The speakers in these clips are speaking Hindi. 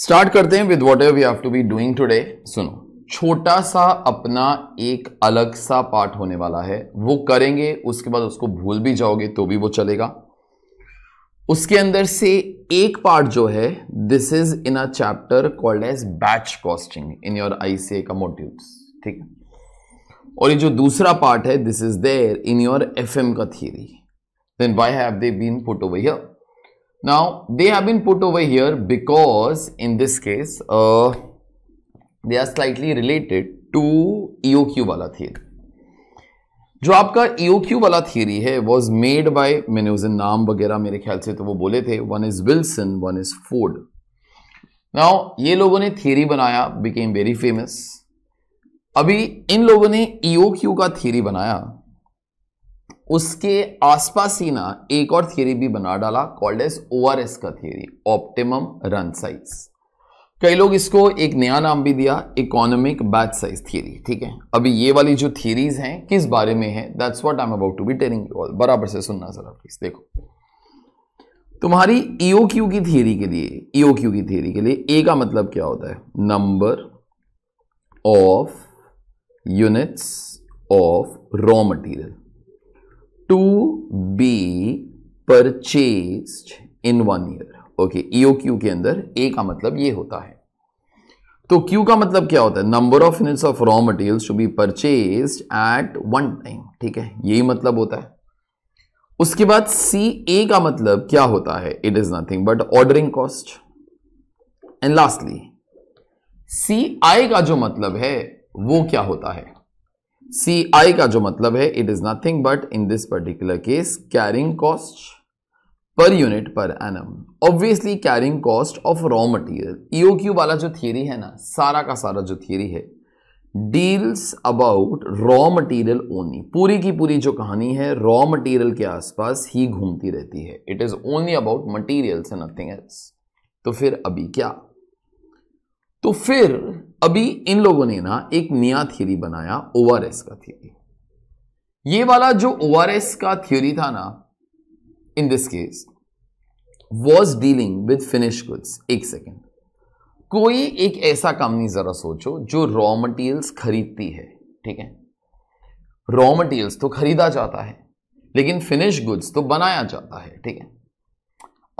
स्टार्ट करते हैं with whatever we have to be doing today सुनो छोटा सा अपना एक अलग सा पार्ट होने वाला है वो करेंगे उसके बाद उसको भूल भी जाओगे तो भी वो चलेगा उसके अंदर से एक पार्ट जो है this is in a chapter called as batch costing in your I का मोटिव्स ठीक है और ये जो दूसरा पार्ट है this is there in your F M का theory then why have they been put over here Now, they have been put over here because in this case, uh, they are slightly related to EOQ wala theory. जो आपका EOQ वाला थियरी है वॉज मेड बाय मैंने उसे नाम वगैरह मेरे ख्याल से तो वो बोले थे one is Wilson one is Ford now ये लोगों ने थियरी बनाया बिकेम वेरी फेमस अभी इन लोगों ने EOQ का थियरी बनाया उसके आसपास ही ना एक और थियरी भी बना डाला called as O R S का थियरी ऑप्टिमम रन साइज कई लोग इसको एक नया नाम भी दिया इकोनॉमिक बैच साइज थियरी ठीक है अभी ये वाली जो थियरीज हैं किस बारे में है that's what I am about to be telling you all बराबर से सुनना जरा प्लीज देखो तुम्हारी ईओ e क्यू की थियरी के लिए ईओ e क्यू की थियरी के लिए ए का मतलब क्या होता है number of units of raw material to be purchase in one year okay EO Q के अंदर ए का मतलब ये होता है तो क्यू का मतलब क्या होता है number of units of raw materials to be purchase at one time ठीक है यही मतलब होता है उसके बाद सी ए का मतलब क्या होता है it is nothing but ordering cost and lastly C I का जो मतलब है वो क्या होता है सी आई का जो मतलब है it is nothing but in this particular case carrying cost per unit per annum obviously carrying cost of raw material EO Q वाला जो थियरी है ना सारा का सारा जो थियरी है deals about raw material only पूरी की पूरी जो कहानी है रॉ मटीरियल के आसपास ही घूमती रहती है it is only about materials and nothing else तो फिर अभी क्या तो फिर अभी इन लोगों ने ना एक नया थियोरी बनाया ओआरएस का थियोरी ये वाला जो ओआरएस का थियोरी था ना in this case was dealing with finish goods एक सेकेंड कोई एक ऐसा कंपनी जरा सोचो जो रॉ मटेरियल्स खरीदती है ठीक है रॉ मटेरियल्स तो खरीदा जाता है लेकिन फिनिश गुड्स तो बनाया जाता है ठीक है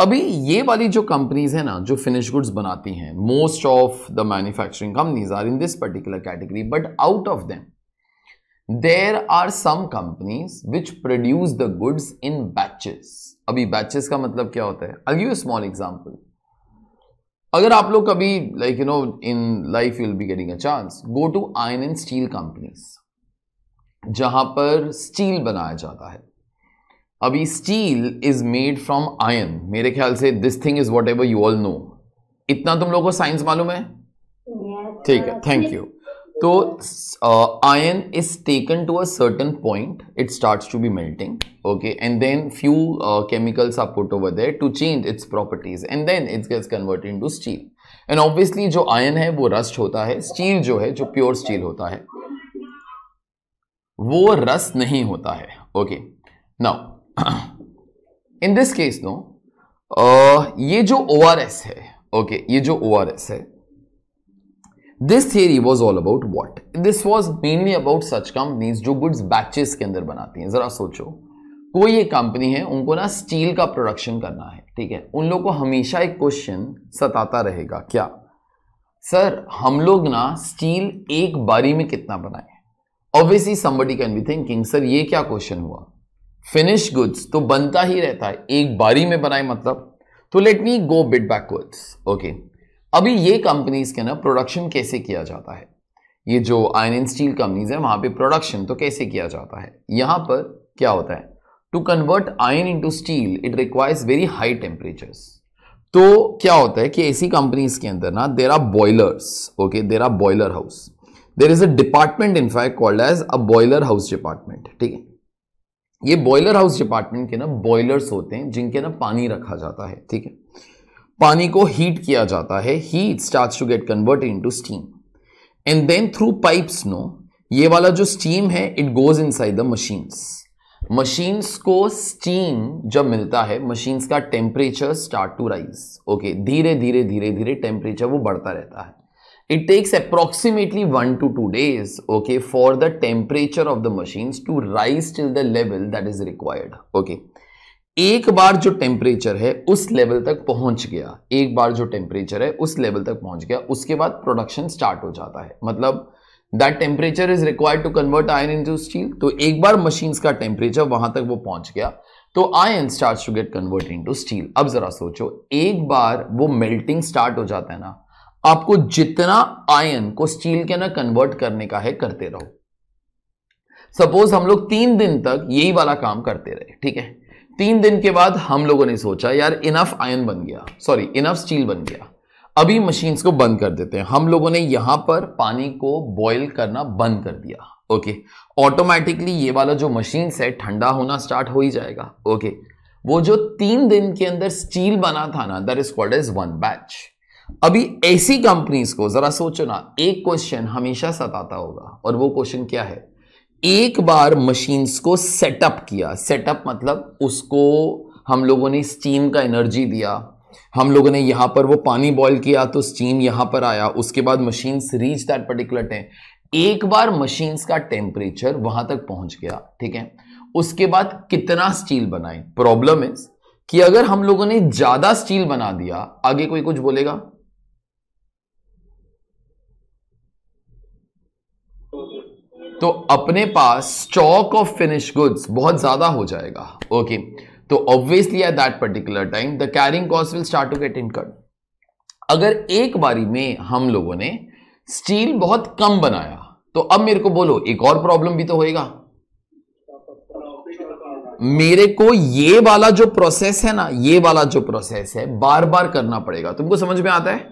अभी ये वाली जो कंपनीज है ना जो फिनिश गुड्स बनाती हैं most of the manufacturing companies are in this particular category but out of them there are some companies which produce the goods in batches अभी बैचेस का मतलब क्या होता है आई यू स्मॉल एग्जाम्पल अगर आप लोग कभी like you know in life you'll be getting a chance go to iron and steel companies जहां पर स्टील बनाया जाता है अभी steel is made from iron मेरे ख्याल से this thing is whatever you all know इतना तुम लोगों को साइंस मालूम है ठीक है थैंक uh, यू तो iron is taken to a certain point it start to be melting okay and then few chemicals आप put over there to change its properties and then its gets converted to steel and obviously जो आयन है वो रस्ट होता है स्टील जो है जो प्योर स्टील होता है वो रस नहीं होता है okay okay. Now in this case no ये जो ओ आर एस है ओके okay, ये जो ओ आर एस है this theory was all about what this was mainly about such companies जो गुड्स बैचेस के अंदर बनाती हैं जरा सोचो कोई एक कंपनी है उनको ना स्टील का प्रोडक्शन करना है ठीक है उन लोग को हमेशा एक क्वेश्चन सताता रहेगा क्या सर हम लोग ना स्टील एक बारी में कितना बनाए obviously somebody can be thinking sir ये क्या क्वेश्चन हुआ फिनिश गुड्स तो बनता ही रहता है एक बारी में बनाए मतलब तो let me go bit backwards okay अभी ये कंपनीज के ना प्रोडक्शन कैसे किया जाता है ये जो आयन एंड स्टील कंपनीज है वहां पे प्रोडक्शन तो कैसे किया जाता है यहां पर क्या होता है to convert iron into steel it requires very high temperatures तो क्या होता है कि ऐसी कंपनीज के अंदर ना there are boilers okay there are boiler house there is a department in fact called as a boiler house department ठीक है ये बॉयलर हाउस डिपार्टमेंट के ना बॉयलर्स होते हैं जिनके ना पानी रखा जाता है ठीक है पानी को हीट किया जाता है heat start to get converted into steam and then through pipe no ये वाला जो स्टीम है it goes inside the machines machines को स्टीम जब मिलता है मशीन्स का temperature start to rise okay धीरे धीरे धीरे धीरे टेम्परेचर वो बढ़ता रहता है It takes approximately 1 to 2 days, okay, for the temperature of the machines to rise till the level that is required, okay. एक बार जो टेम्परेचर है उस लेवल तक पहुंच गया एक बार जो टेम्परेचर है उस लेवल तक पहुंच गया उसके बाद प्रोडक्शन स्टार्ट हो जाता है मतलब that temperature is required to convert iron to steel तो एक बार मशीन्स का टेम्परेचर वहां तक वो पहुंच गया तो iron start to get convert into steel अब जरा सोचो एक बार वो मेल्टिंग स्टार्ट हो जाता है ना आपको जितना आयन को स्टील के अंदर कन्वर्ट करने का है करते रहो सपोज हम लोग तीन दिन तक यही वाला काम करते रहे ठीक है तीन दिन के बाद हम लोगों ने सोचा यार इनफ आयन बन गया सॉरी इनफ स्टील बन गया अभी मशीन्स को बंद कर देते हैं हम लोगों ने यहां पर पानी को बॉईल करना बंद कर दिया ओके ऑटोमेटिकली ये वाला जो मशीन है ठंडा होना स्टार्ट हो ही जाएगा ओके वो जो तीन दिन के अंदर स्टील बना था ना that is called as one batch अभी ऐसी कंपनीज को जरा सोचो ना एक क्वेश्चन हमेशा सताता होगा और वो क्वेश्चन क्या है एक बार मशीन्स को सेटअप किया सेटअप मतलब उसको हम लोगों ने स्टीम का एनर्जी दिया हम लोगों ने यहां पर वो पानी बॉईल किया तो स्टीम यहां पर आया उसके बाद machines reach that particular temp एक बार मशीन्स का टेम्परेचर वहां तक पहुंच गया ठीक है उसके बाद कितना स्टील बनाए प्रॉब्लम इज कि अगर हम लोगों ने ज्यादा स्टील बना दिया आगे कोई कुछ बोलेगा तो अपने पास स्टॉक ऑफ फिनिश गुड्स बहुत ज़्यादा हो जाएगा ओके तो obviously at that particular time the carrying cost will start to get incurred अगर एक बारी में हम लोगों ने स्टील बहुत कम बनाया तो अब मेरे को बोलो एक और प्रॉब्लम भी तो होएगा मेरे को ये वाला जो प्रोसेस है ना ये वाला जो प्रोसेस है बार बार करना पड़ेगा तुमको समझ में आता है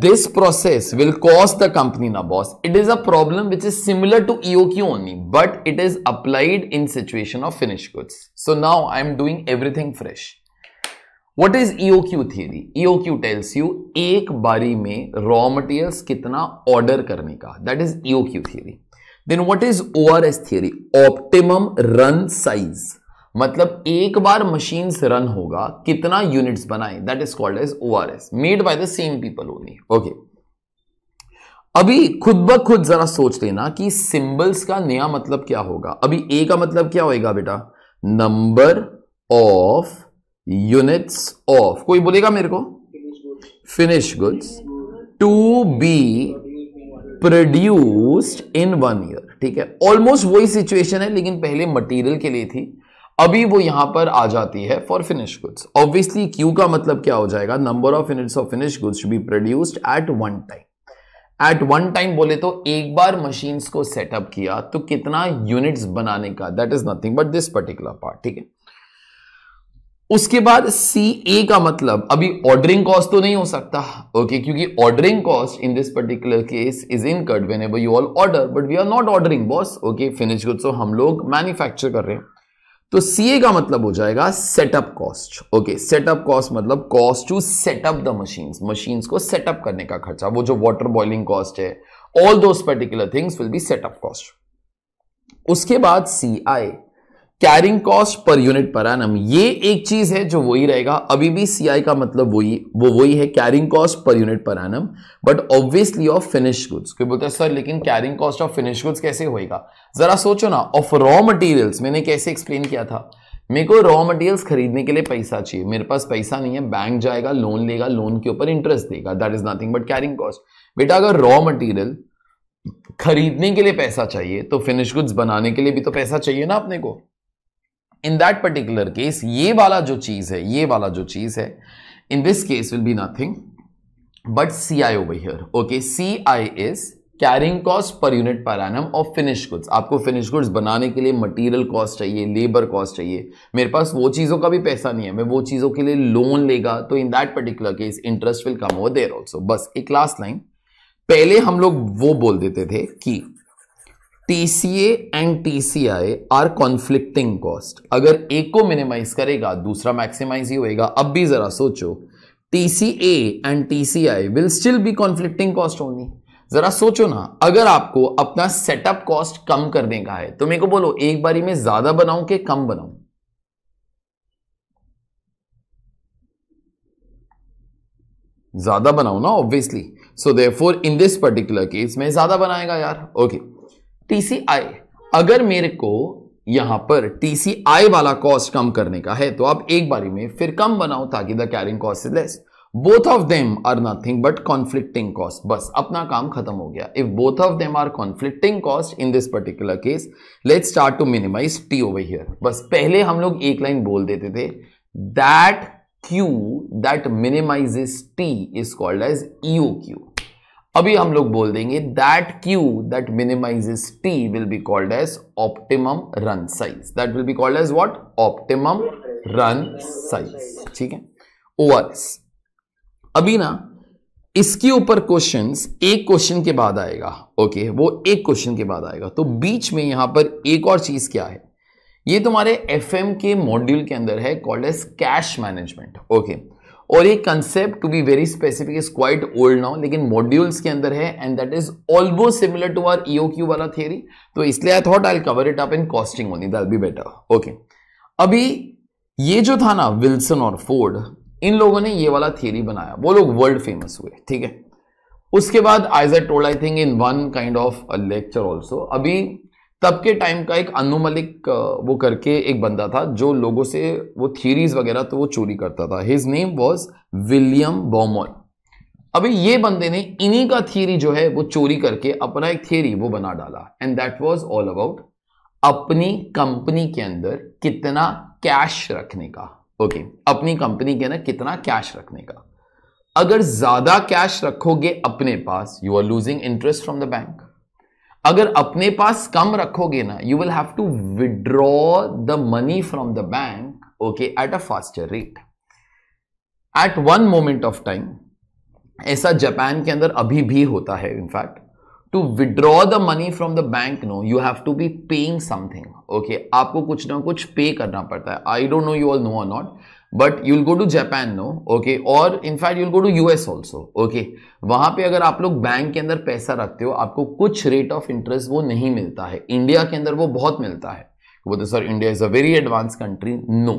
This process will cost the company na boss. It is a problem which is similar to EOQ only, but it is applied in situation of finished goods. So now I am doing everything fresh. What is EOQ theory? EOQ tells you एक बारी में raw materials कितना order करने का. That is EOQ theory. Then what is ORS theory? Optimum run size. मतलब एक बार मशीन से रन होगा कितना यूनिट्स बनाए that is called as O R S made by the same people only okay अभी खुद ब खुद जरा सोच लेना कि सिंबल्स का नया मतलब क्या होगा अभी ए का मतलब क्या होएगा बेटा नंबर ऑफ यूनिट्स ऑफ कोई बोलेगा मेरे को finish goods to be produced in one year ठीक है ऑलमोस्ट वही सिचुएशन है लेकिन पहले मटेरियल के लिए थी अभी वो यहां पर आ जाती है for finish goods obviously Q का मतलब क्या हो जाएगा number of units of finish goods be produced at one time at one time बोले तो एक बार मशीन्स को सेटअप किया तो कितना यूनिट्स बनाने का that is nothing but this particular part ठीक है उसके बाद सी ए का मतलब अभी ऑर्डरिंग कॉस्ट तो नहीं हो सकता ओके okay, क्योंकि ordering cost in this particular case is cut whenever you all order but we are not ordering boss okay finish goods हम लोग मैन्युफैक्चर कर रहे हैं तो सीए का मतलब हो जाएगा setup cost okay setup cost मतलब cost to setup the machine machine को सेटअप करने का खर्चा वो जो वाटर बॉइलिंग कॉस्ट है all those particular things will be setup cost उसके बाद C I carrying cost per unit per annum ये एक चीज है जो वही रहेगा अभी भी सीआई का मतलब वही वो वही है carrying cost per unit per annum but obviously of finish goods क्यों बोलते हैं सर लेकिन carrying cost of finish goods कैसे होएगा जरा सोचो ना ऑफ रॉ मटेरियल्स मैंने कैसे एक्सप्लेन किया था मेरे को रॉ मटेरियल्स खरीदने के लिए पैसा चाहिए मेरे पास पैसा नहीं है बैंक जाएगा लोन लेगा लोन के ऊपर इंटरेस्ट देगा that is nothing but carrying cost बेटा अगर रॉ मटेरियल खरीदने के लिए पैसा चाहिए तो फिनिश गुड्स बनाने के लिए भी तो पैसा चाहिए ना अपने को इन दैट पर्टिकुलर केस ये वाला जो चीज़ है ये वाला जो चीज़ है in this case will be nothing but C I over here okay C I is carrying cost per unit per annum of finish goods आपको फिनिश गुड्स बनाने के लिए मटेरियल कॉस्ट चाहिए लेबर कॉस्ट चाहिए मेरे पास वो चीज़ों का भी पैसा नहीं है मैं वो चीज़ों के लिए लोन लेगा तो in that particular case interest will come over there also बस एक लास्ट लाइन पहले हम लोग वो बोल देते थे कि TCA and TCI are conflicting cost अगर एक को मिनिमाइज करेगा दूसरा मैक्सिमाइज ही होएगा अब भी जरा सोचो TCA and TCI will still भी कॉन्फ्लिक्टिंग कॉस्ट होनी जरा सोचो ना अगर आपको अपना सेटअप कॉस्ट कम करने का है तो मेरे को बोलो एक बारी में ज्यादा बनाऊं कि कम बनाऊं ज्यादा बनाऊं ना obviously so therefore in this particular case में ज्यादा बनाएगा यार ओके okay. टीसीआई अगर मेरे को यहां पर टीसीआई वाला कॉस्ट कम करने का है तो आप एक बारी में फिर कम बनाओ ताकि the carrying cost is less both of them are nothing but conflicting cost बस अपना काम खत्म हो गया if both of them are conflicting cost in this particular case let start to minimise T over here बस पहले हम लोग एक लाइन बोल देते थे that Q that minimise T is called as E O Q अभी हम लोग बोल देंगे that Q that minimises T will be called as optimum run size that will be called as what optimum run size ठीक है ओआरएस अभी ना इसके ऊपर क्वेश्चंस एक क्वेश्चन के बाद आएगा ओके वो एक क्वेश्चन के बाद आएगा तो बीच में यहां पर एक और चीज क्या है ये तुम्हारे एफएम के मॉड्यूल के अंदर है called as cash management okay okay. और ये concept to be very specific is quite old now लेकिन मॉड्यूल्स के अंदर है and that is almost similar to our E O Q वाला थियरी तो इसलिए I thought I cover it up in costing only that be better okay अभी ये जो था ना विल्सन और फोर्ड इन लोगों ने ये वाला थियरी बनाया वो लोग वर्ल्ड फेमस हुए ठीक है उसके बाद as I told I think in one kind of lecture also अभी तब के टाइम का एक अनु मलिक वो करके एक बंदा था जो लोगों से वो थियरीज वगैरह तो वो चोरी करता था his name was William Baumol अभी ये बंदे ने इन्हीं का थियरी जो है वो चोरी करके अपना एक थियरी वो बना डाला and that was all about अपनी कंपनी के अंदर कितना कैश रखने का ओके okay, अपनी कंपनी के अंदर कितना कैश रखने का अगर ज्यादा कैश रखोगे अपने पास you are losing interest from the bank अगर अपने पास कम रखोगे ना you will have to withdraw the money from the bank okay at a faster rate at one moment of time ऐसा जापान के अंदर अभी भी होता है in fact to withdraw the money from the bank no you have to be paying something okay आपको कुछ ना कुछ पे करना पड़ता है आई don't know you all know are not but you'll go to Japan no okay और in fact you'll go to US also okay वहां पे अगर आप लोग बैंक के अंदर पैसा रखते हो आपको कुछ रेट ऑफ इंटरेस्ट वो नहीं मिलता है इंडिया के अंदर वो बहुत मिलता है बोलते sir India is a very advance country no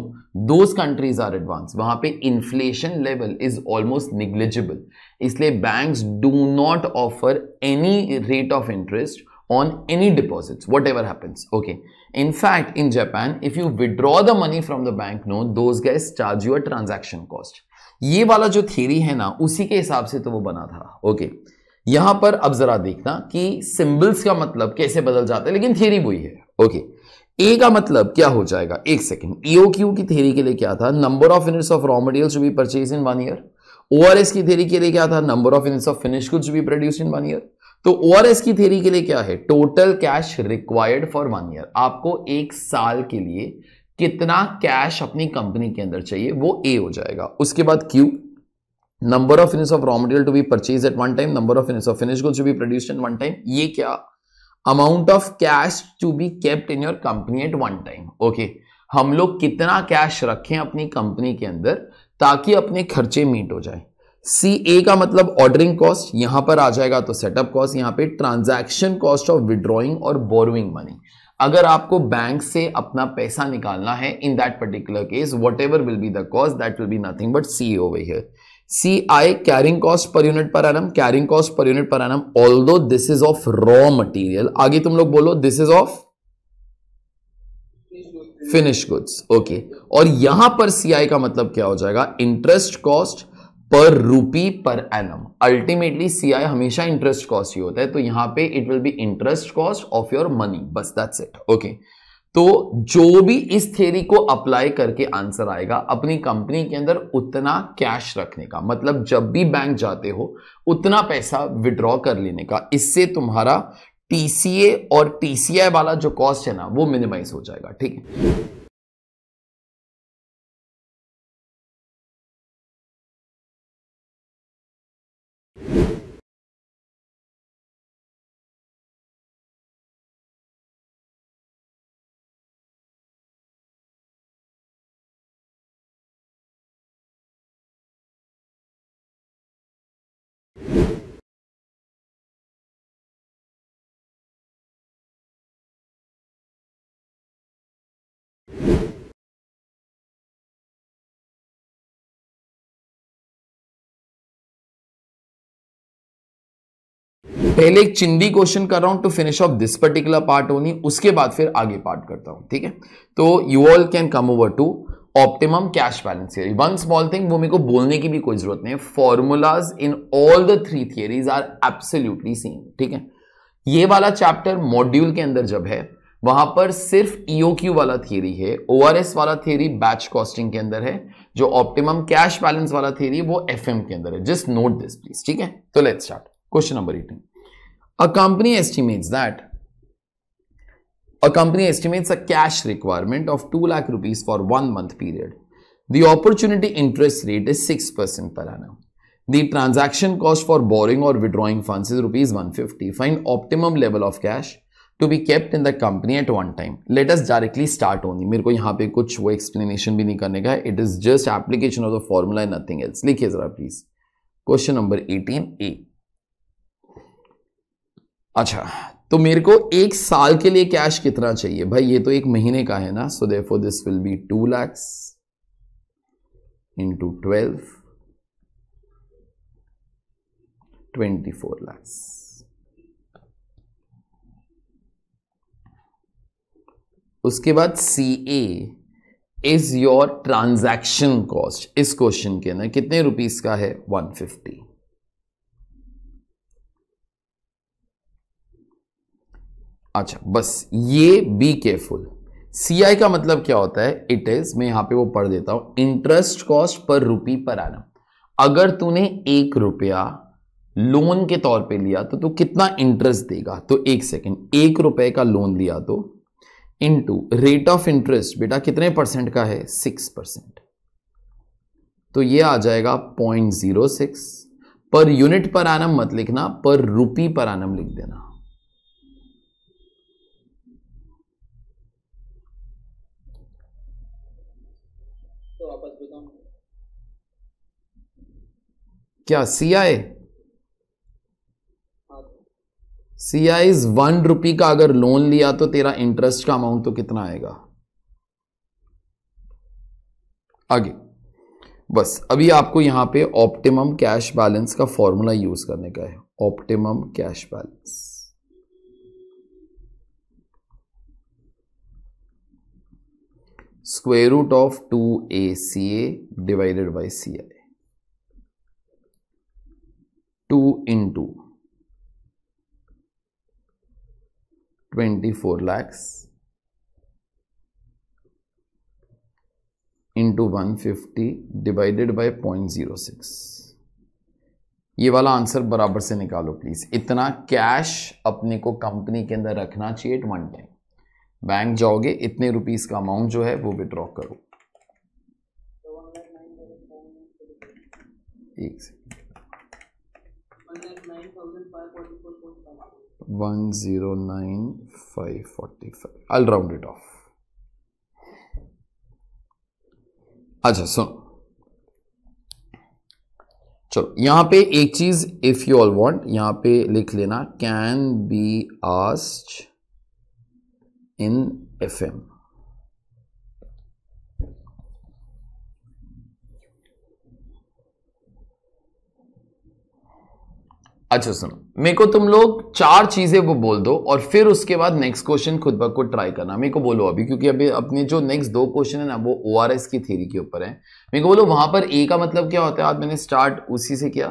those countries are advance वहां पे inflation level is almost negligible इसलिए banks do not offer any rate of interest on any deposits whatever happens okay In fact, in Japan, if you withdraw the money from the bank note, those guys charge you a transaction cost. ये वाला जो थ्योरी है ना उसी के हिसाब से तो वो बना था ओके okay. यहां पर अब जरा देखना कि सिंबल्स का मतलब कैसे बदल जाता है लेकिन थ्योरी वही है ओके okay. ए का मतलब क्या हो जाएगा एक सेकेंड ईओ क्यू की थ्योरी के लिए क्या था number of units of raw material to be purchase in one year O की थ्योरी के लिए क्या था number of units of finish goods be produce in one year तो ओआरएस की थ्योरी के लिए क्या है total cash required for one year आपको एक साल के लिए कितना कैश अपनी कंपनी के अंदर चाहिए वो ए हो जाएगा उसके बाद Q number of units of raw material to be purchase at one time number of units of finish goods to be produce at one time ये क्या amount of cash to be kept in your company at one time okay हम लोग कितना कैश रखें अपनी कंपनी के अंदर ताकि अपने खर्चे मीट हो जाए सी ए का मतलब ऑर्डरिंग कॉस्ट यहां पर आ जाएगा तो सेटअप कॉस्ट यहां पे ट्रांजैक्शन कॉस्ट ऑफ विड्रॉइंग और बोरोइंग मनी अगर आपको बैंक से अपना पैसा निकालना है in that particular case whatever will be the cost that will be nothing but C over here C I carrying cost per unit per annum carrying cost per unit per annum although this is of raw material आगे तुम लोग बोलो this is of finish goods okay और यहां पर सी आई का मतलब क्या हो जाएगा इंटरेस्ट कॉस्ट पर रूपी पर एनम अल्टीमेटली सी आई हमेशा इंटरेस्ट कॉस्ट ही होता है तो यहाँ पे it will be interest cost of your money बस दैट्स इट ओके तो जो भी इस थेरी को अप्लाई करके आंसर आएगा अपनी कंपनी के अंदर उतना कैश रखने का मतलब जब भी बैंक जाते हो उतना पैसा विड्रॉ कर लेने का इससे तुम्हारा टीसीए और टीसीआई वाला जो कॉस्ट है ना वो मिनिमाइज हो जाएगा ठीक है पहले एक चिंदी क्वेश्चन कर रहा हूं to finish off this particular part only उसके बाद फिर आगे पार्ट करता हूं ठीक है तो you all can come over to optimum cash balance theory one small thing वो मेरे को बोलने की भी कोई जरूरत नहीं है formulas in all the three theories are absolutely same ठीक है ये वाला चैप्टर मॉड्यूल के अंदर जब है वहां पर सिर्फ ईओक्यू e वाला थियरी है ओआरएस वाला थियरी बैच कॉस्टिंग के अंदर है जो ऑप्टिमम कैश बैलेंस वाला थियरी वो एफएम के अंदर है जस्ट नोट दिस प्लीज ठीक है तो let's start question number eighteen A company estimates that a company estimates a cash requirement of 2 lakh rupees for one month period. The opportunity interest rate is 6% per annum. The transaction cost for borrowing or withdrawing funds is rupees 150. Find optimum level of cash to be kept in the company at one time. Let us directly start only. मेरे को यहाँ पे कुछ वो explanation भी नहीं करने का It is just application of the formula and nothing else. लिखिए जरा please. Question number 18A. अच्छा तो मेरे को एक साल के लिए कैश कितना चाहिए भाई ये तो एक महीने का है ना so therefore this will be two lakhs into two twelve twenty four lakhs उसके बाद C A is your transaction cost इस क्वेश्चन के ना कितने रुपीस का है वन फिफ्टी अच्छा बस ये बी केयरफुल सी आई का मतलब क्या होता है इट इज मैं यहां पे वो पढ़ देता हूं इंटरेस्ट कॉस्ट पर रुपी पर आना अगर तूने एक रुपया लोन के तौर पे लिया तो तू कितना इंटरेस्ट देगा तो एक सेकेंड एक रुपए का लोन लिया तो इनटू रेट ऑफ इंटरेस्ट बेटा कितने परसेंट का है सिक्स परसेंट तो ये आ जाएगा point zero six per unit per annum मत लिखना पर रुपी पर आनम लिख देना क्या सी आई सी आई इज वन रुपी का अगर लोन लिया तो तेरा इंटरेस्ट का अमाउंट तो कितना आएगा आगे बस अभी आपको यहां पे ऑप्टिमम कैश बैलेंस का फॉर्मूला यूज करने का है optimum cash balance square root of two A C A divided by C I two into twenty four lakhs into one fifty divided by point zero six ये वाला आंसर बराबर से निकालो प्लीज़ इतना कैश अपने को कंपनी के अंदर रखना चाहिए एट वन टाइम बैंक जाओगे इतने रुपीस का अमाउंट जो है वो विड्रॉ करो एक second 109,545. I'll round it off. अच्छा सुनो चलो यहां पे एक चीज इफ यू ऑल वांट यहां पे लिख लेना can be asked in FM अच्छा सुनो मेरे को तुम लोग चार चीजें वो बोल दो और फिर उसके बाद नेक्स्ट क्वेश्चन खुद ब खुद ट्राई करना मेरे को बोलो अभी क्योंकि अभी अपने जो नेक्स्ट दो क्वेश्चन है ना वो ओ की थ्योरी के ऊपर है मेरे को बोलो वहां पर ए का मतलब क्या होता है आज मैंने स्टार्ट उसी से किया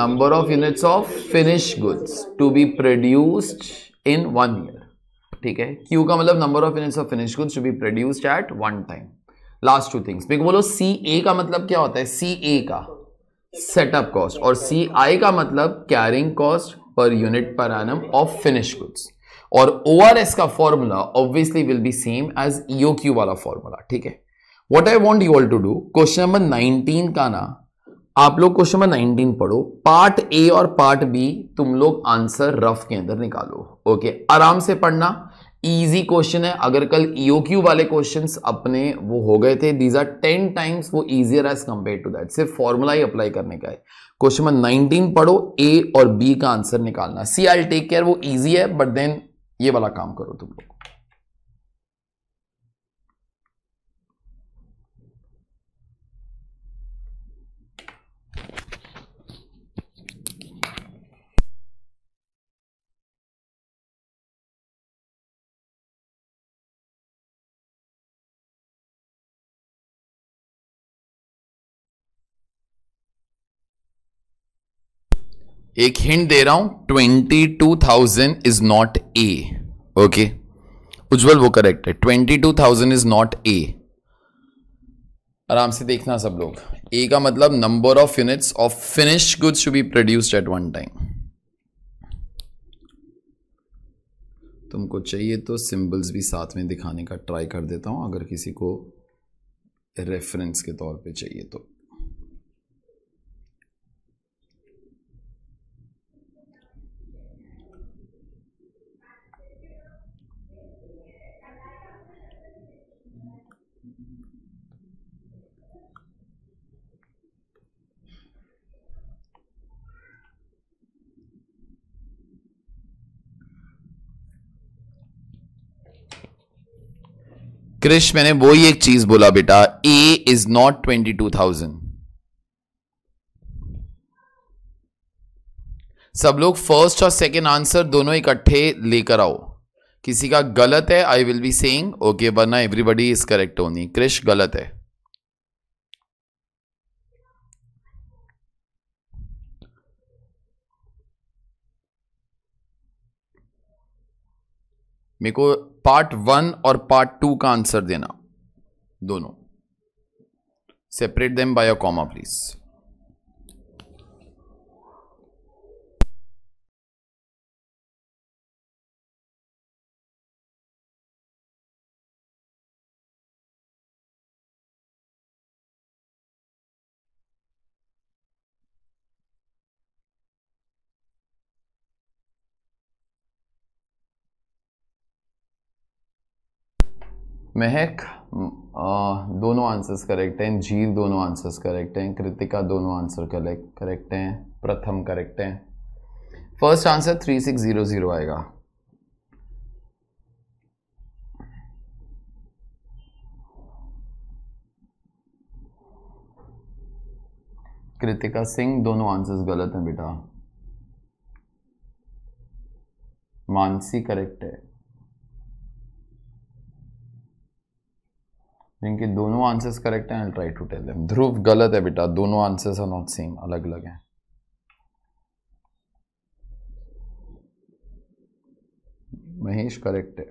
number of units of finish goods to be produced in one year ठीक है क्यू का मतलब number of units of finish goods to be produced at one time last two things मेरे को बोलो सी ए का मतलब क्या होता है सी ए का सेटअप कॉस्ट और सी आई का मतलब carrying cost per unit per annum of finish goods और ओ आर एस का formula obviously will be same as E O Q वाला फॉर्मूला ठीक है what I want you all to do question number nineteen का ना आप लोग क्वेश्चन नंबर नाइनटीन पढ़ो पार्ट ए और पार्ट बी तुम लोग आंसर रफ के अंदर निकालो ओके आराम से पढ़ना इजी क्वेश्चन है अगर कल ईओक्यू e वाले क्वेश्चंस अपने वो हो गए थे दीज आर टेन टाइम्स वो easier as compare to that सिर्फ फॉर्मुला ही अप्लाई करने का है क्वेश्चन नंबर नाइनटीन पढ़ो ए और बी का आंसर निकालना सी आई टेक केयर वो ईजी है बट देन ये वाला काम करो तुम लोग एक हिंट दे रहा हूं twenty two thousand is not A okay Ujjwal वो करेक्ट है twenty two thousand is not A आराम से देखना सब लोग ए का मतलब number of units of finish goods to be produced at one time तुमको चाहिए तो सिंबल्स भी साथ में दिखाने का ट्राई कर देता हूं अगर किसी को रेफरेंस के तौर पे चाहिए तो क्रिश मैंने वो ही एक चीज बोला बेटा A is not twenty two thousand सब लोग फर्स्ट और सेकेंड आंसर दोनों इकट्ठे लेकर आओ किसी का गलत है I will be saying okay वरना एवरीबडी इज करेक्ट होनी क्रिश गलत है मेरे को पार्ट वन और पार्ट टू का आंसर देना दोनों separate them by a comma please Mahak दोनों आंसर्स करेक्ट हैं झील दोनों आंसर्स करेक्ट हैं कृतिका दोनों आंसर करेक्ट हैं प्रथम करेक्ट हैं first answer three six zero zero आएगा कृतिका सिंह दोनों आंसर्स गलत हैं बेटा मानसी करेक्ट है जिनके दोनों आंसर्स करेक्ट हैं try to tell them Dhruv गलत है बेटा दोनों आंसर्स आर नॉट सेम अलग अलग हैं महेश करेक्ट है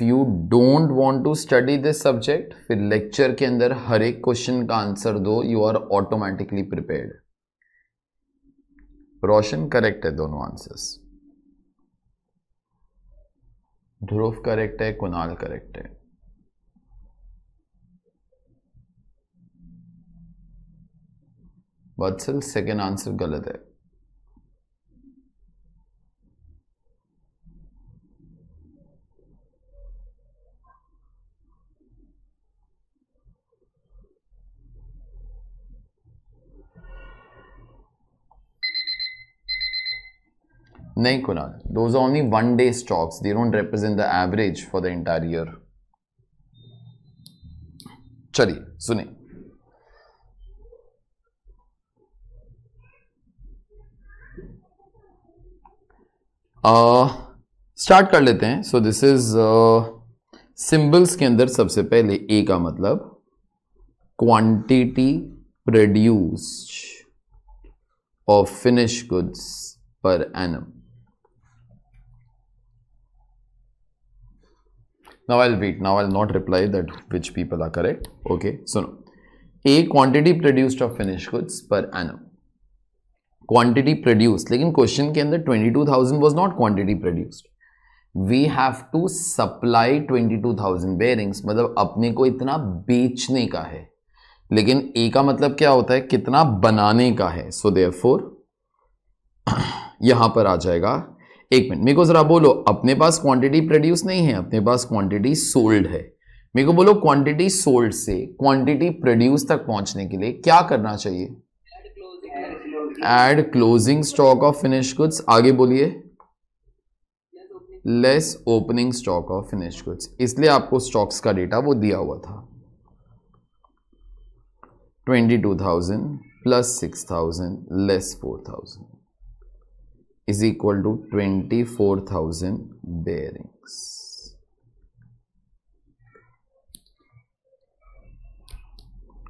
if you don't want to study this subject फिर लेक्चर के अंदर हर एक क्वेश्चन का आंसर दो you are automatically prepared Roshan correct है दोनों आंसर्स ध्रुव करेक्ट है कुणाल करेक्ट है वत्सल सेकेंड आंसर गलत है नहीं Kunal those are only one day stocks they don't represent the average for the entire year चलिए सुनिए स्टार्ट uh, कर लेते हैं सो दिस इज सिंबल्स के अंदर सबसे पहले ए का मतलब quantity produce of finish goods per annum now I'll wait now I'll not reply that which people are correct okay so no a quantity produced of finished goods per annum quantity produced लेकिन क्वेश्चन के अंदर 22,000 was not quantity produced we have to supply 22,000 bearings मतलब अपने को इतना बेचने का है लेकिन ए का मतलब क्या होता है कितना बनाने का है सो देयर फोर यहां पर आ जाएगा एक मिनट मेरे को जरा बोलो अपने पास क्वांटिटी प्रोड्यूस नहीं है अपने पास क्वांटिटी सोल्ड है मेरे को बोलो क्वांटिटी सोल्ड से क्वांटिटी प्रोड्यूस तक पहुंचने के लिए क्या करना चाहिए add closing stock of finish goods आगे बोलिए less opening stock of finish goods इसलिए आपको स्टॉक्स का डेटा वो दिया हुआ था 22,000 plus 6,000 less 4,000 equal to twenty four thousand bearings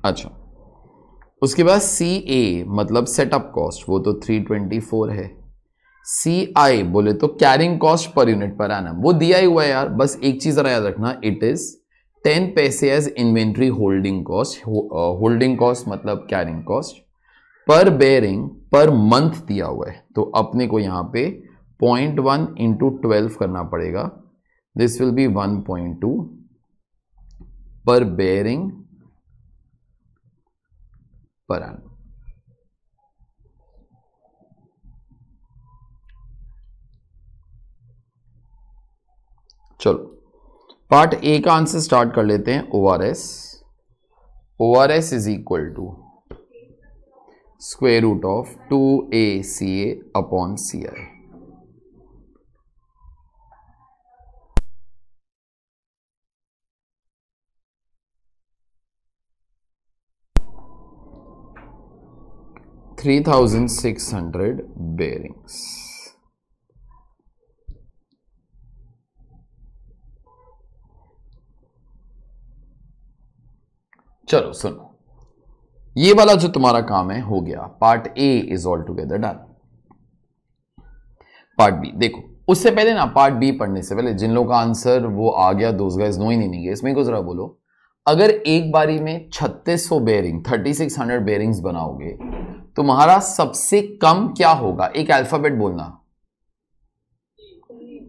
अच्छा उसके बाद सी ए मतलब सेटअप कॉस्ट वो तो थ्री ट्वेंटी फोर है सी आई बोले तो कैरिंग कॉस्ट पर यूनिट पर आना वो दिया ही हुआ है यार बस एक चीज़ जरा याद रखना इट इज़ टेन पैसे as inventory holding cost holding cost मतलब carrying cost per bearing per month दिया हुआ है तो अपने को यहाँ पे पॉइंट वन इंटू ट्वेल्व करना पड़ेगा this will be one point two per bearing per annum चलो पार्ट ए का आंसर स्टार्ट कर लेते हैं O R S O R S is equal to square root of two A C A upon C I three thousand six hundred bearings चलो सुनो ये वाला जो तुम्हारा काम है हो गया part A is all together done part B देखो उससे पहले ना पार्ट बी पढ़ने से पहले जिन लोगों का आंसर वो आ गया दो गाइज नो ही नहीं गए इसमें को जरा बोलो अगर एक बारी में 3600 बेरिंग 3600 बेरिंग्स बनाओगे तुम्हारा तो सबसे कम क्या होगा एक अल्फाबेट बोलना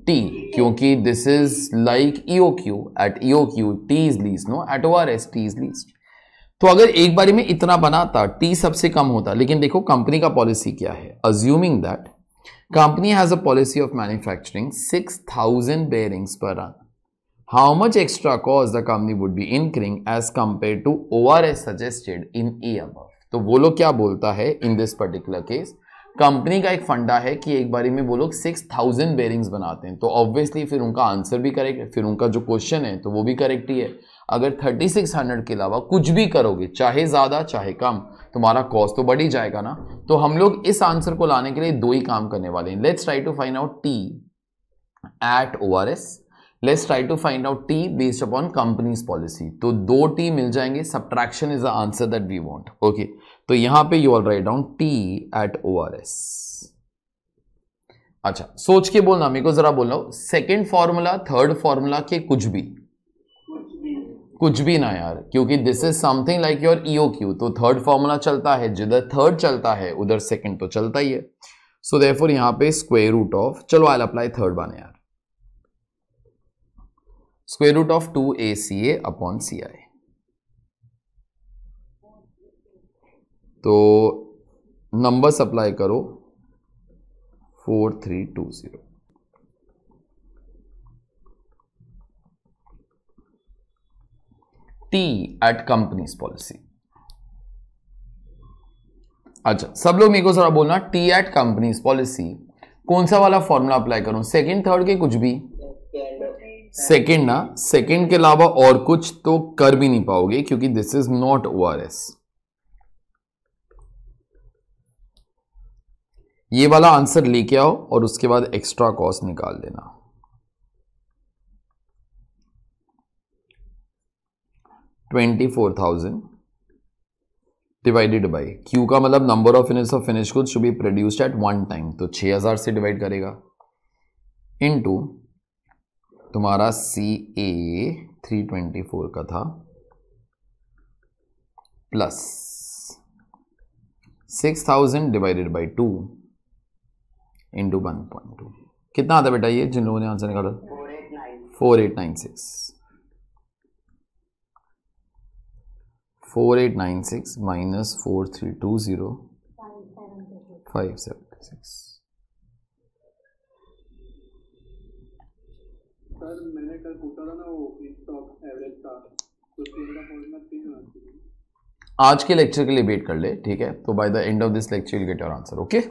टी क्योंकि this is like E O Q at E O Q T is least no at O R S T is least तो अगर एक बारी में इतना बनाता टी सबसे कम होता लेकिन देखो कंपनी का पॉलिसी क्या है assuming that company has a policy of manufacturing six thousand bearings per run how much extra cost the company would be incurring as compare to O R S suggested in E अब तो वो लोग क्या बोलता है in this particular case company का एक फंडा है कि एक बारी में वो लोग सिक्स थाउजेंड बेयरिंग्स बनाते हैं तो ऑब्वियसली फिर उनका आंसर भी करेक्ट है फिर उनका जो क्वेश्चन है तो वो भी करेक्ट ही है अगर 3600 के अलावा कुछ भी करोगे चाहे ज़्यादा चाहे कम तुम्हारा कॉस्ट तो बढ़ ही जाएगा ना तो हम लोग इस आंसर को लाने के लिए दो ही काम करने वाले हैं let's try to find out T at O R S let's try to find out T based upon company's policy तो दो टी मिल जाएंगे subtraction is the answer that we want okay तो यहां पे you all write down T at O R S अच्छा सोच के बोलना मेरे को जरा बोल रहा हूं सेकेंड फॉर्मूला थर्ड फॉर्मूला के कुछ भी कुछ भी ना यार क्योंकि this is something like your E O Q तो थर्ड फॉर्मूला चलता है जिधर थर्ड चलता है उधर सेकंड तो चलता ही है सो so फोर यहां पे स्क्वेयर रूट ऑफ चलो आई अप्लाई थर्ड वन यार square root of two A C A upon C I तो नंबर सप्लाई करो four three two zero T at company's policy अच्छा सब लोग मेरे को जरा बोलना टी एट कंपनीज पॉलिसी कौन सा वाला फॉर्मूला अप्लाई करूं सेकंड थर्ड के कुछ भी सेकंड ना सेकंड के अलावा और कुछ तो कर भी नहीं पाओगे क्योंकि this is not O R S ये वाला आंसर लेके आओ और उसके बाद एक्स्ट्रा कॉस्ट निकाल देना twenty four thousand divided by Q का मतलब number of units of finish goods should be produced at one time तो 6000 से डिवाइड करेगा इनटू तुम्हारा C A three twenty four का था plus six thousand divided by two into one point two कितना आता बेटा ये जिन लोगों ने आंसर निकाला four eight nine six four eight nine six minus four three two zero five seventy six आज के लेक्चर के लिए वेट कर ले ठीक है तो by the end of this lecture you get your answer okay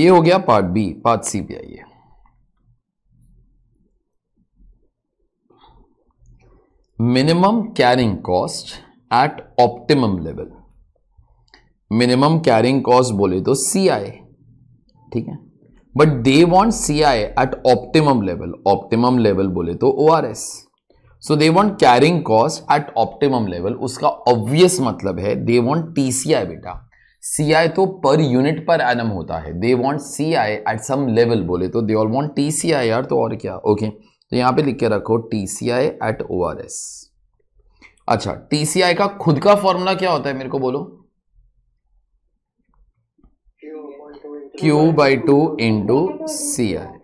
ये हो गया पार्ट बी पार्ट सी भी आइए minimum carrying cost at optimum level minimum carrying cost बोले तो सी आई ठीक है but they want C I at optimum level optimum level बोले तो O R S so they want carrying cost at optimum level उसका ऑब्वियस मतलब है दे वॉन्ट टी सी आई बेटा सी आई तो पर यूनिट पर एनम होता है they want C I at some level बोले तो they all want T C I R तो और क्या ओके okay. तो यहां पे लिख के रखो T C I at O R S अच्छा टी सी आई का खुद का फॉर्मूला क्या होता है मेरे को बोलो Q by two into C I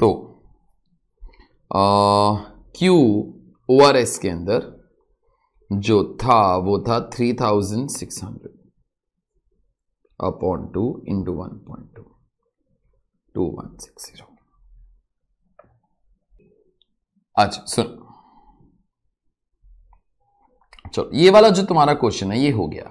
तो क्यू ओ आर एस के अंदर जो था वो था three thousand six hundred upon 2 into 1.2 2160 अच्छा सुन चलो ये वाला जो तुम्हारा क्वेश्चन है ये हो गया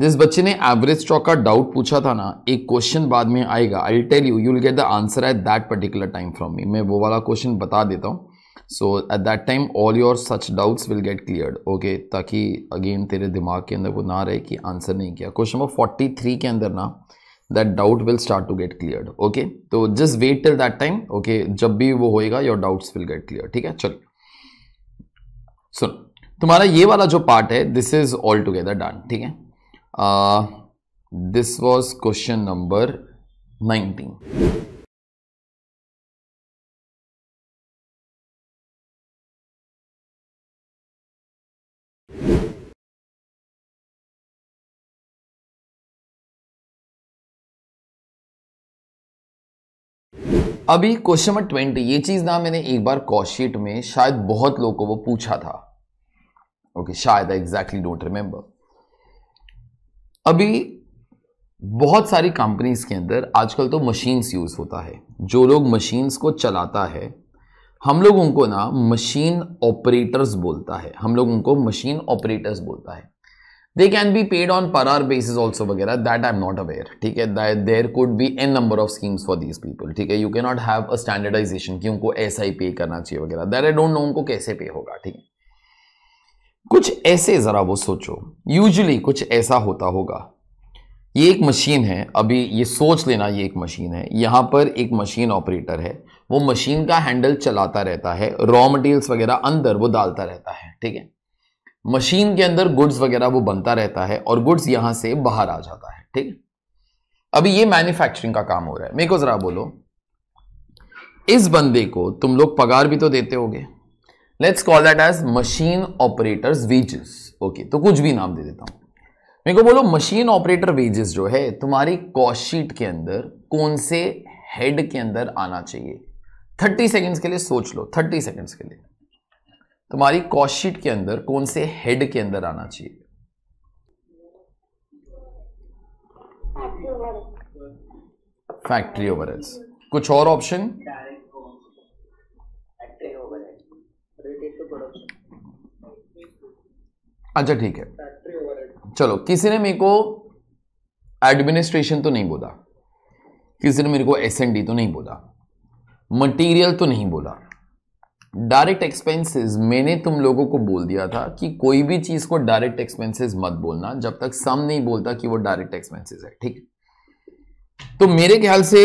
जिस बच्चे ने एवरेज स्टॉक का डाउट पूछा था ना एक क्वेश्चन बाद में आएगा I tell you you will get the answer at that particular time from me मैं वो वाला क्वेश्चन बता देता हूं so at that time all your such doubts will get cleared okay ताकि अगेन तेरे दिमाग के अंदर वो ना रहे कि आंसर नहीं किया क्वेश्चन नंबर फोर्टी थ्री के अंदर ना that doubt will start to get clear okay तो just wait till that time okay जब भी वो होएगा your doubts will get clear ठीक है चलो सुन तुम्हारा ये वाला जो पार्ट है this is all together done ठीक है this was question number nineteen अभी क्वेश्चन नंबर ट्वेंटी ये चीज़ ना मैंने एक बार कॉशीट में शायद बहुत लोगों को वो पूछा था ओके okay, शायद आई एग्जैक्टली डोंट रिमेंबर अभी बहुत सारी कंपनीज के अंदर आजकल तो मशीन्स यूज़ होता है जो लोग मशीन्स को चलाता है हम लोग उनको ना मशीन ऑपरेटर्स बोलता है हम लोग उनको मशीन ऑपरेटर्स बोलता है they can be paid on per hour basis also वगैरह that I am not aware ठीक है there could be an number of schemes for these people ठीक है यू के नॉट हैव अ स्टैंडर्डाइजेशन कि उनको ऐसा ही पे करना चाहिए वगैरह दैट आई डोंट नो उनको कैसे पे होगा ठीक है कुछ ऐसे ज़रा वो सोचो यूजली कुछ ऐसा होता होगा ये एक मशीन है अभी ये सोच लेना ये एक मशीन है यहाँ पर एक मशीन ऑपरेटर है वो मशीन का हैंडल चलाता रहता है रॉ मटेरियल्स वगैरह अंदर वो डालता रहता है ठीक है मशीन के अंदर गुड्स वगैरह वो बनता रहता है और गुड्स यहां से बाहर आ जाता है ठीक अभी ये मैन्युफैक्चरिंग का काम हो रहा है मेरे को ज़रा बोलो इस बंदे को तुम लोग पगार भी तो देते होगे let's call that as machine operators wages okay तो कुछ भी नाम दे देता हूं मेरे को बोलो मशीन ऑपरेटर वेजेस जो है तुम्हारी कॉस्टशीट के अंदर कौन से हेड के अंदर आना चाहिए थर्टी सेकेंड्स के लिए सोच लो थर्टी सेकेंड्स के लिए तुम्हारी कॉस्टशीट के अंदर कौन से हेड के अंदर आना चाहिए फैक्ट्री ओवर कुछ और ऑप्शन अच्छा ठीक है चलो किसी ने मेरे को एडमिनिस्ट्रेशन तो नहीं बोला किसी ने मेरे को एस एन डी तो नहीं बोला मटेरियल तो नहीं बोला डायरेक्ट एक्सपेंसेस मैंने तुम लोगों को बोल दिया था कि कोई भी चीज़ को डायरेक्ट एक्सपेंसेस मत बोलना जब तक सम नहीं बोलता कि वो डायरेक्ट एक्सपेंसेस है ठीक तो मेरे ख्याल से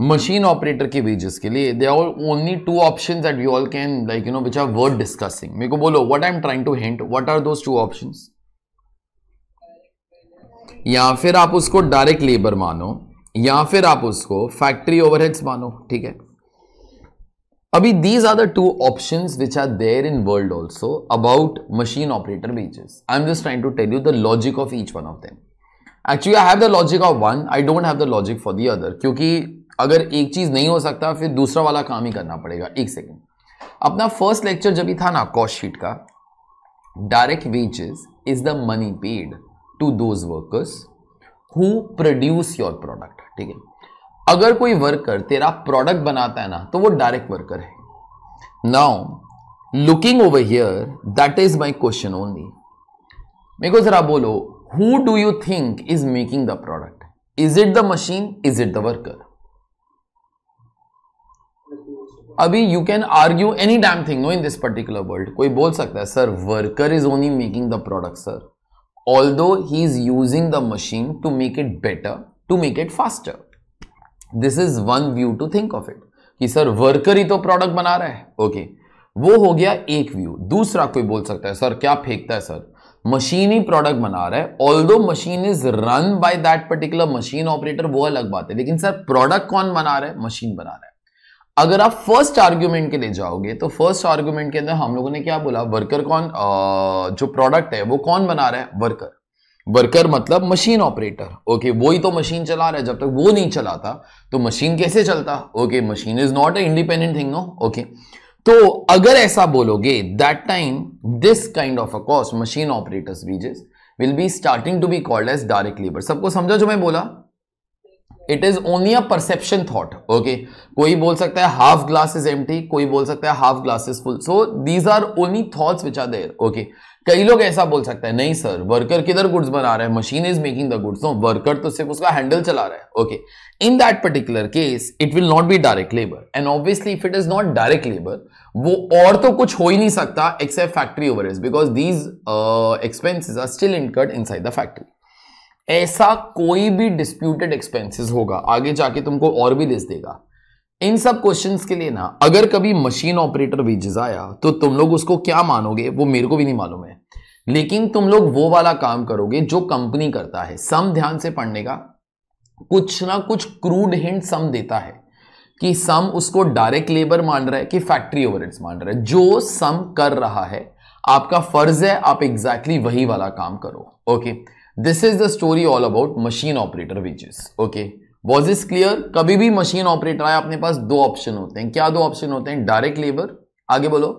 मशीन ऑपरेटर के वेजेस के लिए they are only two option at you all can like you know which are were discussing मेरे को बोलो what I am trying to hint what are those two option या फिर आप उसको डायरेक्ट लेबर मानो या फिर आप उसको फैक्ट्री ओवरहेड्स मानो ठीक है अभी these are the two option which are there in world also about machine operator wages I am just trying to tell you the logic of each one of them actually I have the logic of one I don't have the logic for the other क्योंकि अगर एक चीज नहीं हो सकता फिर दूसरा वाला काम ही करना पड़ेगा एक सेकेंड अपना फर्स्ट लेक्चर जब भी था ना कॉस्ट शीट का direct wages is the money paid to those workers who produce your product ठीक है अगर कोई वर्कर तेरा प्रोडक्ट बनाता है ना तो वो डायरेक्ट वर्कर है now looking over here that is my question only मेरे को जरा बोलो who do you think is making the product is it the machine is it the worker अभी you can argue any damn thing no in this particular world कोई बोल सकता है sir worker is only making the product sir although ही is using the machine to make it better to make it faster this is one view to think of it कि सर वर्कर ही तो प्रोडक्ट बना रहा है ओके वो हो गया एक व्यू दूसरा कोई बोल सकता है सर क्या फेंकता है सर मशीन ही प्रोडक्ट बना रहा है all although machine is run by that particular machine operator वो अलग बात है लेकिन सर प्रोडक्ट कौन बना रहा है मशीन बना रहा है अगर आप फर्स्ट आर्ग्यूमेंट के लिए जाओगे तो फर्स्ट आर्ग्यूमेंट के अंदर हम लोगों ने क्या बोला वर्कर कौन आ, जो प्रोडक्ट है वो कौन बना रहा है वर्कर वर्कर मतलब मशीन ऑपरेटर ओके वो ही तो मशीन चला रहा है जब तक वो नहीं चलाता तो मशीन कैसे चलता okay machine is not a independent thing no okay तो अगर ऐसा बोलोगे that time this kind of a cost machine operators wages will be starting to be called as direct labour सबको समझा जो मैं बोला it is only a perception thought okay कोई बोल सकता है हाफ ग्लास इज एम कोई बोल सकता है half glass is full so these are only thoughts which are there okay कई लोग ऐसा बोल सकते हैं नहीं सर वर्कर किधर गुड्स बना रहे हैं machine is making the goods no worker तो सिर्फ उसका हैंडल चला रहा है okay in that particular case it will not be direct labour and obviously if it is not direct labour वो और तो कुछ हो ही नहीं सकता except factory over because these expenses are still incurred inside the factory ऐसा कोई भी डिस्प्यूटेड एक्सपेंसिस होगा आगे जाके तुमको और भी लिस्ट देगा इन सब क्वेश्चंस के लिए ना अगर कभी मशीन ऑपरेटर वेजेस आया तो तुम लोग उसको क्या मानोगे वो मेरे को भी नहीं मालूम है लेकिन तुम लोग वो वाला काम करोगे जो कंपनी करता है सम ध्यान से पढ़ने का कुछ ना कुछ क्रूड हिंट सम देता है कि सम उसको डायरेक्ट लेबर मान रहा है कि फैक्ट्री ओवर मान रहा है जो सम कर रहा है आपका फर्ज है आप एग्जैक्टली exactly वही वाला काम करो okay this is the story all about machine operator wages okay was is clear कभी भी मशीन ऑपरेटर आए अपने पास दो ऑप्शन होते हैं क्या दो ऑप्शन होते हैं डायरेक्ट लेबर आगे बोलो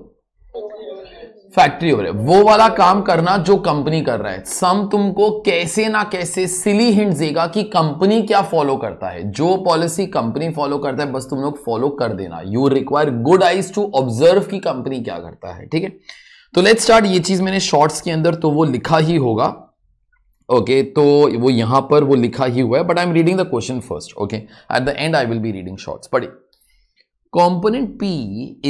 फैक्ट्री हो रहा है वो वाला काम करना जो कंपनी कर रहा है सम तुमको कैसे ना कैसे सिली हिंट देगा कि कंपनी क्या फॉलो करता है जो पॉलिसी कंपनी फॉलो करता है बस तुम लोग फॉलो कर देना you require good eyes to observe कि कंपनी क्या करता है ठीक है तो लेट स्टार्ट ये चीज मैंने शॉर्ट्स के अंदर तो वो लिखा ही होगा ओके okay, तो वो यहां पर वो लिखा ही हुआ है but I am reading the question first okay at the end I will be reading shorts पढ़ी component P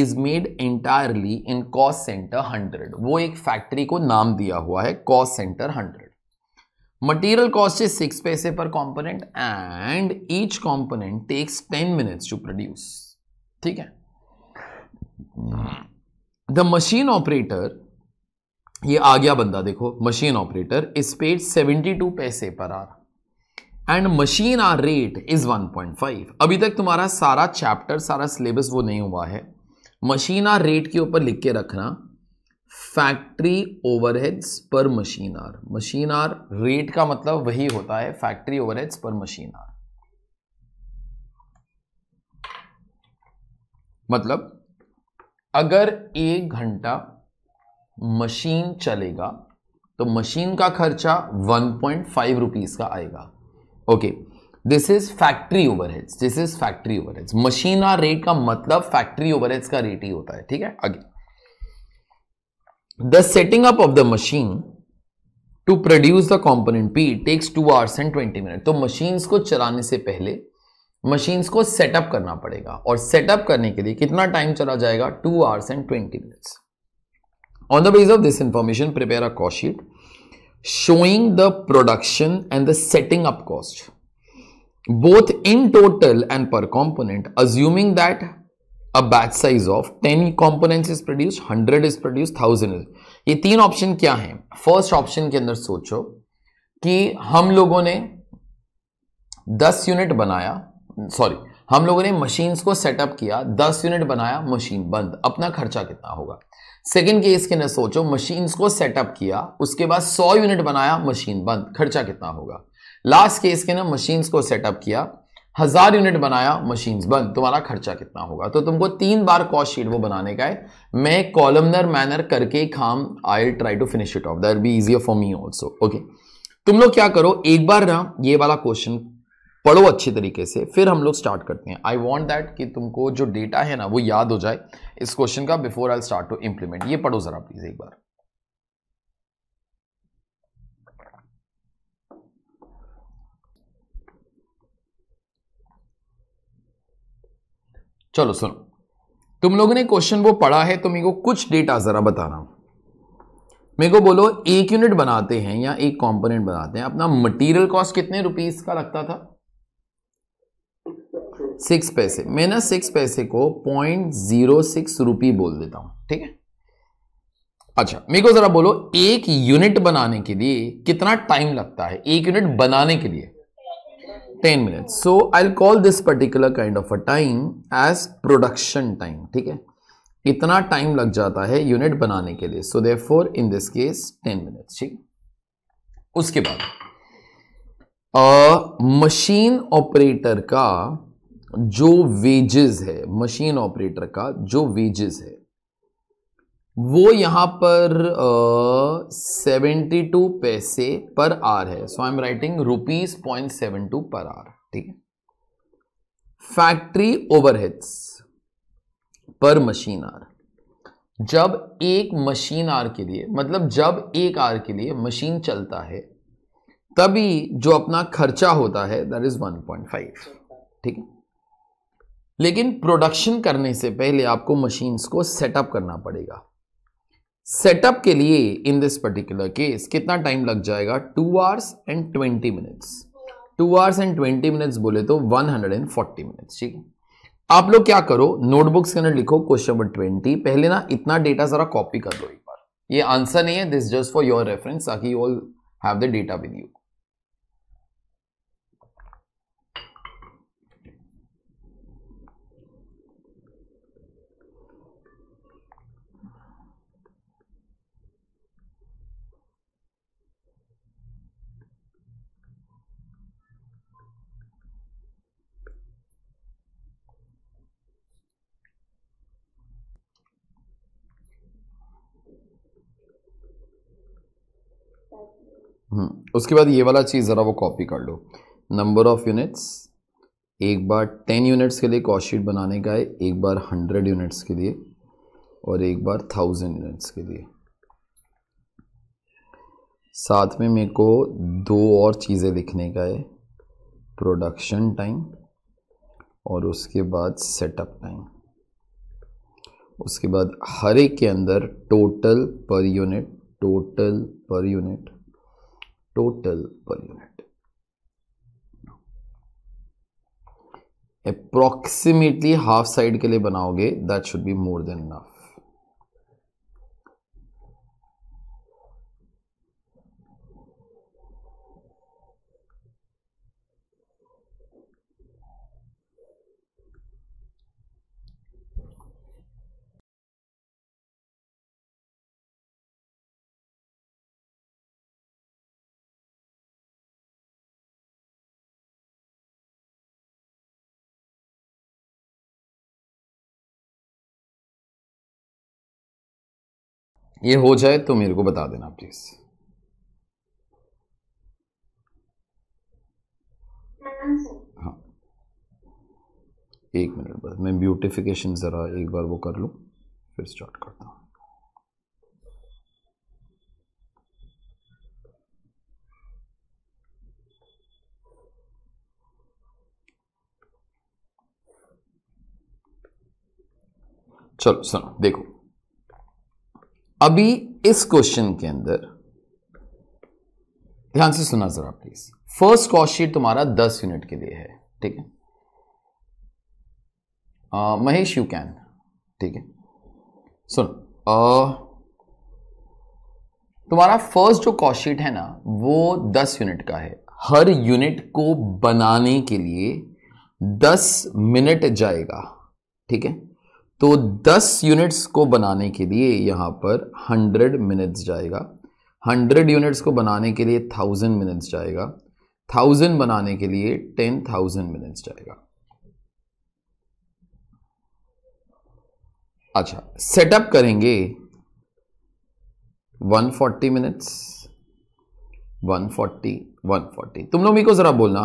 is made entirely in cost centre hundred वो एक फैक्ट्री को नाम दिया हुआ है cost centre hundred material cost is six पैसे per component and each component takes ten minutes to produce ठीक है द मशीन ऑपरेटर ये आ गया बंदा देखो machine operator is paid seventy two पैसे per hour and machine hour rate is one point five अभी तक तुम्हारा सारा चैप्टर सारा सिलेबस वो नहीं हुआ है मशीन आर रेट के ऊपर लिख के रखना factory overheads per machine hour machine hour rate का मतलब वही होता है factory overheads per machine hour मतलब अगर एक घंटा मशीन चलेगा तो मशीन का खर्चा वन पॉइंट फाइव रुपीज़ का आएगा okay this is factory overheads this is factory overheads machine hour rate का मतलब फैक्ट्री ओवरहेड्स का रेट ही होता है ठीक है आगे the setting up of the machine to produce the component P takes two hours and twenty minute तो मशीन को चलाने से पहले मशीन को सेटअप करना पड़ेगा और सेटअप करने के लिए कितना टाइम चला जाएगा two hours and twenty minutes On the basis of this information, prepare a cost sheet showing the production and the setting up cost both in total and per component assuming that a batch size of 10 components is produced 100 is produced 1000 is ye teen option kya hain first option ke andar socho ki hum logo ne 10 unit banaya sorry हम लोगों ने मशीन्स को सेटअप किया 10 यूनिट बनाया मशीन बंद अपना खर्चा कितना होगा सेकेंड केस के ना सोचो मशीन्स को सेटअप किया उसके बाद सौ यूनिट बनाया मशीन बंद खर्चा कितना होगा लास्ट केस के ना मशीन्स को सेटअप किया हजार यूनिट बनाया मशीन्स बंद तुम्हारा खर्चा कितना होगा तो तुमको तीन बार कॉस्ट शीट वो बनाने का है मैं कॉलमनर मैनर करके खाम I try to finish it off there be easier for me also okay तुम लोग क्या करो एक बार ना ये वाला क्वेश्चन पढ़ो अच्छे तरीके से फिर हम लोग स्टार्ट करते हैं आई वॉन्ट दैट कि तुमको जो डेटा है ना वो याद हो जाए इस क्वेश्चन का before I start to implement ये पढ़ो ज़रा प्लीज़ एक बार चलो सुनो तुम लोगों ने क्वेश्चन वो पढ़ा है तो मेरे को कुछ डेटा ज़रा बताना मेरे को बोलो एक यूनिट बनाते हैं या एक कंपोनेंट बनाते हैं अपना मटेरियल कॉस्ट कितने रुपीस का लगता था सिक्स पैसे मैं ना सिक्स पैसे को पॉइंट जीरो सिक्स रुपी बोल देता हूं ठीक है अच्छा मेरे को जरा बोलो एक यूनिट बनाने के लिए कितना टाइम लगता है एक यूनिट बनाने के लिए ten minute so I call this particular kind of a time as production time ठीक है इतना टाइम लग जाता है यूनिट बनाने के लिए so therefore in this case ten minute ठीक उसके बाद मशीन ऑपरेटर का जो वेजेस है मशीन ऑपरेटर का जो वेजेस है वो यहां पर सेवेंटी टू पैसे पर आर है so I am writing rupees point seven two per hour ठीक है factory overheads per machine hour जब एक मशीन आर के लिए मतलब जब एक आर के लिए मशीन चलता है तभी जो अपना खर्चा होता है दैट इज 1.5 ठीक है लेकिन प्रोडक्शन करने से पहले आपको मशीन्स को सेटअप करना पड़ेगा सेटअप के लिए इन दिस पर्टिकुलर केस कितना टाइम लग जाएगा two hours and twenty minutes two hours and twenty minutes बोले तो one hundred and forty minutes ठीक है आप लोग क्या करो नोटबुक्स के अंदर लिखो क्वेश्चन नंबर ट्वेंटी पहले ना इतना डेटा जरा कॉपी कर दो एक बार ये आंसर नहीं है this just for your reference ताकि you all have the data with you hmm, उसके बाद ये वाला चीज़ ज़रा वो कॉपी कर लो नंबर ऑफ़ यूनिट्स एक बार टेन यूनिट्स के लिए कॉस्ट शीट बनाने का है एक बार हंड्रेड यूनिट्स के लिए और एक बार थाउजेंड यूनिट्स के लिए साथ में मेरे को दो और चीज़ें लिखने का है प्रोडक्शन टाइम और उसके बाद सेटअप टाइम उसके बाद हर एक के अंदर total per unit total per unit total per unit. Approximately half side के लिए बनाओगे that should be more than enough ये हो जाए तो मेरे को बता देना प्लीज हाँ एक मिनट बस मैं ब्यूटिफिकेशन ज़रा एक बार वो कर लूं फिर स्टार्ट करता हूं चलो सुनो देखो अभी इस क्वेश्चन के अंदर ध्यान से सुना जरा प्लीज फर्स्ट कॉस्टशीट तुम्हारा 10 यूनिट के लिए है ठीक है महेश यू कैन ठीक है सुन तुम्हारा फर्स्ट जो कॉस्टशीट है ना वो 10 यूनिट का है हर यूनिट को बनाने के लिए 10 मिनट जाएगा ठीक है तो 10 यूनिट्स को बनाने के लिए यहाँ पर 100 मिनट्स जाएगा 100 यूनिट्स को बनाने के लिए 1000 मिनट्स जाएगा 1000 बनाने के लिए 10000 मिनट्स जाएगा अच्छा सेटअप करेंगे 140 मिनट्स 140 140 तुम लोग मेरे को ज़रा बोलना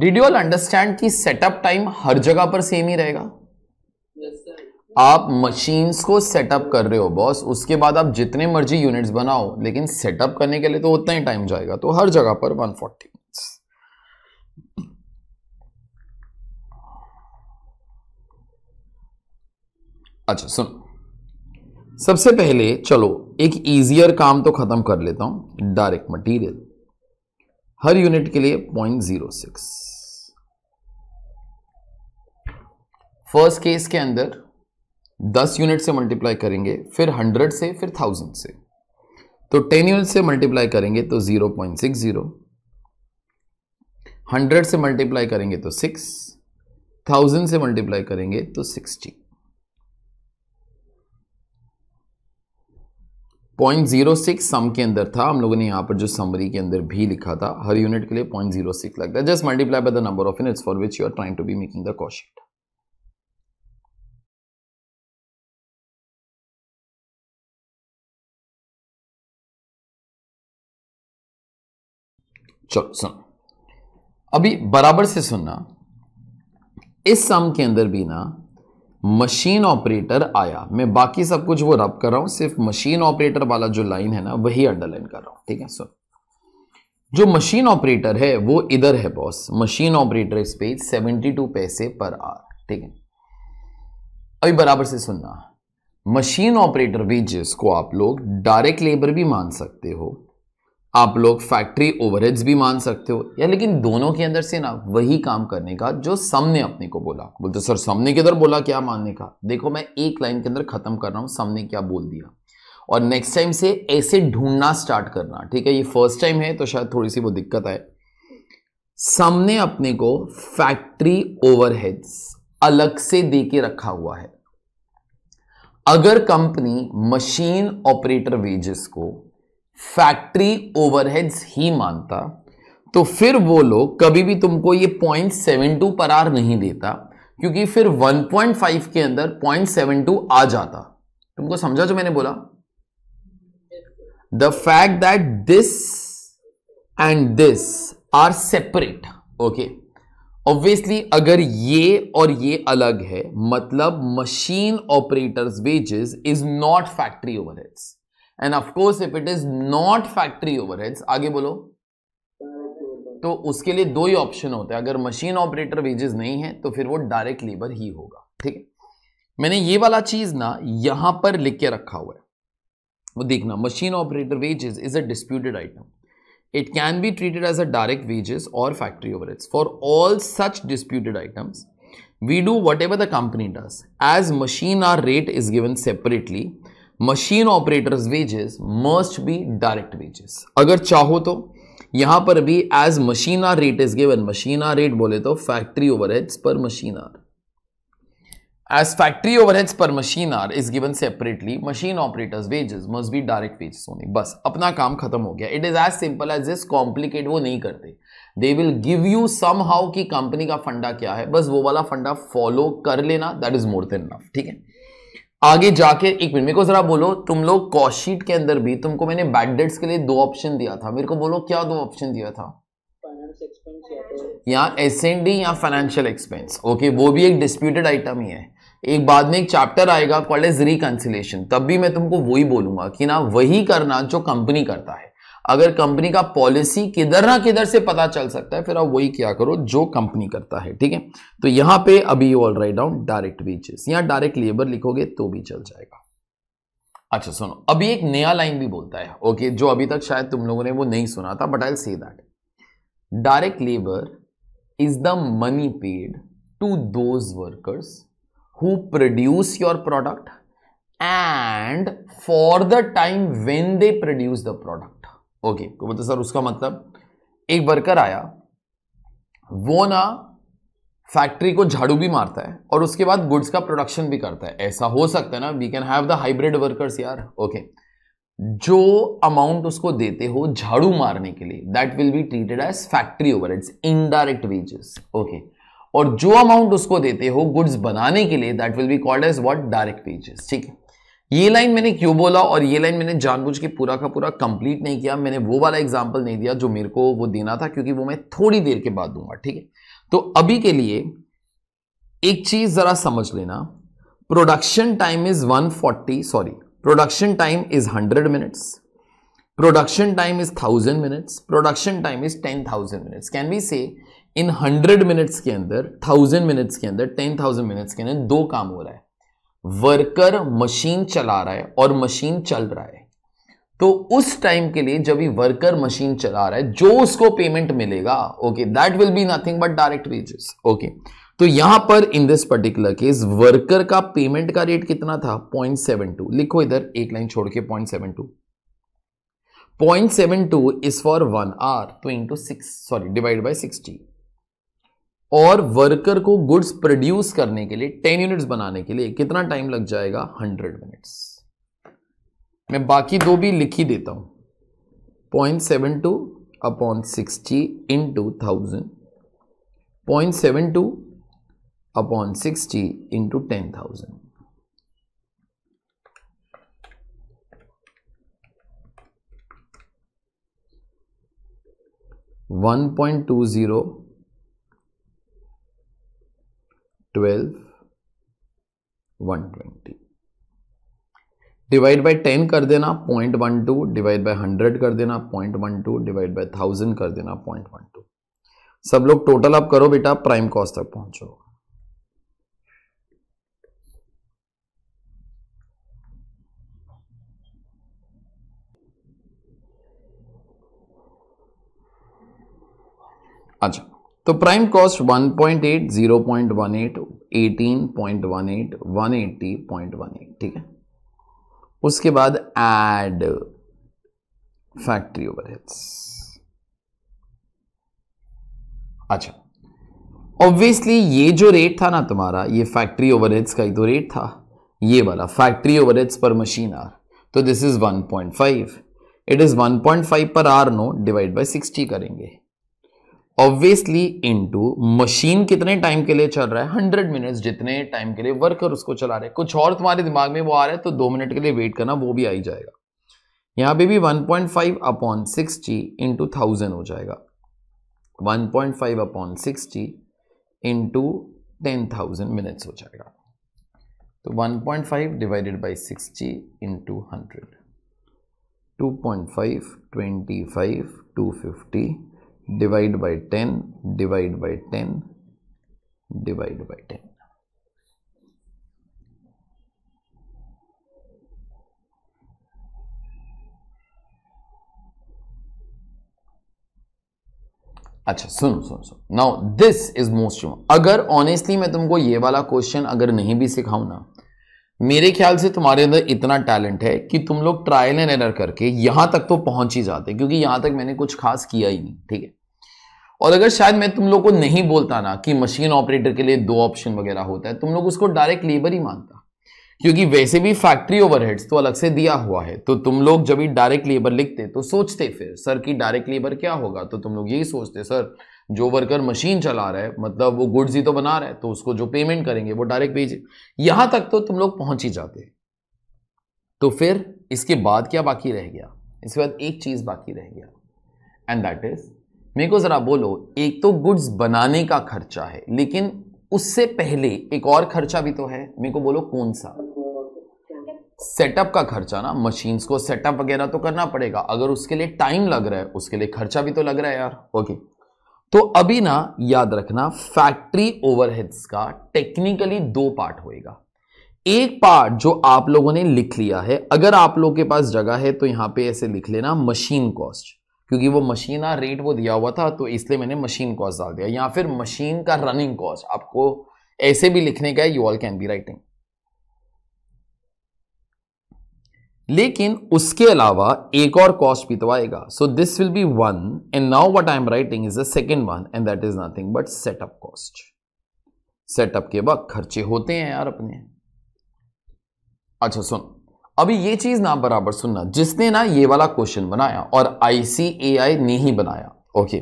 डिड यू ऑल अंडरस्टैंड कि सेटअप टाइम हर जगह पर सेम ही रहेगा आप मशीन्स को सेटअप कर रहे हो बॉस उसके बाद आप जितने मर्जी यूनिट्स बनाओ लेकिन सेटअप करने के लिए तो उतना ही टाइम जाएगा तो हर जगह पर 140 फोर्टी अच्छा सुन सबसे पहले चलो एक इजियर काम तो खत्म कर लेता हूं डायरेक्ट मटेरियल हर यूनिट के लिए point zero six first case के अंदर दस यूनिट से मल्टीप्लाई करेंगे फिर हंड्रेड से फिर थाउजेंड से तो टेन यूनिट से मल्टीप्लाई करेंगे तो zero point six zero hundred से मल्टीप्लाई करेंगे तो सिक्स थाउजेंड से मल्टीप्लाई करेंगे तो sixty point zero six sum के अंदर था हम लोगों ने यहां पर जो समरी के अंदर भी लिखा था हर यूनिट के लिए पॉइंट जीरो सिक्स लगता है just multiply by the number of units for which you are trying to be making the cost चलो सुनो अभी बराबर से सुनना इस सम के अंदर भी ना मशीन ऑपरेटर आया मैं बाकी सब कुछ वो रब कर रहा हूं सिर्फ मशीन ऑपरेटर वाला जो लाइन है ना वही अंडरलाइन कर रहा हूं ठीक है सुन जो मशीन ऑपरेटर है वो इधर है बॉस मशीन ऑपरेटर इस पे टू पैसे पर आर ठीक है अभी बराबर से सुनना मशीन ऑपरेटर वेजेस को आप लोग डायरेक्ट लेबर भी मान सकते हो आप लोग फैक्ट्री ओवरहेड्स भी मान सकते हो या लेकिन दोनों के अंदर से ना वही काम करने का जो सम ने अपने को बोला बोलते सर सम ने किधर बोला क्या मानने का देखो मैं एक लाइन के अंदर खत्म कर रहा हूं सम ने क्या बोल दिया और नेक्स्ट टाइम से ऐसे ढूंढना स्टार्ट करना ठीक है ये फर्स्ट टाइम है तो शायद थोड़ी सी वो दिक्कत आए सम ने अपने को फैक्ट्री ओवरहेड्स अलग से दे के रखा हुआ है अगर कंपनी मशीन ऑपरेटर वेजेस को फैक्ट्री ओवरहेड्स ही मानता तो फिर वो लोग कभी भी तुमको ये point seven two per hour नहीं देता क्योंकि फिर 1.5 के अंदर पॉइंट सेवन टू आ जाता तुमको समझा जो मैंने बोला the fact that this and this are separate okay obviously अगर ये और ये अलग है मतलब machine operators wages is not factory overheads and of course if it is not factory overheads आगे बोलो तो उसके लिए दो ही ऑप्शन होते हैं अगर मशीन ऑपरेटर वेजेस नहीं है तो फिर वो डायरेक्ट लेबर ही होगा ठीक है मैंने ये वाला चीज ना यहां पर लिख के रखा हुआ है वो देखना machine operator wages is a disputed item it can be treated as a direct wages or factory over for all such disputed items we do what the company does as machine hour rate is given separately machine operator wages must be direct wages अगर चाहो तो यहां पर भी as machine hour rate is given machine hour rate बोले तो factory overheads per machine hour as factory overheads per machine hour is given separately machine operators wages must be direct wages होनी बस अपना काम खत्म हो गया it is as simple as this complicate वो नहीं करते they will give you somehow की कंपनी का फंडा क्या है बस वो वाला फंडा फॉलो कर लेना that is more than enough ठीक है आगे जाके एक मिनट मेरे को जरा बोलो तुम लोग कॉशीट के अंदर भी तुमको मैंने बैड डेट्स के लिए दो ऑप्शन दिया था मेरे को बोलो क्या दो ऑप्शन दिया था या एस एन डी या फाइनेंशियल एक्सपेंस ओके वो भी एक डिस्प्यूटेड आइटम ही है एक बाद में एक चैप्टर आएगा कॉलेज रिकंसिलेशन तब भी मैं तुमको वही बोलूंगा कि ना वही करना जो कंपनी करता है अगर कंपनी का पॉलिसी किधर ना किधर से पता चल सकता है फिर आप वही क्या करो जो कंपनी करता है ठीक है तो यहां पे अभी you all write down direct wages यहां डायरेक्ट लेबर लिखोगे तो भी चल जाएगा अच्छा सुनो अभी एक नया लाइन भी बोलता है ओके जो अभी तक शायद तुम लोगों ने वो नहीं सुना था but I say that direct labour is the money paid to those workers who produce your product and for the time when they produce the product okay तो बोलते सर उसका मतलब एक वर्कर आया वो ना फैक्ट्री को झाड़ू भी मारता है और उसके बाद गुड्स का प्रोडक्शन भी करता है ऐसा हो सकता है ना we can have the hybrid workers यार ओके जो अमाउंट उसको देते हो झाड़ू मारने के लिए that will be treated as factory over it's indirect wages okay और जो अमाउंट उसको देते हो गुड्स बनाने के लिए that will be called as what direct wages ठीक है ये लाइन मैंने क्यों बोला और ये लाइन मैंने जानबूझ के पूरा का पूरा कंप्लीट नहीं किया मैंने वो वाला एग्जाम्पल नहीं दिया जो मेरे को वो देना था क्योंकि वो मैं थोड़ी देर के बाद दूंगा ठीक है तो अभी के लिए एक चीज जरा समझ लेना production time is 140 sorry production time is 100 minutes production time is 1000 minutes production time is 10000 minutes can be say in 100 minutes के अंदर 1000 मिनट्स के अंदर 10000 मिनट्स के अंदर दो काम हो रहा है वर्कर मशीन चला रहा है और मशीन चल रहा है तो उस टाइम के लिए जब वर्कर मशीन चला रहा है जो उसको पेमेंट मिलेगा okay that will be nothing but direct wages okay तो यहां पर in this particular case worker का पेमेंट का रेट कितना था 0.72 लिखो इधर एक लाइन छोड़ के 0.72 0.72 इज फॉर वन आर तो into six sorry divide by sixty और वर्कर को गुड्स प्रोड्यूस करने के लिए टेन यूनिट्स बनाने के लिए कितना टाइम लग जाएगा हंड्रेड मिनट्स मैं बाकी दो भी लिख ही देता हूं point seven two upon sixty into thousand point seven two upon sixty into ten thousand one point two zero twenty divide by ten कर देना point one two divide by hundred कर देना point one two divide by thousand कर देना पॉइंट वन टू सब लोग टोटल आप करो बेटा प्राइम कॉस्ट तक पहुंचो अच्छा तो प्राइम कॉस्ट 1.8, 0.18, 18.18, 180.18 ठीक है उसके बाद एड फैक्ट्री ओवरहेड्स अच्छा ऑब्वियसली ये जो रेट था ना तुम्हारा ये फैक्ट्री ओवरहेड्स का ही तो रेट था ये वाला factory overheads per machine hour तो this is 1.5 it is 1.5 per hour no divide by 60 करेंगे ऑब्वियसली इनटू मशीन कितने टाइम के लिए चल रहा है हंड्रेड मिनट्स जितने टाइम के लिए वर्कर उसको चला रहे कुछ और तुम्हारे दिमाग में वो आ रहा है तो दो मिनट के लिए वेट करना वो भी आ ही जाएगा यहाँ पे भी 1.5 point five upon sixty into thousand हो जाएगा 1.5 point five upon sixty into ten thousand minutes हो जाएगा तो 1.5 point five divided by sixty into hundred two point five twenty five two fifty divide by ten divide by ten divide by ten अच्छा सुनो सुनो सुनो नाउ दिस इज मोस्ट अगर ऑनेस्टली मैं तुमको ये वाला क्वेश्चन अगर नहीं भी सिखाऊं ना मेरे ख्याल से तुम्हारे अंदर इतना टैलेंट है कि तुम लोग ट्रायल एंड एरर करके यहां तक तो पहुंच ही जाते क्योंकि यहां तक मैंने कुछ खास किया ही नहीं ठीक है और अगर शायद मैं तुम लोग को नहीं बोलता ना कि मशीन ऑपरेटर के लिए दो ऑप्शन वगैरह होता है तुम लोग उसको डायरेक्ट लेबर ही मानता क्योंकि वैसे भी फैक्ट्री ओवरहेड्स तो अलग से दिया हुआ है तो तुम लोग जब डायरेक्ट लेबर लिखते तो सोचते फिर सर की डायरेक्ट लेबर क्या होगा तो तुम लोग यही सोचते सर जो वर्कर मशीन चला रहा है मतलब वो गुड्स ही तो बना रहा है तो उसको जो पेमेंट करेंगे वो डायरेक्ट भेजे यहां तक तो तुम लोग पहुंच ही जाते तो फिर इसके बाद क्या बाकी रह गया इसके बाद एक चीज बाकी रह गया एंड दैट इज मेरे को जरा बोलो एक तो गुड्स बनाने का खर्चा है लेकिन उससे पहले एक और खर्चा भी तो है मेरे को बोलो कौन सा सेटअप का खर्चा ना मशीन्स को सेटअप वगैरह तो करना पड़ेगा अगर उसके लिए टाइम लग रहा है उसके लिए खर्चा भी तो लग रहा है यार ओके okay. तो अभी ना याद रखना फैक्ट्री ओवरहेड्स का टेक्निकली दो पार्ट होएगा एक पार्ट जो आप लोगों ने लिख लिया है अगर आप लोगों के पास जगह है तो यहां पे ऐसे लिख लेना मशीन कॉस्ट क्योंकि वो आ रेट हाँ, वो दिया हुआ था तो इसलिए मैंने मशीन कॉस्ट डाल दिया या फिर मशीन का रनिंग कॉस्ट आपको ऐसे भी लिखने का है you all can be writing लेकिन उसके अलावा एक और कॉस्ट भी तो आएगा so this will be one and now what I am writing is the second one and that is nothing but setup cost setup के वक्त खर्चे होते हैं यार अपने अच्छा सुन अभी ये चीज ना बराबर सुनना जिसने ना ये वाला क्वेश्चन बनाया और आईसीएआई ने ही बनाया ओके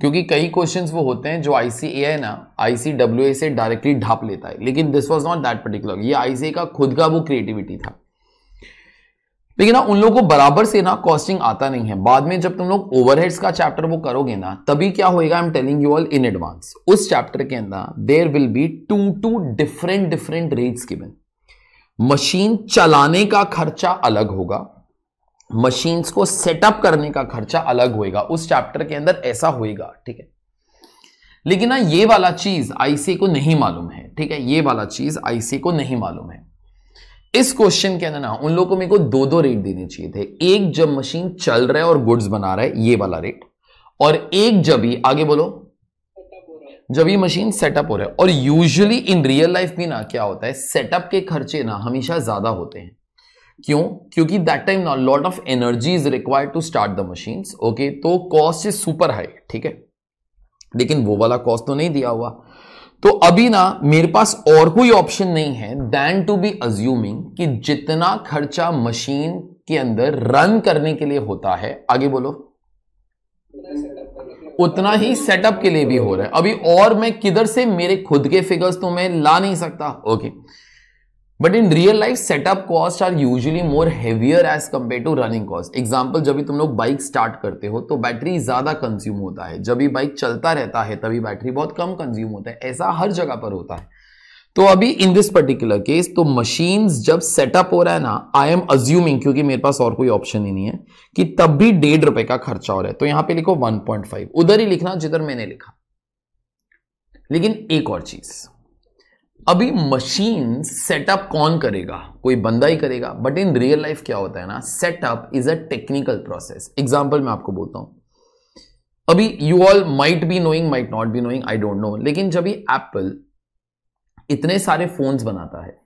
क्योंकि कई क्वेश्चंस वो होते हैं जो आईसीएआई ना आईसीडब्ल्यूए से डायरेक्टली ढाप लेता है लेकिन this was not that particular ये आईसीए का खुद का वो क्रिएटिविटी था लेकिन ना उन लोगों को बराबर से ना कॉस्टिंग आता नहीं है बाद में जब तुम लोग ओवरहेड्स का चैप्टर वो करोगे ना तभी क्या होएगा I am telling you all in advance उस चैप्टर के अंदर there will be two two different different rates given machine चलाने का खर्चा अलग होगा मशीन्स को सेटअप करने का खर्चा अलग होएगा उस चैप्टर के अंदर ऐसा होएगा ठीक है लेकिन ना ये वाला चीज आईसी को नहीं मालूम है ठीक है ये वाला चीज आईसी को नहीं मालूम है इस क्वेश्चन के अंदर ना उन लोगों को मेरे को दो दो रेट देने चाहिए थे एक जब मशीन चल रहा है और गुड्स बना रहा है ये वाला रेट और एक जब ही आगे बोलो जब ये मशीन सेटअप हो रहा है और यूजुअली इन रियल लाइफ में ना क्या होता है सेटअप के खर्चे ना हमेशा ज्यादा होते हैं क्यों क्योंकि दैट टाइम ना lot of energy is required to start the machine okay तो कॉस्ट इज सुपर हाई ठीक है लेकिन वो वाला कॉस्ट तो नहीं दिया हुआ तो अभी ना मेरे पास और कोई ऑप्शन नहीं है दैन टू बी अज्यूमिंग कि जितना खर्चा मशीन के अंदर रन करने के लिए होता है आगे बोलो उतना ही सेटअप के लिए भी हो रहा है अभी और मैं किधर से मेरे खुद के फिगर्स तो मैं ला नहीं सकता okay okay. But in real life setup cost are usually more heavier as compare to running cost example जब भी तुम लोग बाइक स्टार्ट करते हो तो बैटरी ज़्यादा कंज्यूम होता है जब भी बाइक चलता रहता है तभी बैटरी बहुत कम कंज्यूम होता है ऐसा हर जगह पर होता है तो अभी इन दिस पर्टिकुलर केस तो मशीन जब सेटअप हो रहा है ना आई एम अज्यूमिंग क्योंकि मेरे पास और कोई ऑप्शन ही नहीं है कि तब भी डेढ़ रुपए का खर्चा हो रहा है तो यहां पे लिखो 1.5 उधर ही लिखना जिधर मैंने लिखा लेकिन एक और चीज़ अभी मशीन सेटअप कौन करेगा कोई बंदा ही करेगा बट इन रियल लाइफ क्या होता है ना setup is a technical process example मैं आपको बोलता हूं अभी you all might be knowing might not be knowing I don't know लेकिन जब ये एप्पल इतने सारे फोन्स बनाता है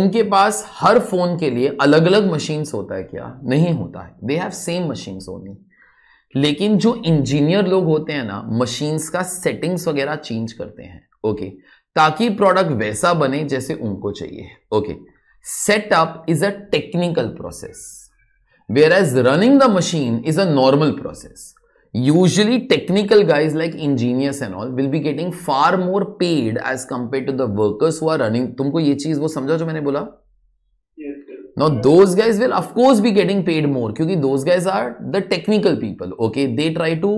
उनके पास हर फोन के लिए अलग अलग मशीन्स होता है क्या नहीं होता है they have same machines only लेकिन जो इंजीनियर लोग होते हैं ना मशीन्स का सेटिंग्स वगैरह चेंज करते हैं ओके okay. ताकि प्रोडक्ट वैसा बने जैसे उनको चाहिए okay setup is a technical process whereas running the machine is a normal process usually technical guys like engineers and all will be getting far more paid as compare to the workers हुआ रनिंग तुमको ये चीज वो समझा जो मैंने बोला now those guys will of course be getting paid more क्योंकि those guys are the technical people okay they try to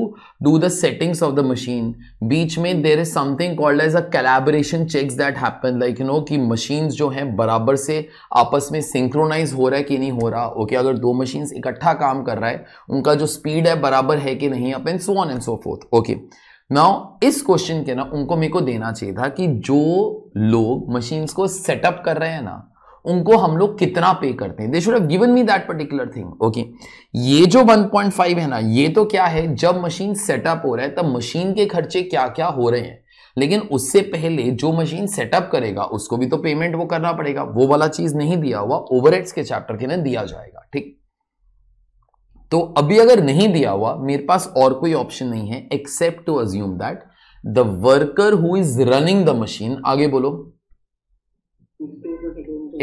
do the settings of the machine बीच में there is something called as a calibration check that happen like you know कि मशीन जो है बराबर से आपस में सिंक्रोनाइज हो रहा है कि नहीं हो रहा ओके okay, अगर दो मशीन्स इकट्ठा काम कर रहा है उनका जो स्पीड है बराबर है कि नहीं अपन so on and so forth okay now इस क्वेश्चन के ना उनको मेरे को देना चाहिए था कि जो लोग मशीन्स को सेटअप कर रहे हैं ना उनको हम लोग कितना पे करते हैं they should have given me that particular thing okay ये जो 1.5 है ना ये तो क्या है जब मशीन सेटअप हो रहा है तब मशीन के खर्चे क्या क्या हो रहे हैं लेकिन उससे पहले जो मशीन सेटअप करेगा उसको भी तो पेमेंट वो करना पड़ेगा वो वाला चीज नहीं दिया हुआ ओवर के चैप्टर के ना दिया जाएगा ठीक तो अभी अगर नहीं दिया हुआ मेरे पास और कोई ऑप्शन नहीं है except to assume that the worker who is running the machine आगे बोलो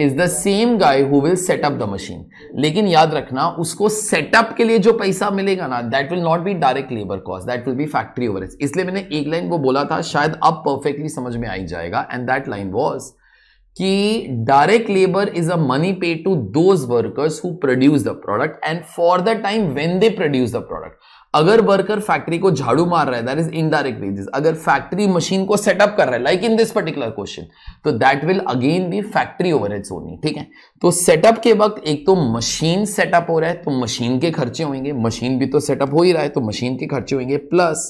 is the same guy who will setup the machine लेकिन याद रखना उसको सेटअप के लिए जो पैसा मिलेगा ना that will not be direct labour cost that will be factory over इसलिए मैंने एक लाइन को बोला था शायद अब परफेक्टली समझ में आई जाएगा एंड दैट लाइन वॉज कि direct labour is a money pay to those workers who produce the product and for the time when they produce the product अगर वर्कर फैक्ट्री को झाड़ू मार रहा है दैट इज इनडायरेक्ट वेजेस अगर फैक्ट्री मशीन को सेटअप कर रहा है like in this particular question तो that will again be factory overheads ठीक है तो सेटअप के वक्त एक तो मशीन सेटअप हो रहा है तो मशीन के खर्चे होंगे मशीन भी तो सेटअप हो ही रहा है तो मशीन के खर्चे होंगे plus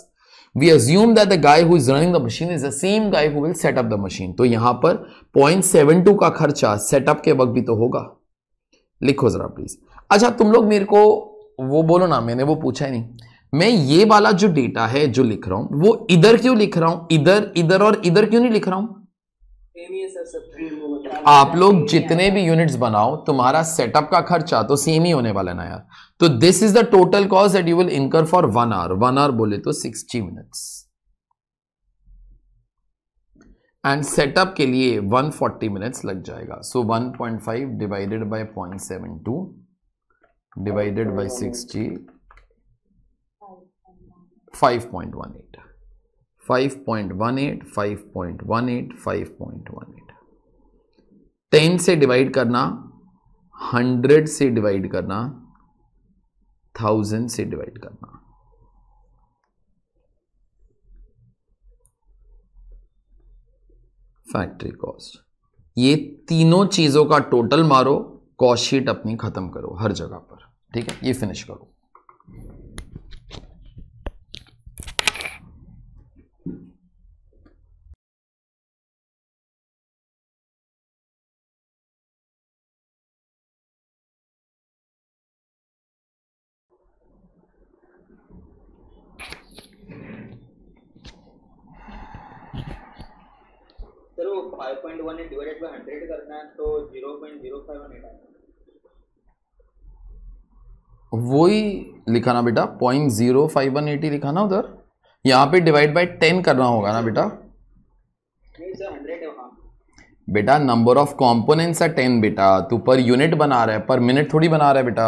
we assume that the guy who is running the machine is the same guy who will setup the machine तो यहां पर पॉइंट सेवन टू का खर्चा सेटअप के वक्त भी तो होगा लिखो जरा प्लीज अच्छा तुम लोग मेरे को वो बोलो ना मैंने वो पूछा ही नहीं मैं ये वाला जो डेटा है जो लिख रहा हूं वो इधर क्यों लिख रहा हूं इधर इधर और इधर क्यों नहीं लिख रहा हूं आप लोग जितने भी यूनिट्स बनाओ तुम्हारा सेटअप का खर्चा तो सेम ही होने वाला ना यार तो this is the total cost that you will incur for one hour one hour बोले तो सिक्सटी मिनट्स एंड सेटअप के लिए 140 मिनट्स लग जाएगा so 1.5 divided by 0.72 divided by 60 ten से डिवाइड करना हंड्रेड से डिवाइड करना थाउजेंड से डिवाइड करना फैक्ट्री कॉस्ट ये तीनों चीजों का टोटल मारो कॉस्ट शीट अपनी खत्म करो हर जगह पर ठीक है ये फिनिश करो करो 5.18 डिवाइडेड बाय 100 करना है तो 0.0518 आएगा वो ही लिखाना बेटा point zero five one eighty लिखाना उधर यहाँ पे डिवाइड बाय टेन करना होगा ना बेटा बेटा नंबर ऑफ कॉम्पोनेंट्स है टेन बेटा तू पर यूनिट बना रहा है पर मिनट थोड़ी बना रहा है बेटा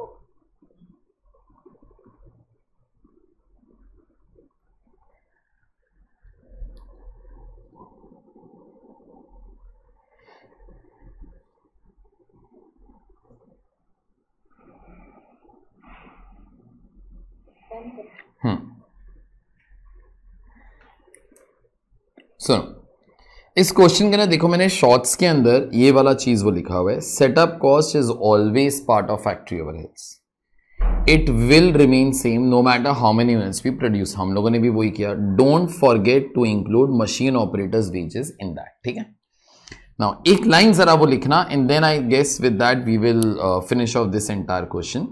Hmm. सुनो इस क्वेश्चन के ना देखो मैंने शॉर्ट्स के अंदर ये वाला चीज वो लिखा हुआ है setup cost is always part of factory overheads it will remain same no matter how many units we produce हम लोगों ने भी वही किया don't forget to include machine operators wages in that ठीक है नाउ एक लाइन जरा वो लिखना and then I guess with that we will finish off this entire question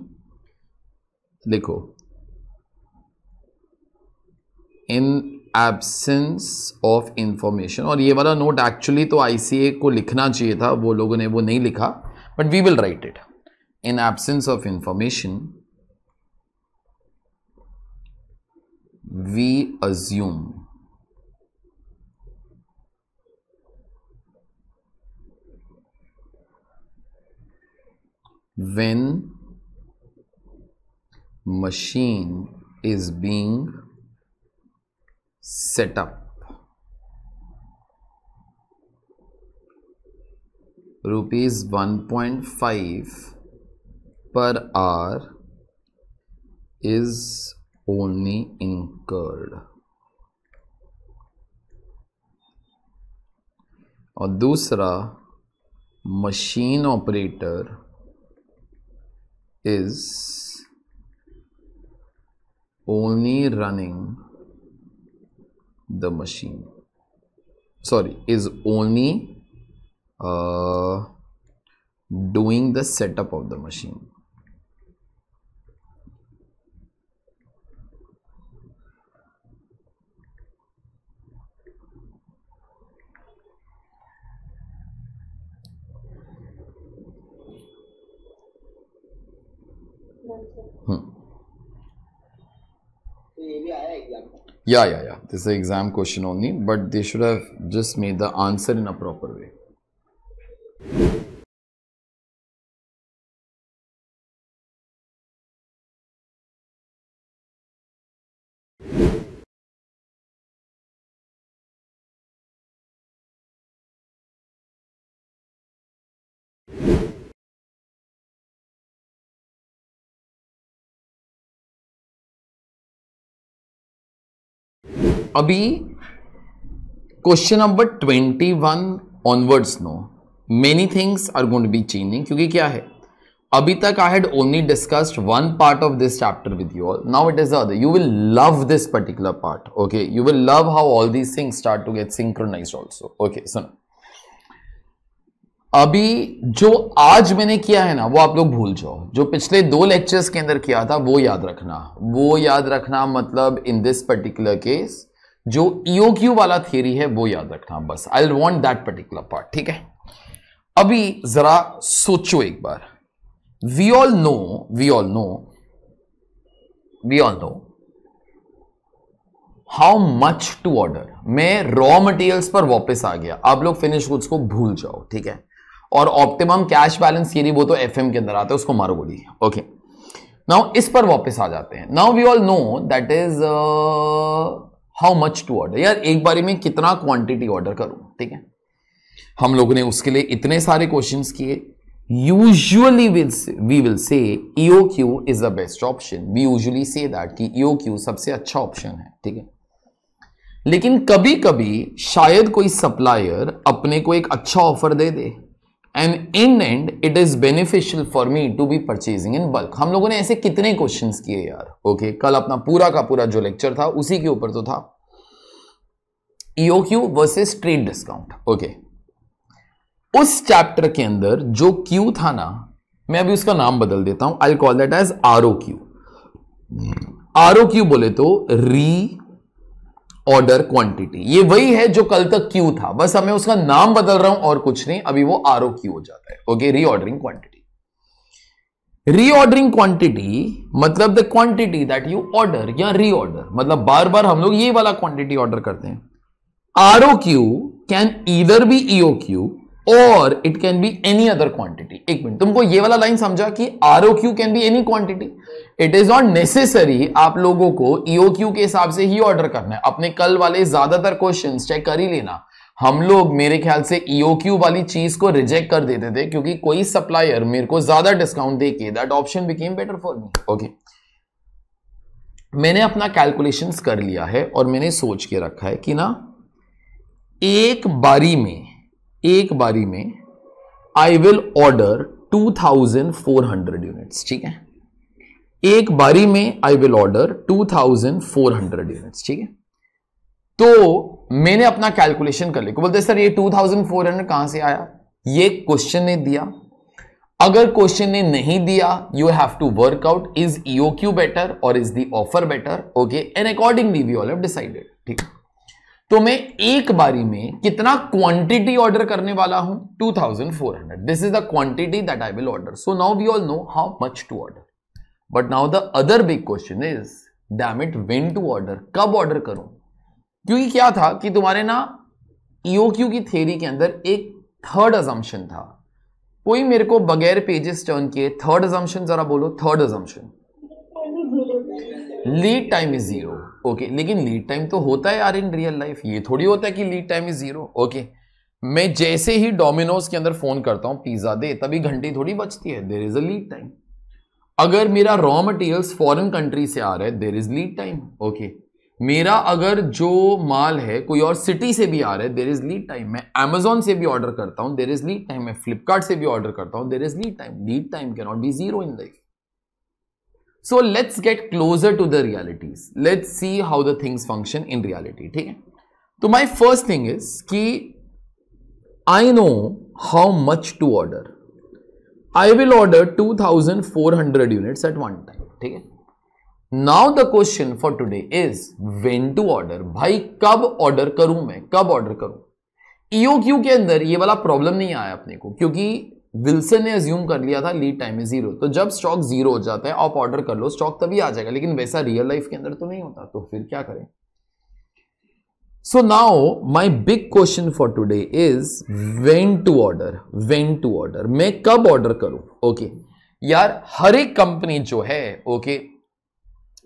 लिखो इन एबसेंस ऑफ इंफॉर्मेशन और ये वाला नोट एक्चुअली तो आई को लिखना चाहिए था वो लोगों ने वो नहीं लिखा but we will write it in absence of information we assume when machine is being setup rupees one point five per R is only incurred और दूसरा machine operator is only running the machine sorry is only uh, doing the setup of the machine yeah, yeah, yeah. This is an exam question only, but they should have just made the answer in a proper way. अभी question number twenty one onwards no many things are going to be changing क्योंकि क्या है अभी तक I had only discussed one part of this chapter with you all now it is other you will love this particular part okay you will love how all these things start to get synchronise also okay सुनो अभी जो आज मैंने किया है ना वो आप लोग भूल जाओ जो पिछले दो लेक्चर्स के अंदर किया था वो याद रखना वो याद रखना मतलब इन दिस पर्टिकुलर केस जो ईओक्यू e वाला थियरी है वो याद रखना बस I want that particular part ठीक है अभी जरा सोचो एक बार we all know we all know we all know how much to order मैं रॉ मटेरियल्स पर वापस आ गया आप लोग फिनिश गुड्स को भूल जाओ ठीक है और ऑप्टिमम कैश बैलेंस थियरी वो तो एफ के अंदर आता है उसको मारो बोली ओके नाउ इस पर वापस आ जाते हैं now we all know that is how much to order यार एक बारे में कितना क्वांटिटी ऑर्डर करूं ठीक है हम लोगों ने उसके लिए इतने सारे क्वेश्चन किए will we will say E O Q is the best option we usually say that कि ईओ e क्यू सबसे अच्छा ऑप्शन है ठीक है लेकिन कभी कभी शायद कोई सप्लायर अपने को एक अच्छा ऑफर दे दे and in end it is beneficial for me to be purchasing in bulk हम लोगों ने ऐसे कितने क्वेश्चन किए यार ओके okay, कल अपना पूरा का पूरा जो लेक्चर था उसी के ऊपर तो था EOQ versus trade discount okay उस चैप्टर के अंदर जो क्यू था ना मैं अभी उसका नाम बदल देता हूं I call that as R O Q R O Q बोले तो री ऑर्डर क्वांटिटी ये वही है जो कल तक क्यू था बस हमें उसका नाम बदल रहा हूं और कुछ नहीं अभी वो आर ओ क्यू हो जाता है okay reordering quantity reordering quantity मतलब the quantity that you order या रीऑर्डर मतलब बार बार हम लोग ये वाला क्वांटिटी ऑर्डर करते हैं R O Q can either be E O Q और it can be any other quantity एक मिनट तुमको ये वाला लाइन समझा कि R O Q can be any quantity it is not necessary आप लोगों को ईओ e क्यू के हिसाब से ही ऑर्डर करना है अपने कल वाले ज्यादातर क्वेश्चन चेक कर ही लेना हम लोग मेरे ख्याल से ईओ e क्यू वाली चीज को रिजेक्ट कर देते थे क्योंकि कोई सप्लायर मेरे को ज्यादा डिस्काउंट दे के that option became better for me okay मैंने अपना कैलकुलेशंस कर लिया है और मैंने सोच के रखा है कि ना एक बारी में एक बारी में आई विल ऑर्डर 2400 यूनिट्स ठीक है एक बारी में आई विल ऑर्डर 2400 यूनिट्स ठीक है तो मैंने अपना कैलकुलेशन कर लिया बोलते सर ये 2400 कहां से आया ये क्वेश्चन ने दिया अगर क्वेश्चन ने नहीं दिया you have to work out is Q better और is the offer better okay and accordingly we all have decided ठीक है तो मैं एक बारी में कितना क्वांटिटी ऑर्डर करने वाला हूं 2400 this is the quantity that I will order so now we all know how much to order but now the other big question is damn it when to order कब ऑर्डर करूं क्योंकि क्या था कि तुम्हारे ना ईओक्यू e की थेरी के अंदर एक थर्ड अजम्पन था कोई मेरे को बगैर पेजेस टर्न किए थर्ड अजम्पन जरा बोलो third assumption lead time is zero okay लेकिन लीड टाइम तो होता है यार इन रियल लाइफ ये थोड़ी होता है कि lead time is zero okay मैं जैसे ही डोमिनोज के अंदर फोन करता हूँ पिज्जा दे तभी घंटी थोड़ी बचती है there is a lead time अगर मेरा रॉ मटेरियल्स फॉरेन कंट्री से आ रहा है there is lead time okay मेरा अगर जो माल है कोई और सिटी से भी आ रहा है देर इज लीड टाइम मैं अमेजोन से भी ऑर्डर करता हूँ देर इज लीड टाइम मैं फ्लिपकार्ट से भी ऑर्डर करता हूँ there is lead time lead time cannot be zero in life so let's get closer to the realities let's see how the things function in reality ठीक है तो माई फर्स्ट थिंग इज कि I know how much to order I will order two thousand four hundred units at one time ठीक है now the question for today is when to order भाई कब ऑर्डर करूं मैं कब ऑर्डर करूं ईओ क्यू के अंदर ये वाला प्रॉब्लम नहीं आया अपने को क्योंकि विल्सन ने एज्यूम कर लिया था लीड टाइम इज जीरो तो जब स्टॉक जीरो हो जाता है आप ऑर्डर कर लो स्टॉक तभी आ जाएगा लेकिन वैसा रियल लाइफ के अंदर तो नहीं होता तो फिर क्या करें so now my big question for today is when to order when to order मैं कब ऑर्डर करूं ओके okay. यार हर एक कंपनी जो है ओके okay,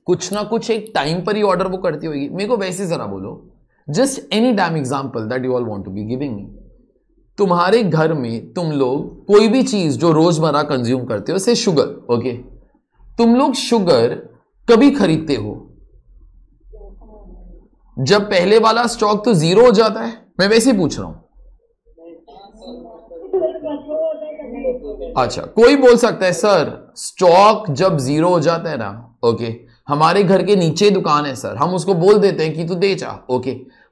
कुछ ना कुछ एक टाइम पर ही ऑर्डर वो करती होगी मेरे को वैसे जरा बोलो just any damn example that you all want to be giving me तुम्हारे घर में तुम लोग कोई भी चीज़ जो रोज़मर्रा कंज्यूम करते हो से शुगर ओके तुम लोग शुगर कभी खरीदते हो जब पहले वाला स्टॉक तो ज़ीरो हो जाता है मैं वैसे ही पूछ रहा हूं अच्छा कोई बोल सकता है सर स्टॉक जब ज़ीरो हो जाता है ना ओके हमारे घर के नीचे दुकान है सर हम उसको बोल देते हैं कि तू दे जा ओके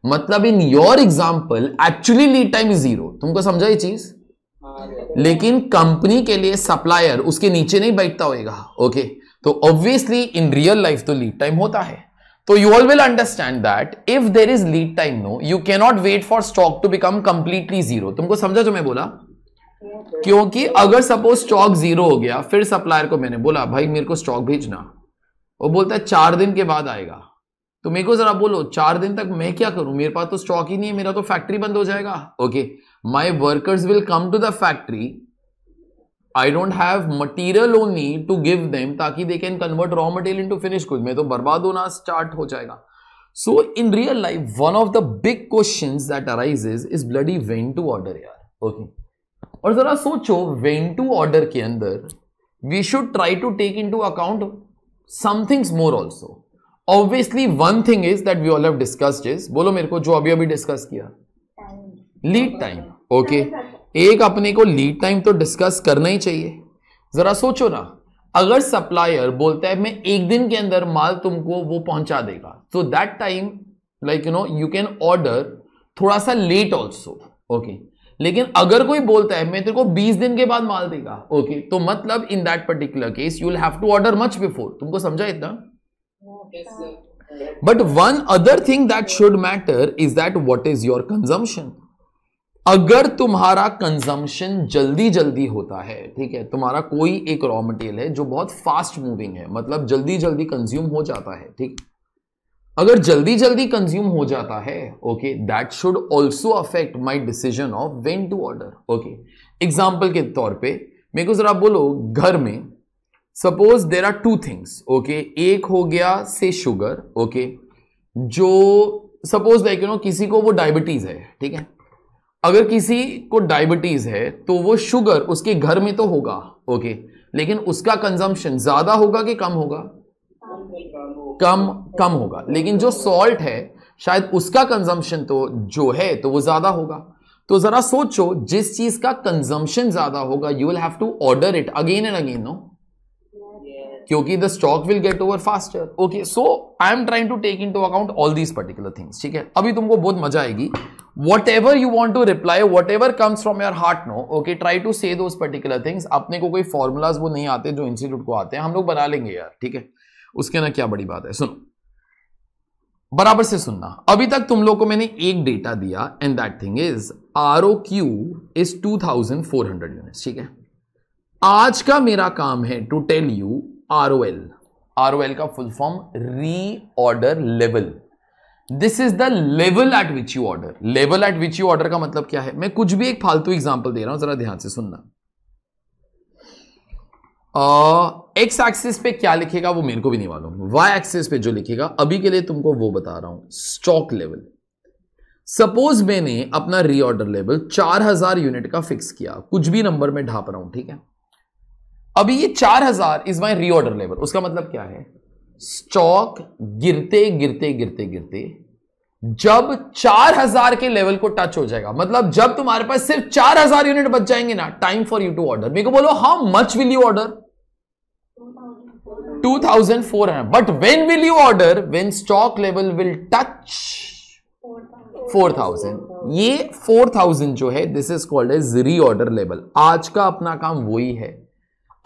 मतलब in your example actually lead time is zero तुमको समझा ये चीज हाँ, लेकिन कंपनी के लिए सप्लायर उसके नीचे नहीं बैठता होगा ओके तो ऑब्वियसली इन रियल लाइफ तो लीड टाइम होता है तो you all will understand that if there is lead time no you cannot wait for stock to become completely zero तुमको समझा जो मैं बोला क्योंकि अगर सपोज स्टॉक जीरो हो गया फिर सप्लायर को मैंने बोला भाई मेरे को स्टॉक भेजना वो बोलता है चार दिन के बाद आएगा तो मेरे को जरा बोलो चार दिन तक मैं क्या करूं मेरे पास तो स्टॉक ही नहीं है मेरा तो फैक्ट्री बंद हो जाएगा okay my workers will come to the factory I don't have material only to give them ताकि they can convert raw material to finish good मैं तो बर्बाद होना स्टार्ट हो जाएगा so in real life one of the big question that arise is bloody when to order यार ओके और जरा सोचो वेन टू ऑर्डर के अंदर we should try to take into account somethings more also obviously one thing is that we all have discussed is बोलो मेरे को जो अभी अभी डिस्कस किया लीड टाइम ओके एक अपने को लीड टाइम तो डिस्कस करना ही चाहिए जरा सोचो ना अगर सप्लायर बोलता है मैं एक दिन के अंदर माल तुमको वो पहुंचा देगा तो that time like you know you can order थोड़ा सा लेट ऑल्सो ओके लेकिन अगर कोई बोलता है मैं तेरे को 20 दिन के बाद माल देगा ओके okay, तो मतलब in that particular case you will have to order much before तुमको समझा इतना but one other thing that should matter is that what is your consumption अगर तुम्हारा कंजम्पशन जल्दी जल्दी होता है ठीक है तुम्हारा कोई एक रॉ मटेरियल है जो बहुत फास्ट मूविंग है मतलब जल्दी जल्दी कंज्यूम हो जाता है ठीक अगर जल्दी जल्दी कंज्यूम हो जाता है okay that should also affect my decision of when to order okay example के तौर पे मेरे को जरा बोलो घर में suppose there are two things okay एक हो गया से शुगर ओके जो सपोज लाइक यू नो किसी को वो डायबिटीज है ठीक है अगर किसी को डायबिटीज है तो वो शुगर उसके घर में तो होगा ओके लेकिन उसका कंजम्पशन ज्यादा होगा कि कम होगा कम कम होगा लेकिन जो सॉल्ट है शायद उसका कंजम्पशन तो जो है तो वो ज्यादा होगा तो जरा सोचो जिस चीज का कंजम्पशन ज्यादा होगा you will have to order it again and again no क्योंकि the stock will get over faster okay so I am trying to take into account all these particular things ठीक है अभी तुमको बहुत मजा आएगी whatever you want to reply whatever comes from your heart no okay try to say those particular things अपने को कोई फॉर्मुलाज वो नहीं आते जो इंस्टीट्यूट को आते हैं हम लोग बना लेंगे यार ठीक है उसके ना क्या बड़ी बात है सुनो बराबर से सुनना अभी तक तुम लोग को मैंने एक डेटा दिया and that thing is R O Q is two thousand four hundred unit ठीक है आज का मेरा काम है to tell you R O L R O L का full form reorder level this is the level at which you order level at which you order का मतलब क्या है मैं कुछ भी एक फालतू एग्जाम्पल दे रहा हूं जरा ध्यान से सुनना एक्स uh, एक्सिस पे क्या लिखेगा वो मेरे को भी नहीं मालूम वाई एक्सिस पे जो लिखेगा अभी के लिए तुमको वो बता रहा हूं स्टॉक लेवल सपोज मैंने अपना रीऑर्डर लेवल 4000 यूनिट का फिक्स किया कुछ भी नंबर में ढाप रहा हूं ठीक है अभी ये चार हजार इज माई रीऑर्डर लेवल उसका मतलब क्या है स्टॉक गिरते गिरते गिरते गिरते जब चार हजार के लेवल को टच हो जाएगा मतलब जब तुम्हारे पास सिर्फ चार हजार यूनिट बच जाएंगे ना time for you to order मेरे को बोलो how much will you order but when will you order when stock level will touch four 4000 ये 4000 जो है this is called as reorder level आज का अपना काम वही है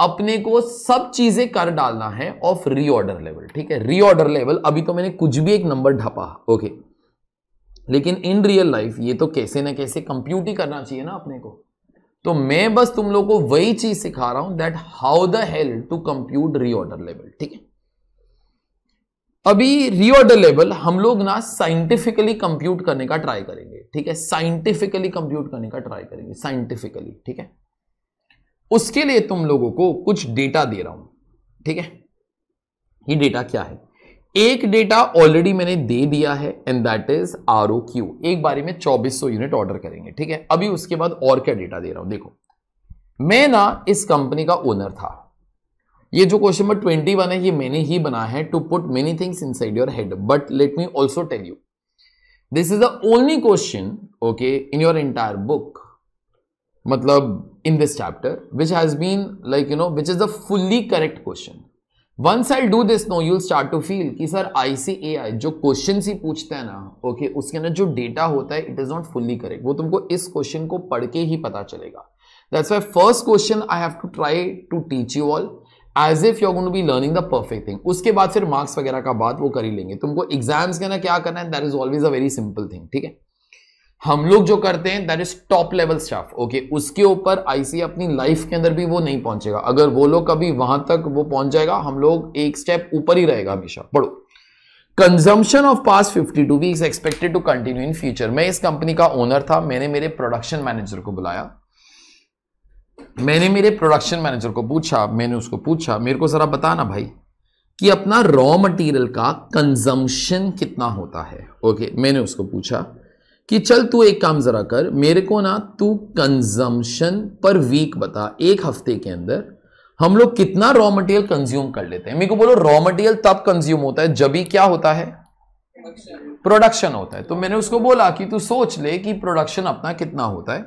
अपने को सब चीजें कर डालना है ऑफ रीऑर्डर लेवल ठीक है रीऑर्डर लेवल अभी तो मैंने कुछ भी एक नंबर ढपा ओके लेकिन इन रियल लाइफ ये तो कैसे ना कैसे कंप्यूट ही करना चाहिए ना अपने को तो मैं बस तुम लोग को वही चीज सिखा रहा हूं that how the hell to compute reorder level ठीक है अभी रीऑर्डर लेवल हम लोग ना साइंटिफिकली कंप्यूट करने का ट्राई करेंगे ठीक है साइंटिफिकली कंप्यूट करने का ट्राई करेंगे साइंटिफिकली ठीक है उसके लिए तुम लोगों को कुछ डेटा दे रहा हूं ठीक है ये डेटा क्या है एक डेटा ऑलरेडी मैंने दे दिया है and that is R O Q एक बारे में 2400 यूनिट ऑर्डर करेंगे ठीक है अभी उसके बाद और क्या डेटा दे रहा हूं देखो मैं ना इस कंपनी का ओनर था ये जो क्वेश्चन नंबर ट्वेंटी वन है ये मैंने ही बना है to put many things inside your head but let me also tell you this is the only question okay in your entire book मतलब in this chapter which has been like you know which is the fully correct question once I do this no you'll start to feel कि sir I C A I जो क्वेश्चन ही पूछते हैं ना ओके okay, उसके अंदर जो डेटा होता है it is not fully correct वो तुमको इस क्वेश्चन को पढ़ के ही पता चलेगा that's why first question I have to try to teach you all as if you gonna be learning the perfect thing उसके बाद फिर मार्क्स वगैरह का बात वो कर ही लेंगे तुमको एग्जाम्स के ना क्या करना है that is always a very simple thing ठीक है हम लोग जो करते हैं that is top level stuff okay उसके ऊपर आईसी अपनी लाइफ के अंदर भी वो नहीं पहुंचेगा अगर वो लोग कभी वहां तक वो पहुंच जाएगा हम लोग एक स्टेप ऊपर ही रहेगा हमेशा पढ़ो consumption of past 52 weeks expected to continue in future मैं इस कंपनी का ओनर था मैंने मेरे प्रोडक्शन मैनेजर को बुलाया मैंने मेरे प्रोडक्शन मैनेजर को पूछा मैंने उसको पूछा मेरे को जरा बताना भाई कि अपना रॉ मटेरियल का कंजम्पशन कितना होता है ओके okay, मैंने उसको पूछा कि चल तू एक काम ज़रा कर मेरे को ना तू कंजम्पशन पर वीक बता एक हफ्ते के अंदर हम लोग कितना रॉ मटेरियल कंज्यूम कर लेते हैं मेरे को बोलो रॉ मटेरियल तब कंज्यूम होता है जब ही क्या होता है प्रोडक्शन होता है तो मैंने उसको बोला कि तू सोच ले कि प्रोडक्शन अपना कितना होता है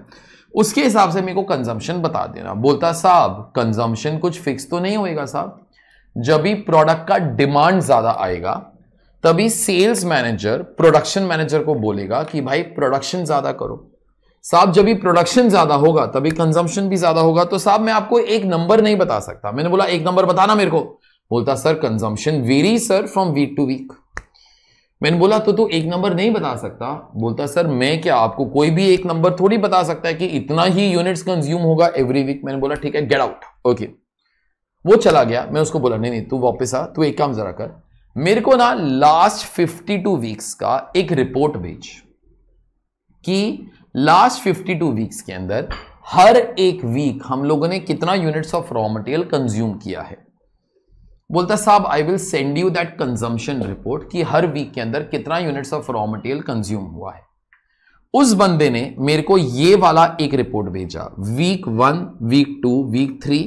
उसके हिसाब से मेरे को कंजम्पशन बता देना बोलता साहब कंजम्पशन कुछ फिक्स तो नहीं होएगा साहब जब भी प्रोडक्ट का डिमांड ज़्यादा आएगा तभी सेल्स मैनेजर प्रोडक्शन मैनेजर को बोलेगा कि भाई प्रोडक्शन ज्यादा करो साहब जब भी प्रोडक्शन ज्यादा होगा तभी कंजम्पशन भी ज्यादा होगा तो साहब मैं आपको एक नंबर नहीं बता सकता मैंने बोला एक नंबर बताना मेरे को बोलता sir consumption vary sir from week to week मैंने बोला तो तू तो एक नंबर नहीं बता सकता बोलता सर मैं क्या आपको कोई भी एक नंबर थोड़ी बता सकता है कि इतना ही यूनिट्स कंज्यूम होगा एवरी वीक मैंने बोला ठीक है गेट आउट ओके वो चला गया मैं उसको बोला नहीं नहीं तू वापस आ तू एक काम जरा कर मेरे को ना लास्ट 52 वीक्स का एक रिपोर्ट भेज कि लास्ट 52 वीक्स के अंदर हर एक वीक हम लोगों ने कितना units of raw material consume किया है बोलता साहब I will send you that consumption report कि हर वीक के अंदर कितना units of raw material consume हुआ है उस बंदे ने मेरे को ये वाला एक रिपोर्ट भेजा week one week to week three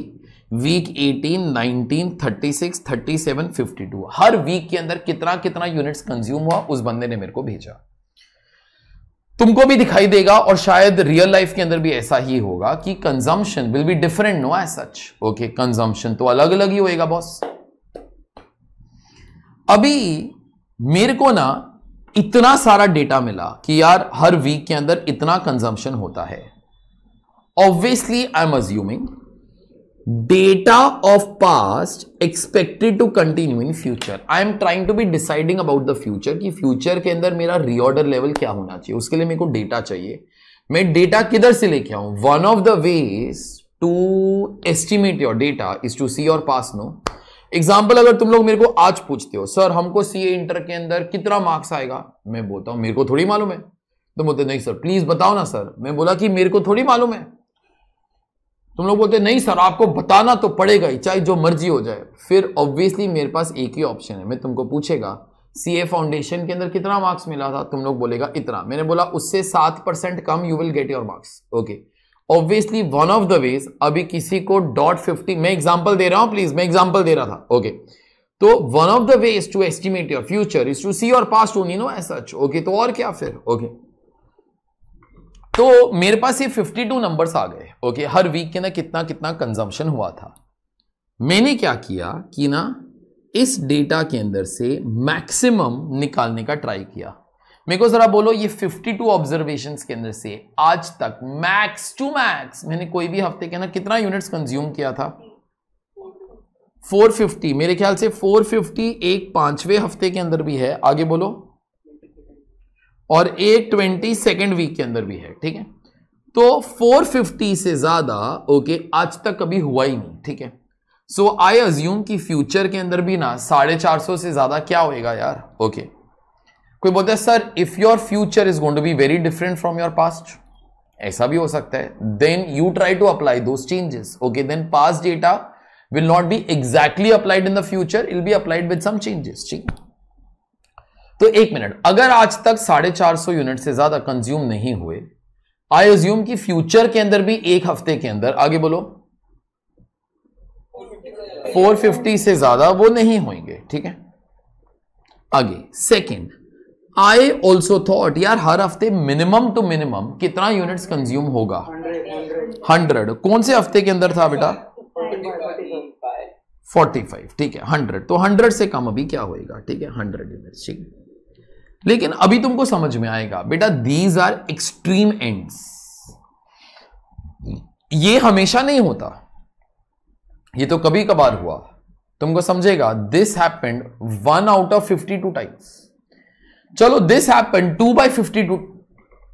week 18, 19, 36, 37, 52 हर वीक के अंदर कितना कितना यूनिट्स कंज्यूम हुआ उस बंदे ने मेरे को भेजा तुमको भी दिखाई देगा और शायद रियल लाइफ के अंदर भी ऐसा ही होगा कि consumption will be different no as such okay consumption तो अलग अलग ही होएगा बॉस अभी मेरे को ना इतना सारा डेटा मिला कि यार हर वीक के अंदर इतना कंजम्पशन होता है obviously I am assuming data of past expected to continue in future i am trying to be deciding about the future कि future के अंदर मेरा reorder level क्या होना चाहिए उसके लिए मेरे को data चाहिए मैं data किधर से लेके आऊं one of the ways to estimate your data is to see your past no example अगर तुम लोग मेरे को आज पूछते हो सर हमको सी ए इंटर के अंदर कितना मार्क्स आएगा मैं बोलता हूँ मेरे को थोड़ी मालूम है तुम बोलते नहीं सर प्लीज बताओ ना सर मैं बोला कि मेरे को थोड़ी मालूम है तुम लोग बोलते नहीं सर आपको बताना तो पड़ेगा ही चाहे जो मर्जी हो जाए फिर ऑब्वियसली मेरे पास एक ही ऑप्शन है मैं तुमको पूछेगा सी ए फाउंडेशन के अंदर कितना मार्क्स मिला था तुम लोग बोलेगा इतना मैंने बोला उससे सात परसेंट कम you will get your marks okay obviously one of the ways अभी किसी को डॉट फिफ्टी मैं एग्जाम्पल दे रहा हूं प्लीज मैं एग्जाम्पल दे रहा था ओके okay. तो one of the ways to estimate your future is to see your past only no as such okay तो और क्या फिर ओके okay. तो मेरे पास ये 52 नंबर्स आ गए ओके हर वीक के ना कितना कितना कंजम्पशन हुआ था मैंने क्या किया कि ना इस डेटा के अंदर से मैक्सिमम निकालने का ट्राई किया मेरे को जरा बोलो ये 52 ऑब्जर्वेशन के अंदर से आज तक मैक्स टू मैक्स मैंने कोई भी हफ्ते के ना कितना यूनिट्स कंज्यूम किया था 450 मेरे ख्याल से 450 एक पांचवे हफ्ते के अंदर भी है आगे बोलो और एक ट्वेंटी सेकेंड वीक के अंदर भी है ठीक है तो 450 से ज्यादा ओके आज तक कभी हुआ ही नहीं ठीक है सो आई अज्यूम कि फ्यूचर के अंदर भी ना साढ़े चार सौ से ज्यादा क्या होएगा यार ओके कोई बोलता है sir if your future is going to be very different from your past ऐसा भी हो सकता है then you try to apply those changes okay then past data will not be exactly applied in the future it'll be applied with some changes ठीक है तो एक मिनट अगर आज तक साढ़े चार सौ यूनिट से ज्यादा कंज्यूम नहीं हुए आई एज्यूम कि फ्यूचर के अंदर भी एक हफ्ते के अंदर आगे बोलो 450 से ज्यादा वो नहीं होंगे ठीक है आगे सेकेंड आई ऑल्सो थॉट यार हर हफ्ते मिनिमम टू मिनिमम कितना यूनिट्स कंज्यूम होगा हंड्रेड कौन से हफ्ते के अंदर था बेटा फोर्टी फाइव ठीक है हंड्रेड तो हंड्रेड से कम अभी क्या होएगा ठीक है हंड्रेड यूनिट्स ठीक है लेकिन अभी तुमको समझ में आएगा बेटा दीज आर एक्सट्रीम एंड्स ये हमेशा नहीं होता ये तो कभी कभार हुआ तुमको समझेगा this happened one out of fifty two times चलो this happened two by fifty two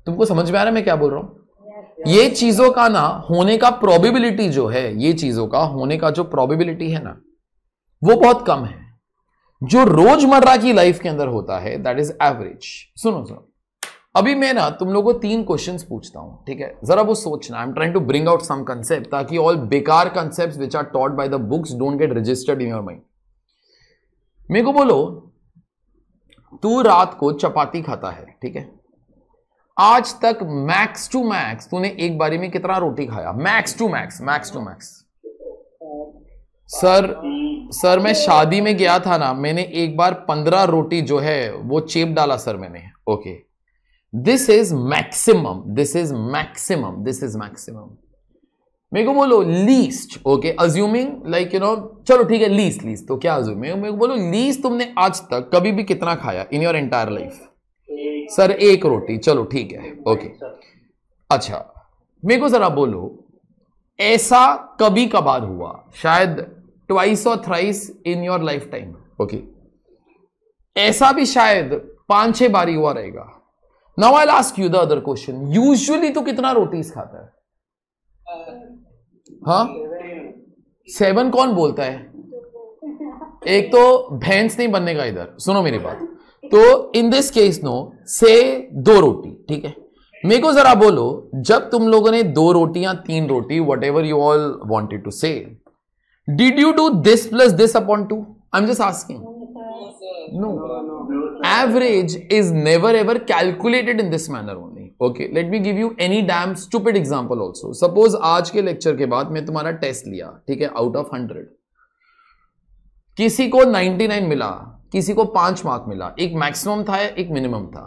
तुमको समझ में आ रहा है मैं क्या बोल रहा हूं ये चीजों का ना होने का प्रोबेबिलिटी जो है ये चीजों का होने का जो प्रोबेबिलिटी है ना वो बहुत कम है जो रोजमर्रा की लाइफ के अंदर होता है दैट इज एवरेज सुनो सुनो अभी मैं ना तुम लोगों को तीन क्वेश्चंस पूछता हूं ठीक है जरा वो सोचना I am trying to bring out some concept ताकि ऑल बेकार concept which are taught by the books don't get registered in your mind मेरे को बोलो तू रात को चपाती खाता है ठीक है आज तक मैक्स टू मैक्स तूने एक बारी में कितना रोटी खाया max to max max to max sir sir मैं शादी में गया था ना मैंने एक बार पंद्रह रोटी जो है वो चेप डाला सर मैंने okay this is maximum this is maximum this is maximum मेरे को बोलो least okay assuming like you know चलो ठीक है लीस्ट लीस्ट तो क्या अज्यूम मेरे को बोलो लीस्ट तुमने आज तक कभी भी कितना खाया in your entire life sir एक रोटी चलो ठीक है ओके अच्छा मेरे को जरा बोलो ऐसा कभी कभार हुआ शायद ट्वाइस और thrice in your lifetime okay ऐसा भी शायद पांच छह बारी हुआ रहेगा now I last you the other question usually तो कितना रोटीज खाता है हाँ सेवन कौन बोलता है एक तो भैंस नहीं बनने का इधर सुनो मेरी बात तो इन दिस केस नो से दो रोटी ठीक है मेरे को जरा बोलो जब तुम लोगों ने दो रोटियां तीन रोटी whatever you all wanted to say Did you do this plus this upon 2? I'm just asking. No. Average is never ever calculated in this manner only. Okay, let me give you any damn stupid example also. Suppose आज के लेक्चर के बाद मैं तुम्हारा टेस्ट लिया ठीक है आउट ऑफ हंड्रेड किसी को 99 मिला किसी को पांच मार्क मिला एक मैक्सिमम था एक मिनिमम था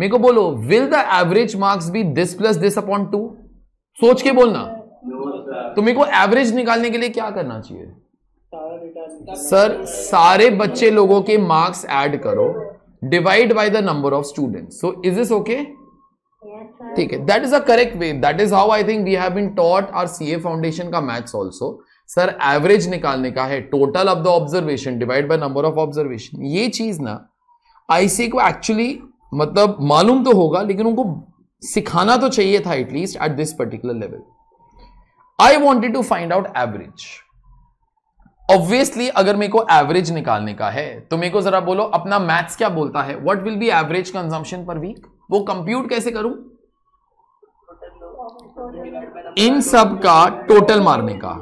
मेरे को बोलो will the average marks be this plus this upon two सोच के बोलना Uh, तो मेरे को एवरेज निकालने के लिए क्या करना चाहिए सर सारे बच्चे लोगों के मार्क्स ऐड करो divide by the number of student so is this okay ठीक है that is a correct way that is how I think we have been taught our CA foundation का मैथ्स आल्सो सर एवरेज निकालने का है total of the observation divide by number of observation ये चीज ना आईसी को एक्चुअली मतलब मालूम तो होगा लेकिन उनको सिखाना तो चाहिए था at least at this particular level I wanted to find out average obviously अगर मेरे को एवरेज निकालने का है तो मेरे को जरा बोलो अपना मैथ्स क्या बोलता है what will be average consumption per week वो कंप्यूट कैसे करूं इन सब का टोटल मारने का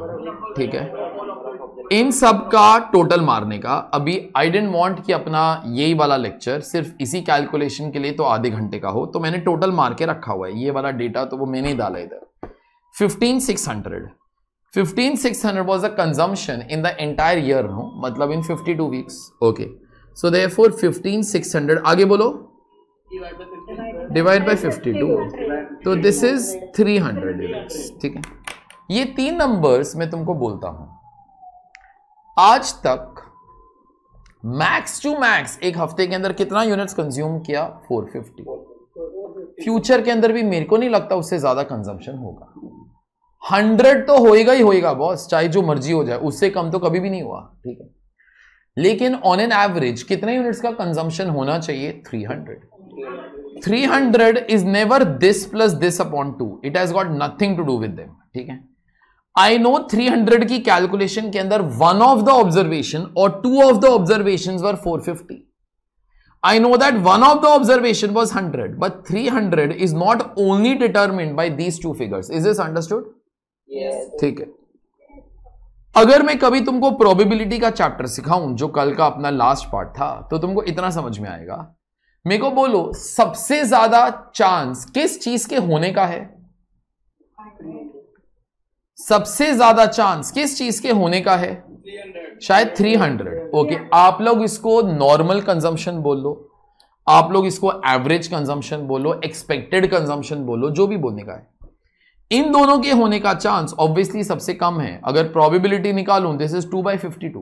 ठीक है इन सब का टोटल मारने का अभी आई डेंट वॉन्ट कि अपना यही वाला लेक्चर सिर्फ इसी कैलकुलेशन के लिए तो आधे घंटे का हो तो मैंने टोटल मार के रखा हुआ है ये वाला डेटा तो वो मैंने ही डाला इधर fifteen six hundred fifteen six hundred was a consumption in the entire year no मतलब in fifty two weeks okay so therefore fifteen six hundred आगे बोलो डिवाइड बाई फिफ्टी टू तो this is three hundred units ठीक है ये तीन नंबर्स मैं तुमको बोलता हूं आज तक मैक्स टू मैक्स एक हफ्ते के अंदर कितना यूनिट्स कंज्यूम किया फोर फिफ्टी फ्यूचर के अंदर भी मेरे को नहीं लगता उससे ज्यादा कंजम्पशन होगा हंड्रेड तो होएगा ही होएगा बॉस चाहे जो मर्जी हो जाए उससे कम तो कभी भी नहीं हुआ ठीक है लेकिन ऑन एन एवरेज कितने यूनिट्स का कंजम्पशन होना चाहिए three hundred three hundred is never this plus this upon two it has got nothing to do with them ठीक है आई नो 300 की कैलकुलेशन के अंदर वन ऑफ द ऑब्जर्वेशन और two of the observation were 450 I know that one of the observation was 100, but 300 is not only determined by these two figures. Is this understood? Yes. ठीक है अगर मैं कभी तुमको प्रोबेबिलिटी का चैप्टर सिखाऊं जो कल का अपना लास्ट पार्ट था तो तुमको इतना समझ में आएगा मेरे को बोलो सबसे ज्यादा चांस किस चीज के होने का है सबसे ज्यादा चांस किस चीज के होने का है 300. शायद 300 ओके okay, आप लोग इसको नॉर्मल कंजम्पशन बोल लो आप लोग इसको एवरेज कंजम्पशन बोलो एक्सपेक्टेड कंजम्पशन बोलो जो भी बोलने का है इन दोनों के होने का चांस ऑब्वियसली सबसे कम है अगर प्रोबेबिलिटी निकालू this is two by fifty two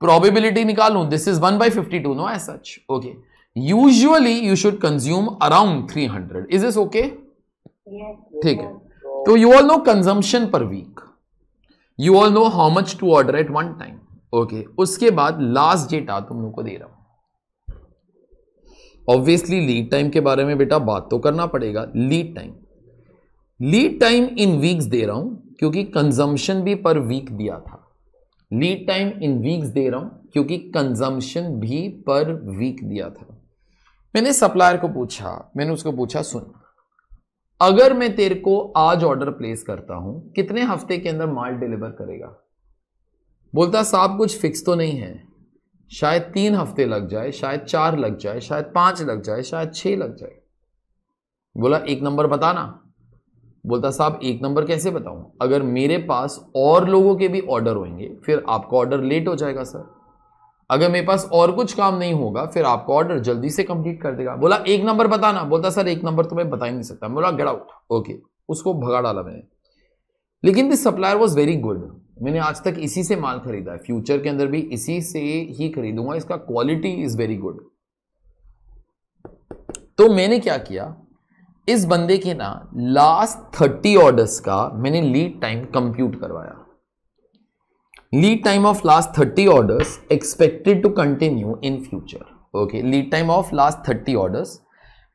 probability निकालू this is one by fifty two no as such okay usually you should consume around three hundred is is okay ठीक है तो you all know consumption per week you all know how much to order at one time okay उसके बाद लास्ट डेटा तुम लोग को दे रहा हूं ऑब्वियसली लीड टाइम के बारे में बेटा बात तो करना पड़ेगा lead time lead time in weeks दे रहा हूं क्योंकि कंजम्पशन भी पर वीक दिया था लीड टाइम इन वीक्स दे रहा हूं क्योंकि कंजम्पशन भी पर वीक दिया था मैंने सप्लायर को पूछा मैंने उसको पूछा सुन अगर मैं तेरे को आज ऑर्डर प्लेस करता हूं कितने हफ्ते के अंदर माल डिलीवर करेगा बोलता साहब कुछ फिक्स तो नहीं है शायद तीन हफ्ते लग जाए शायद चार लग जाए शायद पांच लग जाए शायद छह लग जाए बोला एक नंबर बताना बोलता साहब एक नंबर कैसे बताऊं अगर मेरे पास और लोगों के भी ऑर्डर होंगे फिर आपका ऑर्डर लेट हो जाएगा सर अगर मेरे पास और कुछ काम नहीं होगा फिर आपका ऑर्डर जल्दी से कंप्लीट कर देगा बोला एक नंबर बताना बोलता सर एक नंबर तो मैं बता ही नहीं सकता बोला गेट आउट ओके उसको भगा डाला मैंने लेकिन this supplier was very good मैंने आज तक इसी से माल खरीदा है फ्यूचर के अंदर भी इसी से ही खरीदूंगा इसका क्वालिटी इज वेरी गुड तो मैंने क्या किया इस बंदे के ना लास्ट थर्टी ऑर्डर्स का मैंने लीड टाइम कंप्यूट करवाया lead time of last thirty orders expected to continue in future okay lead time of last thirty orders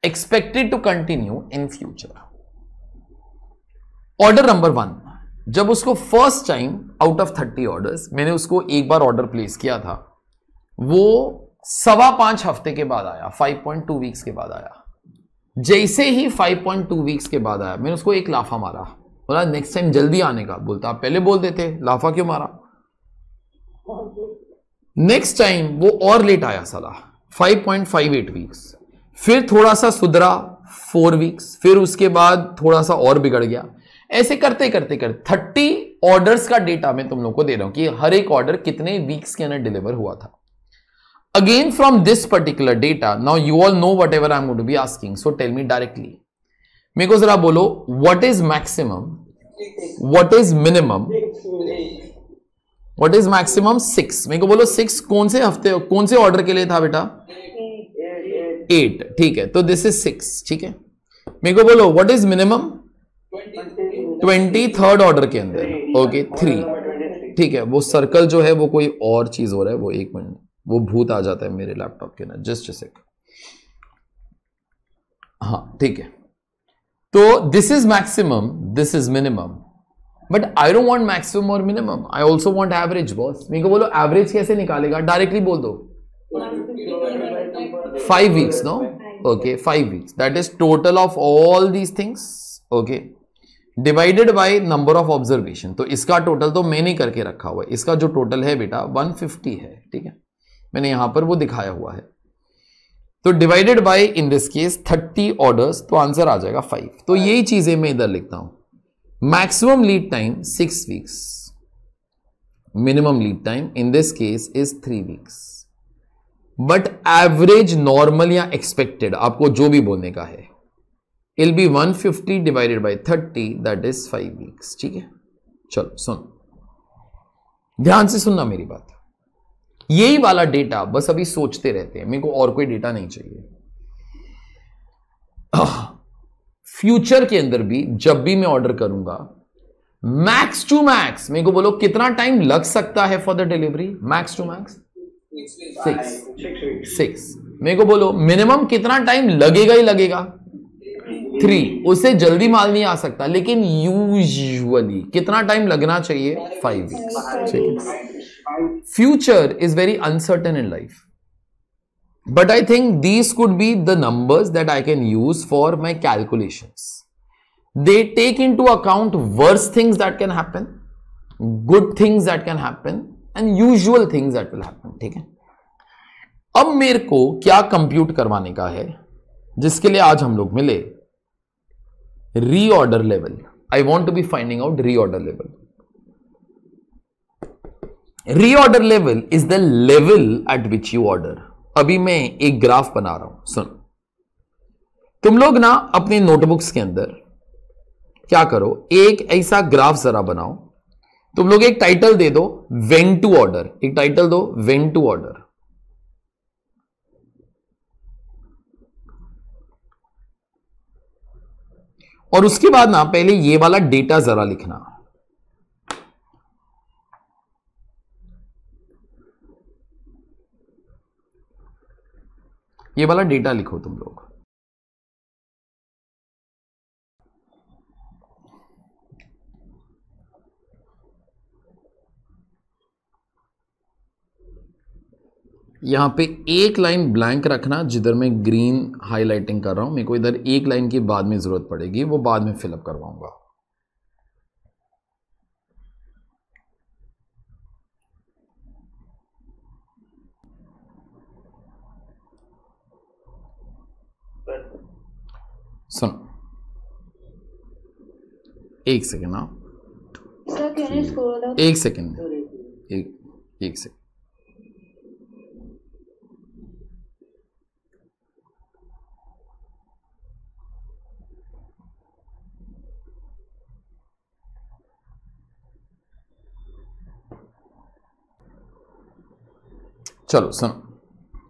expected to continue in future order number one जब उसको first time out of thirty orders मैंने उसको एक बार ऑर्डर प्लेस किया था वो सवा पांच हफ्ते के बाद आया 5.2 वीक्स के बाद आया जैसे ही 5.2 वीक्स के बाद आया मैंने उसको एक लाफा मारा बोला नेक्स्ट टाइम जल्दी आने का बोलता आप पहले बोल देते लाफा क्यों मारा नेक्स्ट टाइम वो और लेट आया फाइव 5.58 वीक्स फिर थोड़ा सा सुधरा फोर वीक्स फिर उसके बाद थोड़ा सा और बिगड़ गया ऐसे करते करते करते थर्टी ऑर्डर्स का डेटा मैं तुम लोग को दे रहा हूं कि हर एक ऑर्डर कितने वीक्स के अंदर डिलीवर हुआ था again from this particular data now you all know whatever i'm going to be asking so tell me directly मेरे को जरा बोलो what is maxim what is minimum what is maximum six मेरे को बोलो सिक्स कौन से हफ्ते कौन से ऑर्डर के लिए था बेटा एट ठीक है तो दिस इज सिक्स ठीक है मेरे को बोलो what is minimum twenty third order के अंदर ओके थ्री ठीक है वो सर्कल जो है वो कोई और चीज हो रहा है वो एक मिनट वो भूत आ जाता है मेरे लैपटॉप के अंदर जस्ट जैसे हाँ ठीक है तो this is maximum this is minimum but I don't want maximum और minimum I also want average boss मेरे को बोलो एवरेज कैसे निकालेगा डायरेक्टली बोल दो five weeks no okay five weeks that is total of all these things okay divided by number of observation तो इसका टोटल तो मैंने करके रखा हुआ है इसका जो टोटल है बेटा 150 है ठीक है मैंने यहां पर वो दिखाया हुआ है तो divided by in this case 30 orders तो आंसर आ जाएगा 5 तो यही चीजें मैं इधर लिखता हूं maximum lead time 6 weeks minimum lead time in this case is 3 weeks but average normal या एक्सपेक्टेड आपको जो भी बोलने का है it'll be 150 divided by thirty that is five weeks ठीक है चलो सुन ध्यान से सुनना मेरी बात यही वाला डेटा बस अभी सोचते रहते हैं मेरे को और कोई डेटा नहीं चाहिए फ्यूचर के अंदर भी जब भी मैं ऑर्डर करूंगा मैक्स टू मैक्स मेरे को बोलो कितना टाइम लग सकता है for the delivery max to max six six मेरे को बोलो मिनिमम कितना टाइम लगेगा ही लगेगा थ्री उसे जल्दी माल नहीं आ सकता लेकिन यूजुअली कितना टाइम लगना चाहिए फाइव वीक्स ठीक है future is very uncertain in life but I think these could be the numbers that I can use for my calculation they take into account worse things that can happen good things that can happen and usual things that will happen ठीक है अब मेरे को क्या कंप्यूट करवाने का है जिसके लिए आज हम लोग मिले reorder level i want to be finding out reorder level reorder level is the level at which you order अभी मैं एक ग्राफ बना रहा हूं सुन तुम लोग ना अपने नोटबुक्स के अंदर क्या करो एक ऐसा ग्राफ जरा बनाओ तुम लोग एक टाइटल दे दो वेन टू ऑर्डर एक टाइटल दो वेन टू ऑर्डर और उसके बाद ना पहले ये वाला डेटा जरा लिखना ये वाला डेटा लिखो तुम लोग यहाँ पे एक लाइन ब्लैंक रखना जिधर मैं ग्रीन हाईलाइटिंग कर रहा हूँ मेरे को इधर एक लाइन की बाद में ज़रूरत पड़ेगी वो बाद में फिलअप करवाऊँगा सुन एक सेकेंड ना एक सेकेंड एक एक सेकेंड चलो सुनो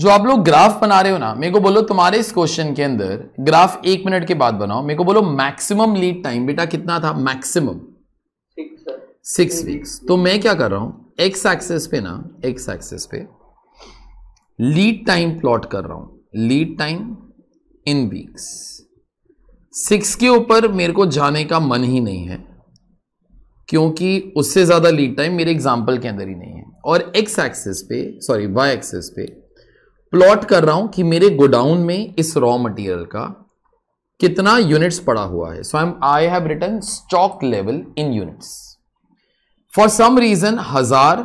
जो आप लोग ग्राफ बना रहे हो ना मेरे को बोलो तुम्हारे इस क्वेश्चन के अंदर ग्राफ एक मिनट के बाद बनाओ मेरे को बोलो मैक्सिमम लीड टाइम बेटा कितना था मैक्सिमम सिक्स वीक्स तो मैं क्या कर रहा हूं एक्स एक्सेस पे ना एक्स एक्सेस पे लीड टाइम प्लॉट कर रहा हूं lead time in weeks six के ऊपर मेरे को जाने का मन ही नहीं है क्योंकि उससे ज़्यादा लीड टाइम मेरे एग्जाम्पल के अंदर ही नहीं है और एक्स एक्सेस पे सॉरी वाई एक्सेस पे प्लॉट कर रहा हूं कि मेरे गोडाउन में इस रॉ मटेरियल का कितना यूनिट्स पड़ा हुआ है so I I have return stock level in units for some reason हजार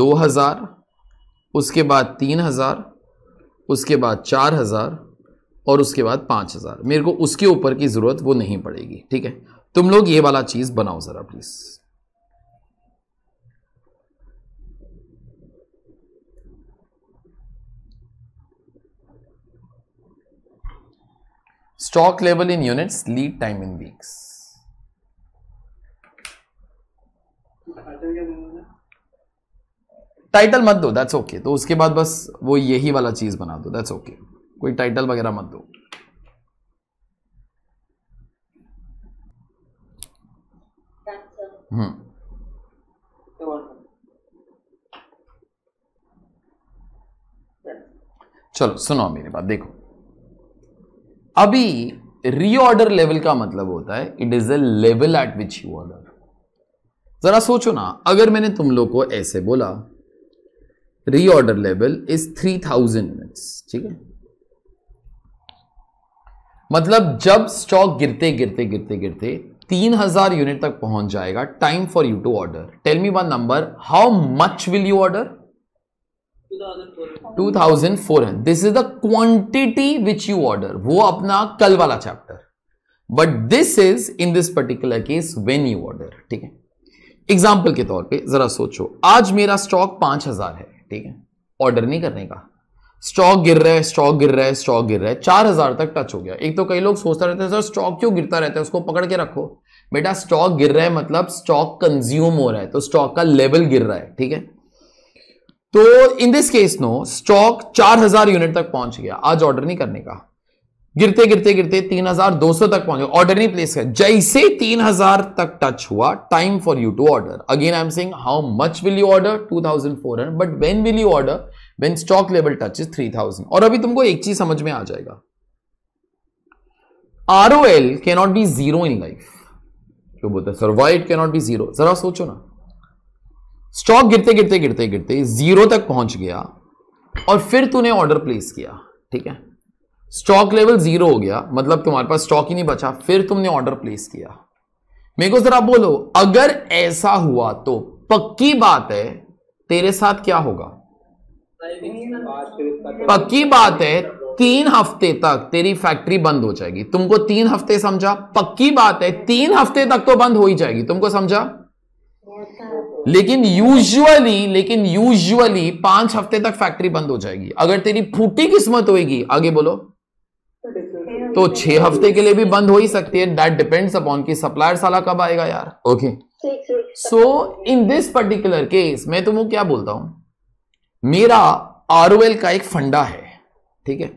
दो हजार उसके बाद तीन हजार उसके बाद चार हजार और उसके बाद पांच हज़ार मेरे को उसके ऊपर की ज़रूरत वो नहीं पड़ेगी ठीक है तुम लोग ये वाला चीज बनाओ जरा please stock level in units lead time in weeks title मत दो दैट्स ओके okay. तो उसके बाद बस वो यही वाला चीज बना दो दैट्स ओके okay. कोई टाइटल वगैरह मत दो हम्म। चलो सुनो मेरी बात देखो अभी रीऑर्डर लेवल का मतलब होता है it is a level at which you order जरा सोचो ना अगर मैंने तुम लोग को ऐसे बोला reorder level is three thousand units ठीक है मतलब जब स्टॉक गिरते गिरते गिरते गिरते तीन हजार यूनिट तक पहुंच जाएगा time for you to order tell me one number how much will you order two thousand four hundred this is the quantity which you order वो अपना कल वाला chapter but this is in this particular case when you order ठीक है एग्जाम्पल के तौर पे जरा सोचो आज मेरा स्टॉक पांच हजार है ठीक है ऑर्डर नहीं करने का स्टॉक गिर रहा है स्टॉक गिर रहा है स्टॉक गिर रहा है चार हजार तक टच हो गया एक तो कई लोग सोचता रहते हैं सर स्टॉक क्यों गिरता रहता है उसको पकड़ के रखो बेटा स्टॉक गिर रहा है मतलब स्टॉक कंज्यूम हो रहा है तो स्टॉक का लेवल गिर रहा है ठीक है तो in this case no stock 4000 unit तक पहुंच गया आज ऑर्डर नहीं करने का गिरते गिरते गिरते 3200 तक पहुंच गया ऑर्डर नहीं प्लेस कर जैसे 3000 तक टच हुआ time for you to order again I am saying how much will you order 2400 but when will you order when stock level touch is thousand और अभी तुमको एक चीज समझ में आ जाएगा R O L cannot be zero in life क्यों बोलते हैं sir why it cannot be zero जरा सोचो ना स्टॉक गिरते गिरते गिरते गिरते जीरो तक पहुंच गया और फिर तूने ऑर्डर प्लेस किया ठीक है स्टॉक लेवल जीरो हो गया मतलब तुम्हारे पास स्टॉक ही नहीं बचा फिर तुमने ऑर्डर प्लेस किया मेरे को जरा बोलो अगर ऐसा हुआ तो पक्की बात है तेरे साथ क्या होगा पक्की बात है तीन हफ्ते तक तेरी फैक्ट्री बंद हो जाएगी तुमको तीन हफ्ते समझा पक्की बात है तीन हफ्ते तक तो बंद हो ही जाएगी तुमको समझा लेकिन यूजुअली लेकिन यूजुअली पांच हफ्ते तक फैक्ट्री बंद हो जाएगी अगर तेरी फूटी किस्मत होगी आगे बोलो तो छह हफ्ते के लिए भी बंद हो ही सकती है दैट डिपेंड्स अपॉन की सप्लायर साला कब आएगा यार okay so in this particular case मैं तुमको क्या बोलता हूं मेरा आर का एक फंडा है ठीक है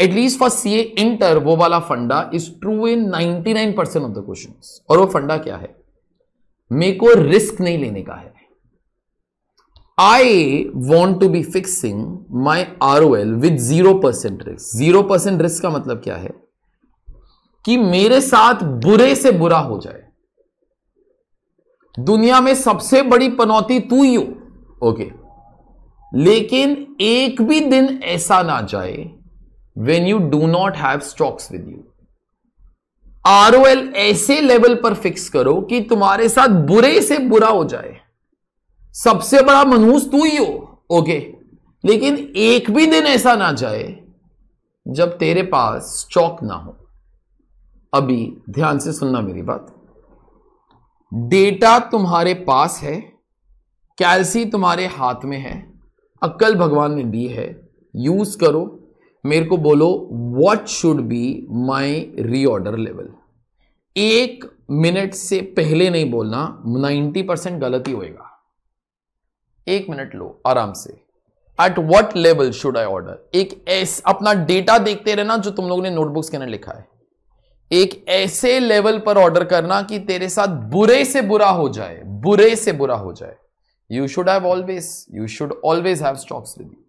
at least for C A inter वो वाला फंडा is true in 99 percent of the question और वो फंडा क्या है मेरे को रिस्क नहीं लेने का है I want to be fixing my R O L with zero percent risk zero percent risk का मतलब क्या है कि मेरे साथ बुरे से बुरा हो जाए दुनिया में सबसे बड़ी पनौती तू ही हो ओके लेकिन एक भी दिन ऐसा ना जाए when you do not have stocks with you L ऐसे लेवल पर फिक्स करो कि तुम्हारे साथ बुरे से बुरा हो जाए सबसे बड़ा मनहूस तू ही हो ओके लेकिन एक भी दिन ऐसा ना जाए जब तेरे पास स्टॉक ना हो अभी ध्यान से सुनना मेरी बात डेटा तुम्हारे पास है कैलसी तुम्हारे हाथ में है अक्कल भगवान ने दी है यूज करो मेरे को बोलो what should be my reorder level एक मिनट से पहले नहीं बोलना 90 परसेंट गलत ही होएगा एक मिनट लो आराम से at what level should I order एक ऐस अपना डेटा देखते रहना जो तुम लोगों ने नोटबुक्स के अंदर लिखा है एक ऐसे लेवल पर ऑर्डर करना कि तेरे साथ बुरे से बुरा हो जाए बुरे से बुरा हो जाए you should have always you should always have stocks with you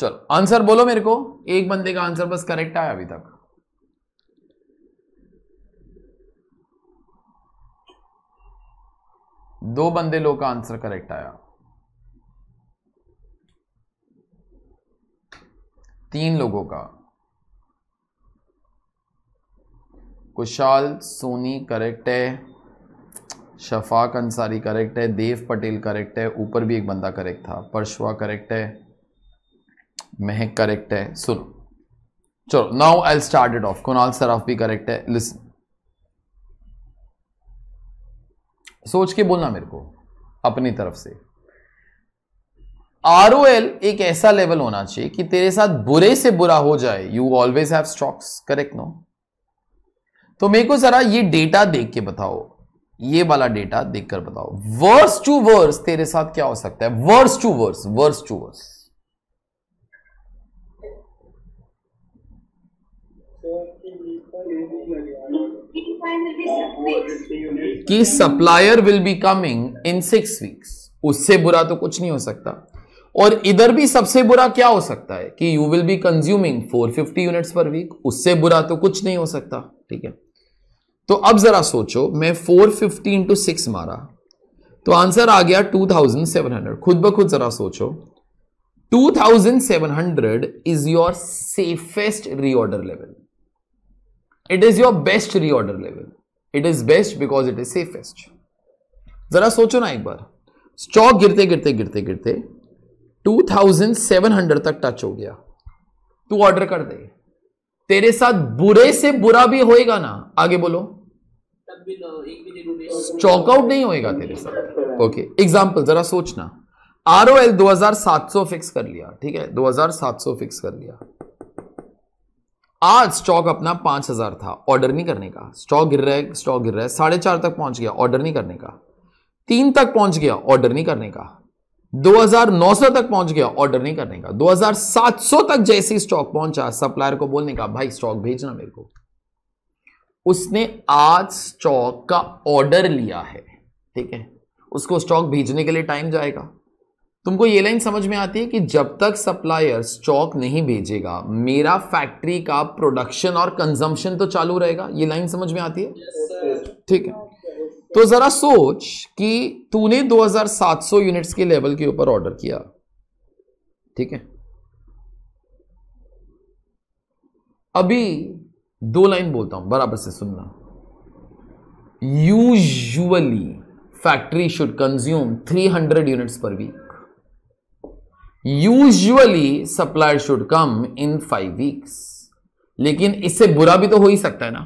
चलो आंसर बोलो मेरे को एक बंदे का आंसर बस करेक्ट आया अभी तक दो बंदे लोग का आंसर करेक्ट आया तीन लोगों का कुशाल सोनी करेक्ट है शफाक अंसारी करेक्ट है देव पटेल करेक्ट है ऊपर भी एक बंदा करेक्ट था परशुआ करेक्ट है महक करेक्ट है सुनो चलो now I start it off Kunal Saraf भी करेक्ट है लिसन सोच के बोलना मेरे को अपनी तरफ से आर एक ऐसा लेवल होना चाहिए कि तेरे साथ बुरे से बुरा हो जाए you always have stocks correct no तो मेरे को जरा ये डेटा देख के बताओ ये वाला डेटा देखकर बताओ वर्स टू वर्स तेरे साथ क्या हो सकता है worse to worse worse to worse कि supplier will be coming in six weeks उससे बुरा तो कुछ नहीं हो सकता और इधर भी सबसे बुरा क्या हो सकता है कि you will be consuming 450 units per week उससे बुरा तो कुछ नहीं हो सकता ठीक है तो अब जरा सोचो मैं 450 फिफ्टी इंटू सिक्स मारा तो आंसर आ गया 2700 खुद ब खुद जरा सोचो 2700 is your safest reorder level it is your best reorder level it is best because it is safest जरा सोचो ना एक बार स्टॉक गिरते गिरते गिरते गिरते 2700 तक टच हो गया तू ऑर्डर कर दे तेरे साथ बुरे से बुरा भी होएगा ना आगे बोलो आउट नहीं होएगा तेरे साथ ओके एग्जांपल जरा सोचना आर ओ एल दो फिक्स कर लिया ठीक है 2700 फिक्स कर लिया आज स्टॉक अपना पांच हजार था ऑर्डर नहीं करने का स्टॉक गिर रहा है स्टॉक गिर रहा है साढ़े चार तक पहुंच गया ऑर्डर नहीं करने का तीन तक पहुंच गया ऑर्डर नहीं करने का 2900 तक पहुंच गया ऑर्डर नहीं करने का 2700 तक जैसे स्टॉक पहुंचा सप्लायर को बोलने का भाई स्टॉक भेजना मेरे को उसने आज स्टॉक का ऑर्डर लिया है ठीक है उसको स्टॉक भेजने के लिए टाइम जाएगा तुमको ये लाइन समझ में आती है कि जब तक सप्लायर स्टॉक नहीं भेजेगा मेरा फैक्ट्री का प्रोडक्शन और कंजम्पशन तो चालू रहेगा ये लाइन समझ में आती है yes, ठीक है तो जरा सोच कि तूने 2700 यूनिट्स के लेवल के ऊपर ऑर्डर किया ठीक है अभी दो लाइन बोलता हूं बराबर से सुनना usually factory should consume 300 units per week usually supplier should come in five weeks लेकिन इससे बुरा भी तो हो ही सकता है ना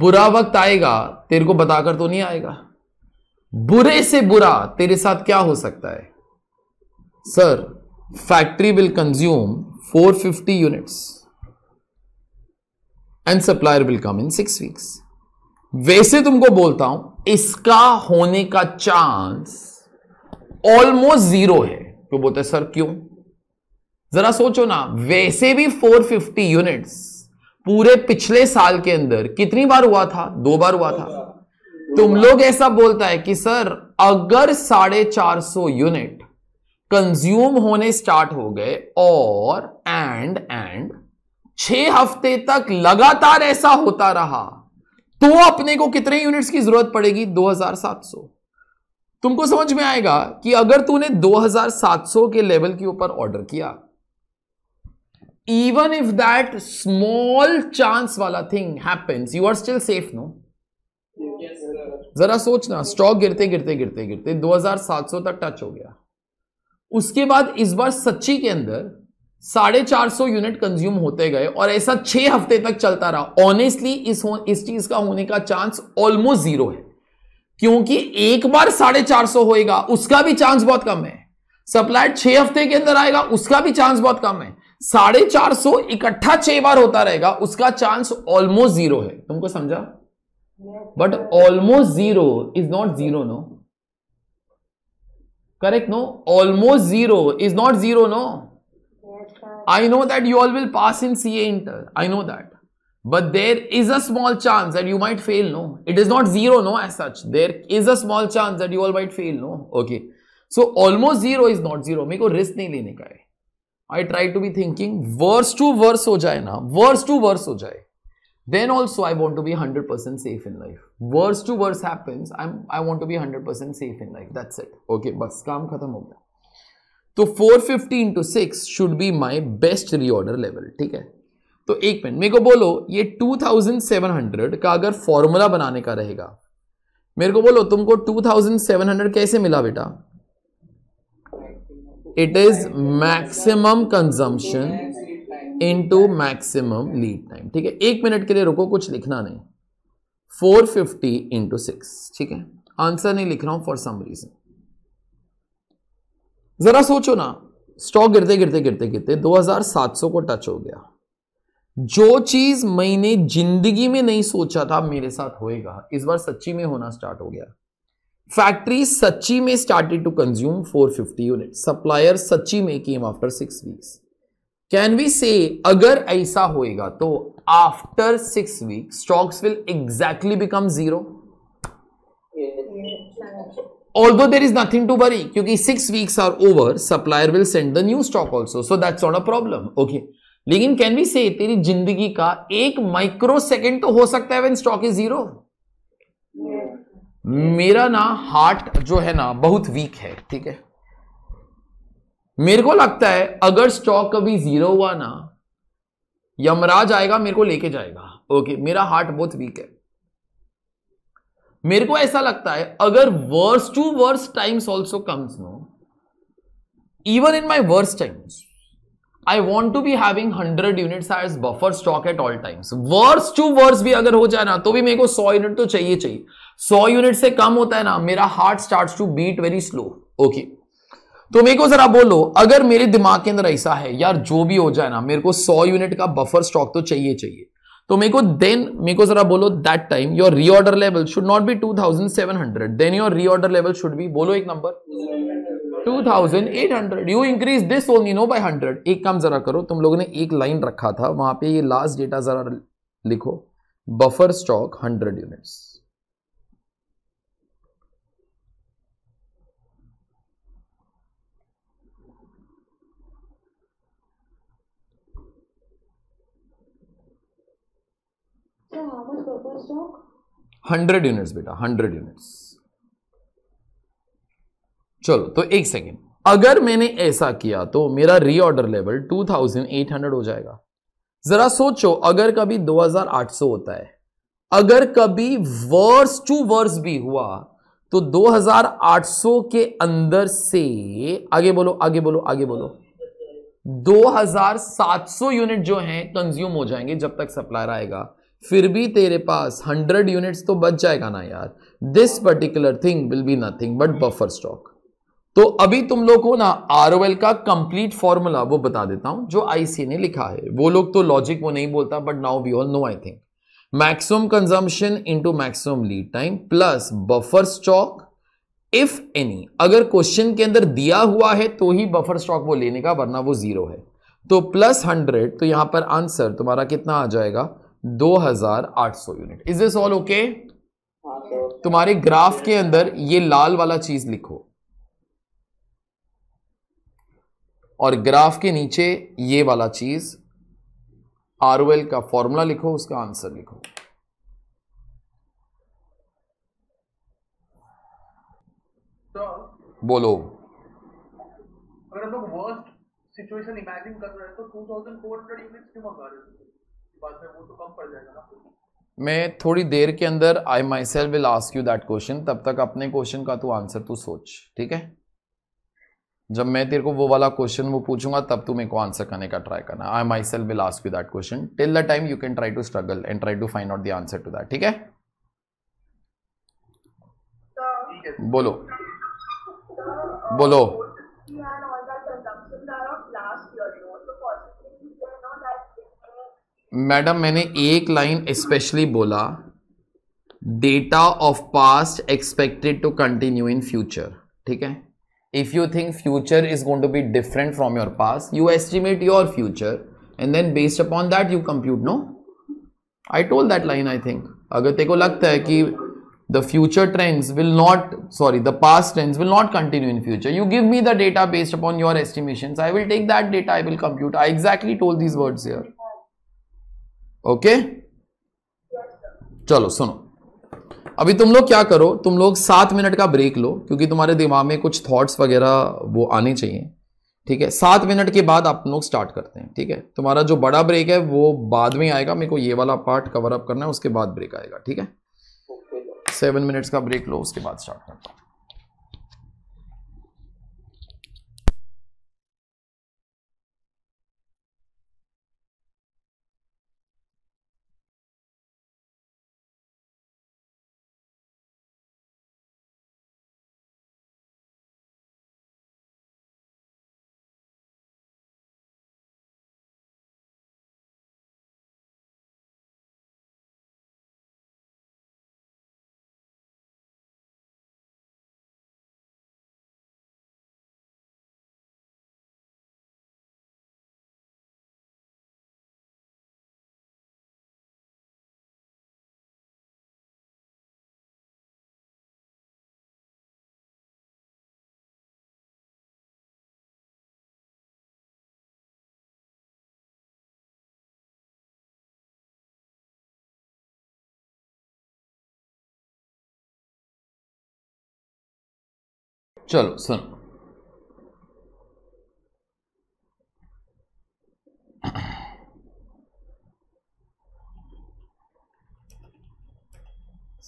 बुरा वक्त आएगा तेरे को बताकर तो नहीं आएगा बुरे से बुरा तेरे साथ क्या हो सकता है sir factory will consume 450 units and supplier will come in six weeks वैसे तुमको बोलता हूं इसका होने का चांस ऑलमोस्ट जीरो है तो बोलते सर क्यों जरा सोचो ना वैसे भी 450 यूनिट्स पूरे पिछले साल के अंदर कितनी बार हुआ था दो बार हुआ था तुम लोग ऐसा बोलता है कि सर अगर साढ़े चार सौ यूनिट कंज्यूम होने स्टार्ट हो गए और एंड एंड छह हफ्ते तक लगातार ऐसा होता रहा तो अपने को कितने यूनिट्स की जरूरत पड़ेगी 2700 तुमको समझ में आएगा कि अगर तूने 2700 के लेवल के ऊपर ऑर्डर किया even if that small chance वाला thing happens you are still safe no जरा सोचना स्टॉक गिरते गिरते गिरते गिरते 2700 तक टच हो गया उसके बाद इस बार सच्ची के अंदर साढ़े चार सौ यूनिट कंज्यूम होते गए और ऐसा छह हफ्ते तक चलता रहा ऑनेस्टली इस हो, इस चीज का होने का चांस ऑलमोस्ट जीरो है क्योंकि एक बार साढ़े चार सौ होएगा उसका भी चांस बहुत कम है सप्लाइड छह हफ्ते के अंदर आएगा उसका भी चांस बहुत कम है साढ़े चार सौ इकट्ठा छह बार होता रहेगा उसका चांस ऑलमोस्ट जीरो है तुमको समझा but almost zero is not zero no correct no almost zero is not zero no I know that you all will pass in C A inter I know that but there is a small chance that you might fail no it is not zero no as such there is a small chance that you all might fail no okay so almost zero is not zero मेरे risk नहीं लेने का है I try to be thinking worse to worse हो जाए ना वर्स टू वर्स हो जाए then also I want to be hundred percent safe in life worse to worse happens I want to be hundred percent safe in life that's it okay बस काम खत्म हो तो four into six should be my best reorder level ठीक है तो एक मिनट मेरे को बोलो ये 2700 का अगर फॉर्मूला बनाने का रहेगा मेरे को बोलो तुमको 2700 कैसे मिला बेटा it is maximum consumption into maximum lead time ठीक है एक मिनट के लिए रुको कुछ लिखना नहीं 450 फिफ्टी इंटू सिक्स ठीक है आंसर नहीं लिख रहा हूं फॉर सम रीजन जरा सोचो ना स्टॉक गिरते गिरते गिरते गिरते 2700 को टच हो गया जो चीज मैंने जिंदगी में नहीं सोचा था मेरे साथ होएगा इस बार सच्ची में होना स्टार्ट हो गया फैक्ट्री सच्ची में started to consume 450 unit supplier सच्ची में came after six weeks can we say अगर ऐसा होएगा तो after six week stocks will exactly become zero although there is nothing to worry क्योंकि 6 weeks are over supplier will send the new stock also so that's not a problem okay लेकिन कैन बी से तेरी जिंदगी का एक माइक्रो सेकेंड तो हो सकता है वेन स्टॉक इज जीरो मेरा ना हार्ट जो है ना बहुत वीक है ठीक है मेरे को लगता है अगर स्टॉक कभी जीरो हुआ ना यमराज आएगा मेरे को लेके जाएगा ओके मेरा हार्ट बहुत वीक है मेरे को ऐसा लगता है अगर worse to worse times also comes no even in my worse times I want to be having hundred unit as buffer stock at all times worse to worse भी अगर हो जाए ना तो भी मेरे को सौ यूनिट तो चाहिए चाहिए सौ यूनिट से कम होता है ना मेरा heart start to beat very slow okay तो मेरे को जरा बोलो अगर मेरे दिमाग के अंदर ऐसा है यार जो भी हो जाए ना मेरे को सौ यूनिट का बफर स्टॉक तो चाहिए चाहिए तो मेरे को देन मेरे को जरा बोलो that time your reorder level should not be two thousand seven hundred then your reorder level should be बोलो एक number 2800 you increase this only no by 100 एक काम जरा करो तुम लोगों ने एक लाइन रखा था वहां पे ये लास्ट डेटा जरा लिखो buffer stock 100 units hundred units बेटा हंड्रेड यूनिट्स चलो तो एक सेकेंड अगर मैंने ऐसा किया तो मेरा रीऑर्डर लेवल 2800 हो जाएगा जरा सोचो अगर कभी 2800 होता है अगर कभी वर्स टू वर्स भी हुआ तो 2800 के अंदर से आगे बोलो आगे बोलो आगे बोलो 2700 यूनिट जो हैं कंज्यूम हो जाएंगे जब तक सप्लायर आएगा फिर भी तेरे पास 100 यूनिट्स तो बच जाएगा ना यार this particular thing will be nothing but buffer stock तो अभी तुम लोग को ना आर का कंप्लीट फॉर्मूला वो बता देता हूं जो आईसी ने लिखा है वो लोग तो लॉजिक वो नहीं बोलता but now we all know I think maximum consumption into maximum lead time plus buffer stock if any अगर क्वेश्चन के अंदर दिया हुआ है तो ही बफर स्टॉक वो लेने का वरना वो जीरो है तो प्लस हंड्रेड तो यहां पर आंसर तुम्हारा कितना आ जाएगा दो unit is this all okay तुम्हारे ग्राफ के अंदर ये लाल वाला चीज लिखो और ग्राफ के नीचे ये वाला चीज़ आर का फॉर्मूला लिखो उसका आंसर लिखो तो बोलो अगर हम लोग वर्स्ट सिचुएशन इमेजिन कर रहे हैं तो 2400 यूनिट्स क्यों मंगा रहे हैं बाद में वो तो कम पड़ जाएगा ना मैं थोड़ी देर के अंदर I myself will ask you that question तब तक अपने क्वेश्चन का तू आंसर तू सोच ठीक है जब मैं तेरे को वो वाला क्वेश्चन वो पूछूंगा तब तू मेरे को आंसर करने का ट्राई करना I myself will ask you that question till the time you can try to struggle and try to find out the answer to that ठीक है बोलो बोलो मैडम मैंने एक लाइन स्पेशली बोला data of past expected to continue in future ठीक है if you think future is going to be different from your past you estimate your future and then based upon that you compute no i told that line i think If you think the future trends will not sorry the past trends will not continue in future you give me the data based upon your estimations i will take that data i will compute i exactly told these words here okay chalo suno अभी तुम लोग क्या करो तुम लोग सात मिनट का ब्रेक लो क्योंकि तुम्हारे दिमाग में कुछ थॉट्स वगैरह वो आने चाहिए ठीक है सात मिनट के बाद आप लोग स्टार्ट करते हैं ठीक है तुम्हारा जो बड़ा ब्रेक है वो बाद में आएगा मेरे को ये वाला पार्ट कवर अप करना है उसके बाद ब्रेक आएगा ठीक है सेवन मिनट्स का ब्रेक लो उसके बाद स्टार्ट करता हूँ चलो सुन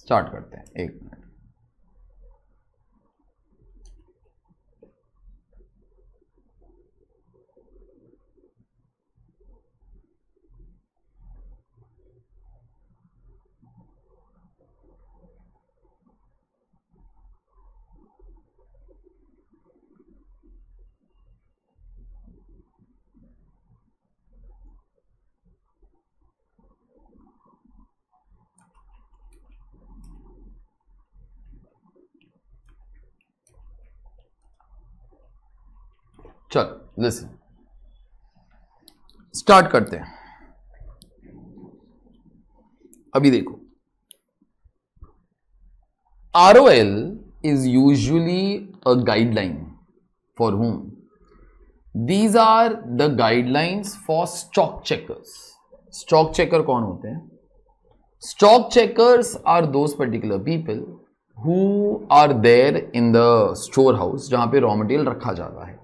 स्टार्ट करते हैं एक मिनट चलो लिसन स्टार्ट करते हैं अभी देखो R O L is usually a guideline for whom these are the guidelines for stock checkers stock checker कौन होते हैं stock checkers are those particular people who are there in the store house जहां पे रॉ मटेरियल रखा जाता है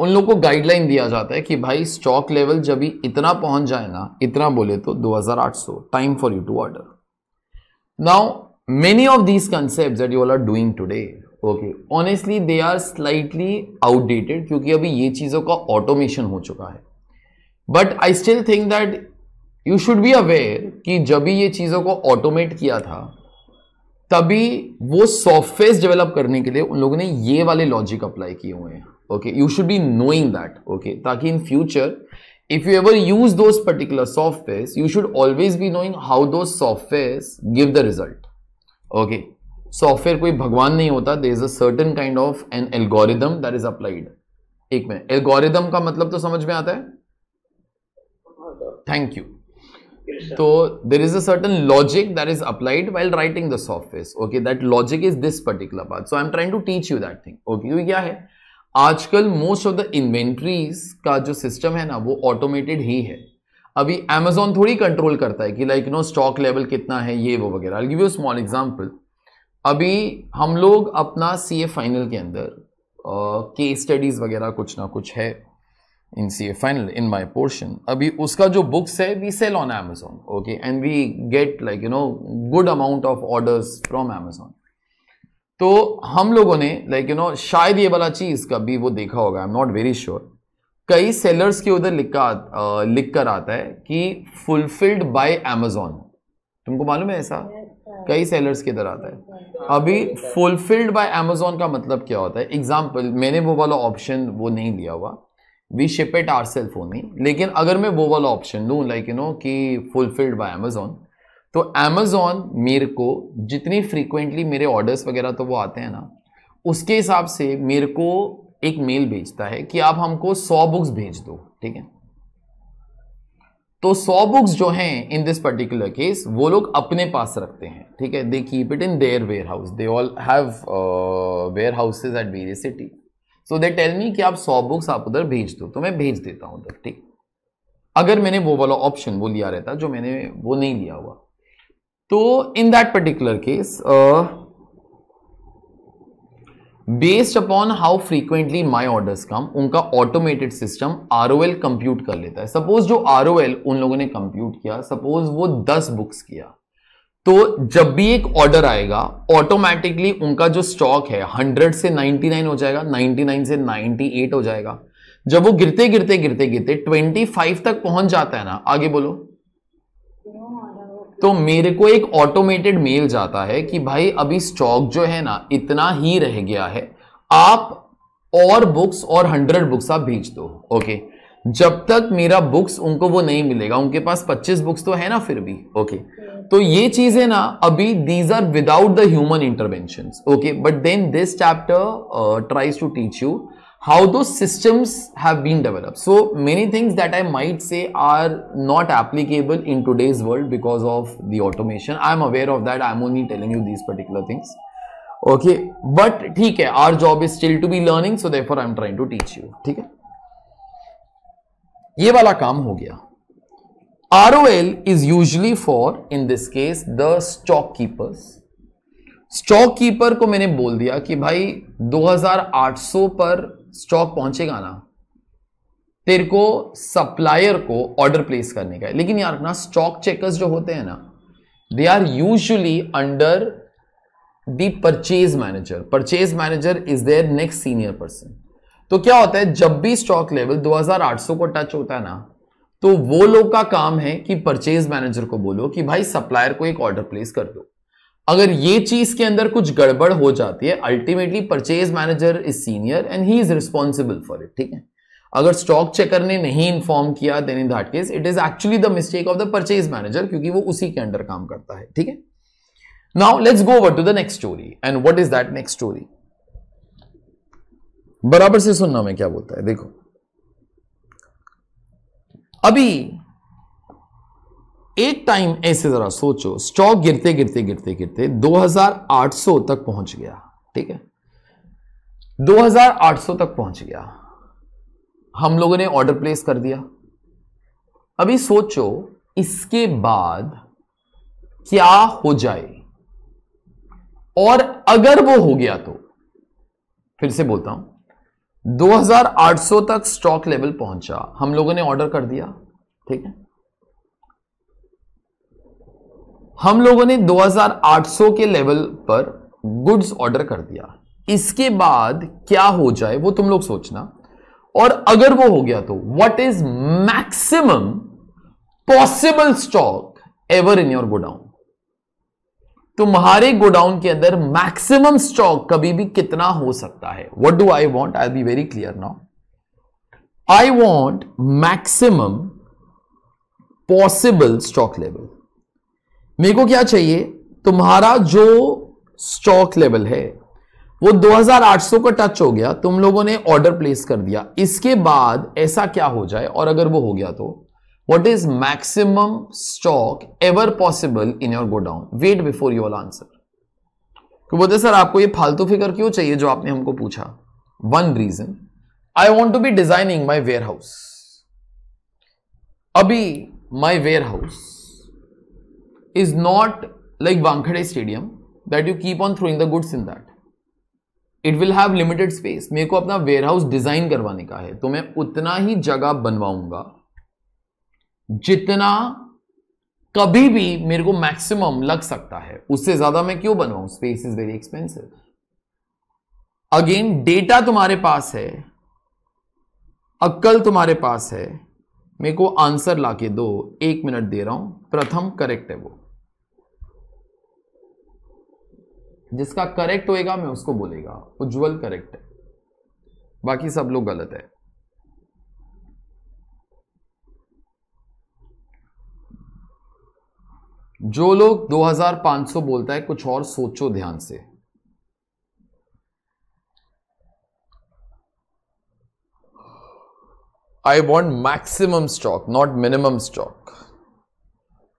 उन लोग को गाइडलाइन दिया जाता है कि भाई स्टॉक लेवल जब भी इतना पहुंच जाए ना इतना बोले तो 2800 time for you to order now many of these concept that you all are doing today okay honestly they are slightly outdated क्योंकि अभी ये चीज़ों का ऑटोमेशन हो चुका है but I still think that you should be aware कि जब भी ये चीज़ों को ऑटोमेट किया था तभी वो सॉफ्टवेयर डेवलप करने के लिए उन लोगों ने ये वाले लॉजिक अप्लाई किए हुए हैं okay you should be knowing that okay ताकि in future if you ever use those particular software you should always be knowing how those software give the result okay software कोई भगवान नहीं होता there is a certain kind of an algorithm that is applied एक में एल्गोरिदम का मतलब तो समझ में आता है थैंक यू तो there is written logic that is applied while writing the software okay that logic is this particular बात so I am trying to teach you that thing okay क्या है आजकल मोस्ट ऑफ द इन्वेंट्रीज का जो सिस्टम है ना वो ऑटोमेटेड ही है अभी अमेजोन थोड़ी कंट्रोल करता है कि लाइक नो स्टॉक लेवल कितना है ये वो वगैरह I give you small example अभी हम लोग अपना सी ए फाइनल के अंदर केस स्टडीज वगैरह कुछ ना कुछ है इन C A final in my portion अभी उसका जो बुक्स है we sell on Amazon okay and we get like you know good amount of orders from Amazon तो हम लोगों ने लाइक यू नो शायद ये वाला चीज कभी वो देखा होगा, एम नॉट वेरी श्योर कई सेलर्स के उधर लिखा लिख कर आता है कि फुलफिल्ड बाय अमेजोन तुमको मालूम है ऐसा कई सेलर्स के इधर आता है अभी फुलफिल्ड बाय अमेजोन का मतलब क्या होता है एग्जाम्पल मैंने वो वाला ऑप्शन वो नहीं लिया हुआ we ship it our self only लेकिन अगर मैं वो वाला ऑप्शन लूँ लाइक यू नो कि फुलफिल्ड बाय अमेजोन तो अमेजोन मेरे को जितनी फ्रीक्वेंटली मेरे ऑर्डर्स वगैरह तो वो आते हैं ना उसके हिसाब से मेरे को एक मेल भेजता है कि आप हमको सौ बुक्स भेज दो ठीक है तो सौ बुक्स जो हैं इन दिस पर्टिकुलर केस वो लोग अपने पास रखते हैं ठीक है they keep it in their warehouse they all have warehouses at various city so they tell me कि आप सौ बुक्स आप उधर भेज दो तो मैं भेज देता हूँ उधर ठीक अगर मैंने वो वाला ऑप्शन वो लिया रहता जो मैंने वो नहीं लिया हुआ तो in that particular case based upon how frequently my orders come उनका automated system R O L compute कर लेता है सपोज जो आर ओ एल उन लोगों ने कंप्यूट किया सपोज वो दस बुक्स किया तो जब भी एक ऑर्डर आएगा ऑटोमेटिकली उनका जो स्टॉक है 100 से 99 हो जाएगा 99 से 98 हो जाएगा जब वो गिरते गिरते गिरते गिरते 25 तक पहुंच जाता है ना आगे बोलो तो मेरे को एक ऑटोमेटेड मेल जाता है कि भाई अभी स्टॉक जो है ना इतना ही रह गया है आप और बुक्स और हंड्रेड बुक्स आप भेज दो ओके जब तक मेरा बुक्स उनको वो नहीं मिलेगा उनके पास 25 बुक्स तो है ना फिर भी ओके okay. तो ये चीज है ना अभी these are without the human intervention okay but then this chapter tries to teach you how those systems have been develop so many things that I might say are not applicable in today's world because of the automation I am aware of that I am only telling you these particular things okay but ठीक है our job is still to be learning so thus far I am trying to teach you ठीक है ये वाला काम हो गया R O L is usually for in this case the stock keepers stock keeper को मैंने बोल दिया कि भाई 2800 पर स्टॉक पहुंचेगा ना तेरे को सप्लायर को ऑर्डर प्लेस करने का है लेकिन यार ना स्टॉक चेकर्स जो होते हैं ना they are usually under the purchase manager purchase manager is their next senior person तो क्या होता है जब भी स्टॉक लेवल 2800 को टच होता है ना तो वो लोग का काम है कि परचेज मैनेजर को बोलो कि भाई सप्लायर को एक ऑर्डर प्लेस कर दो अगर ये चीज के अंदर कुछ गड़बड़ हो जाती है ultimately purchase manager is senior and he is responsible for it ठीक है अगर स्टॉक चेकर ने नहीं इन्फॉर्म किया then in that case it is actually the mistake of the purchase manager क्योंकि वो उसी के अंडर काम करता है ठीक है now let's go over to the next story and what is that next story बराबर से सुनना मैं क्या बोलता है देखो अभी एक टाइम ऐसे जरा सोचो स्टॉक गिरते गिरते गिरते गिरते 2800 तक पहुंच गया ठीक है 2800 तक पहुंच गया हम लोगों ने ऑर्डर प्लेस कर दिया अभी सोचो इसके बाद क्या हो जाए और अगर वो हो गया तो फिर से बोलता हूं 2800 तक स्टॉक लेवल पहुंचा हम लोगों ने ऑर्डर कर दिया ठीक है हम लोगों ने 2800 के लेवल पर गुड्स ऑर्डर कर दिया इसके बाद क्या हो जाए वो तुम लोग सोचना और अगर वो हो गया तो what is maximum possible stock ever in your godown तुम्हारे गोडाउन के अंदर मैक्सिमम स्टॉक कभी भी कितना हो सकता है what do I want I be very clear now I want maximum possible stock level मेरे को क्या चाहिए तुम्हारा जो स्टॉक लेवल है वो 2800 का टच हो गया तुम लोगों ने ऑर्डर प्लेस कर दिया इसके बाद ऐसा क्या हो जाए और अगर वो हो गया तो what is maximum stock ever possible in your godown wait before all answer क्यों बोलते सर आपको ये फालतू फिकर क्यों चाहिए जो आपने हमको पूछा one reason I want to be designing my warehouse अभी my warehouse is not like Wankhede stadium that you keep on throwing the goods in that it will have limited space मेरे को अपना वेयर हाउस डिजाइन करवाने का है तो मैं उतना ही जगह बनवाऊंगा जितना कभी भी मेरे को मैक्सिमम लग सकता है उससे ज्यादा मैं क्यों बनवाऊं space is very expensive again data तुम्हारे पास है अक्कल तुम्हारे पास है मेरे को आंसर लाके दो एक मिनट दे रहा हूं प्रथम करेक्ट है वो जिसका करेक्ट होएगा मैं उसको बोलेगा उज्जवल करेक्ट है बाकी सब लोग गलत है जो लोग 2500 बोलता है कुछ और सोचो ध्यान से I want maximum stock not minimum stock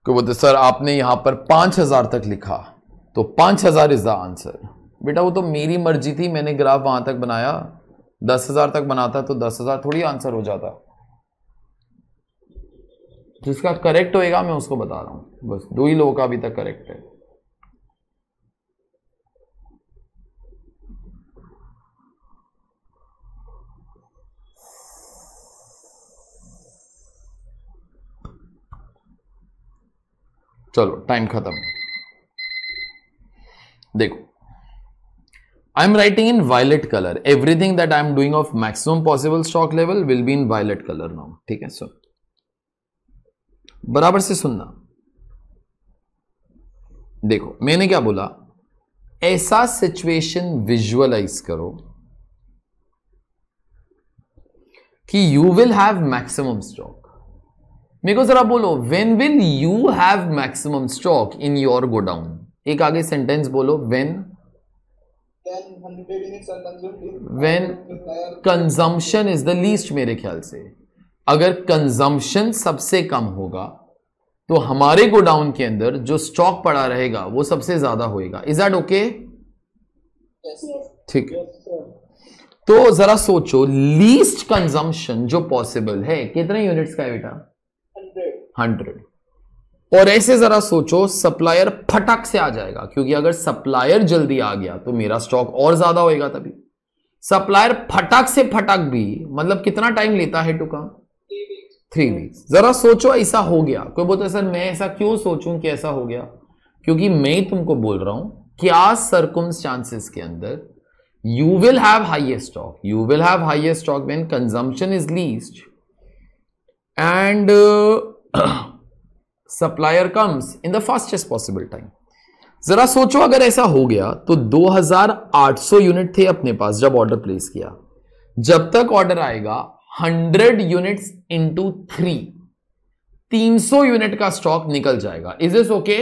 क्यों बोलते सर आपने यहां पर 5000 तक लिखा तो 5000 इज द आंसर बेटा वो तो मेरी मर्जी थी मैंने ग्राफ वहां तक बनाया 10000 तक बनाता तो 10000 थोड़ी आंसर हो जाता जिसका करेक्ट होएगा मैं उसको बता रहा हूं बस दो ही लोगों का अभी तक करेक्ट है चलो टाइम खत्म देखो I am writing in violet colour everything that I am doing of maximum possible stock level will be in violet colour now ठीक है सर बराबर से सुनना देखो मैंने क्या बोला ऐसा सिचुएशन विजुअलाइज करो कि you will have maximum stock मेरे को जरा बोलो when will you have maximum stock in your godown एक आगे सेंटेंस बोलो when when consumption is the least मेरे ख्याल से अगर कंजम्पशन सबसे कम होगा तो हमारे गोडाउन के अंदर जो स्टॉक पड़ा रहेगा वो सबसे ज्यादा होएगा इज दैट ओके ठीक तो जरा सोचो लीस्ट कंजम्पशन जो पॉसिबल है कितने यूनिट्स का है बेटा हंड्रेड और ऐसे जरा सोचो सप्लायर फटक से आ जाएगा क्योंकि अगर सप्लायर जल्दी आ गया तो मेरा स्टॉक और ज्यादा होएगा तभी सप्लायर फटक से फटक भी मतलब कितना टाइम लेता है टू कम थ्री वीक्स जरा सोचो ऐसा हो गया कोई बोलते सर मैं ऐसा क्यों सोचूं कि ऐसा हो गया क्योंकि मैं तुमको बोल रहा हूं क्या सरकुम चांसेस के अंदर you will have highest stock you will have highest stock when consumption is least and supplier comes in the fastest possible time जरा सोचो अगर ऐसा हो गया तो 2800 यूनिट थे अपने पास जब ऑर्डर प्लेस किया जब तक ऑर्डर आएगा हंड्रेड यूनिट्स इंटू थ्री तीन सौ यूनिट का स्टॉक निकल जाएगा इज इज ओके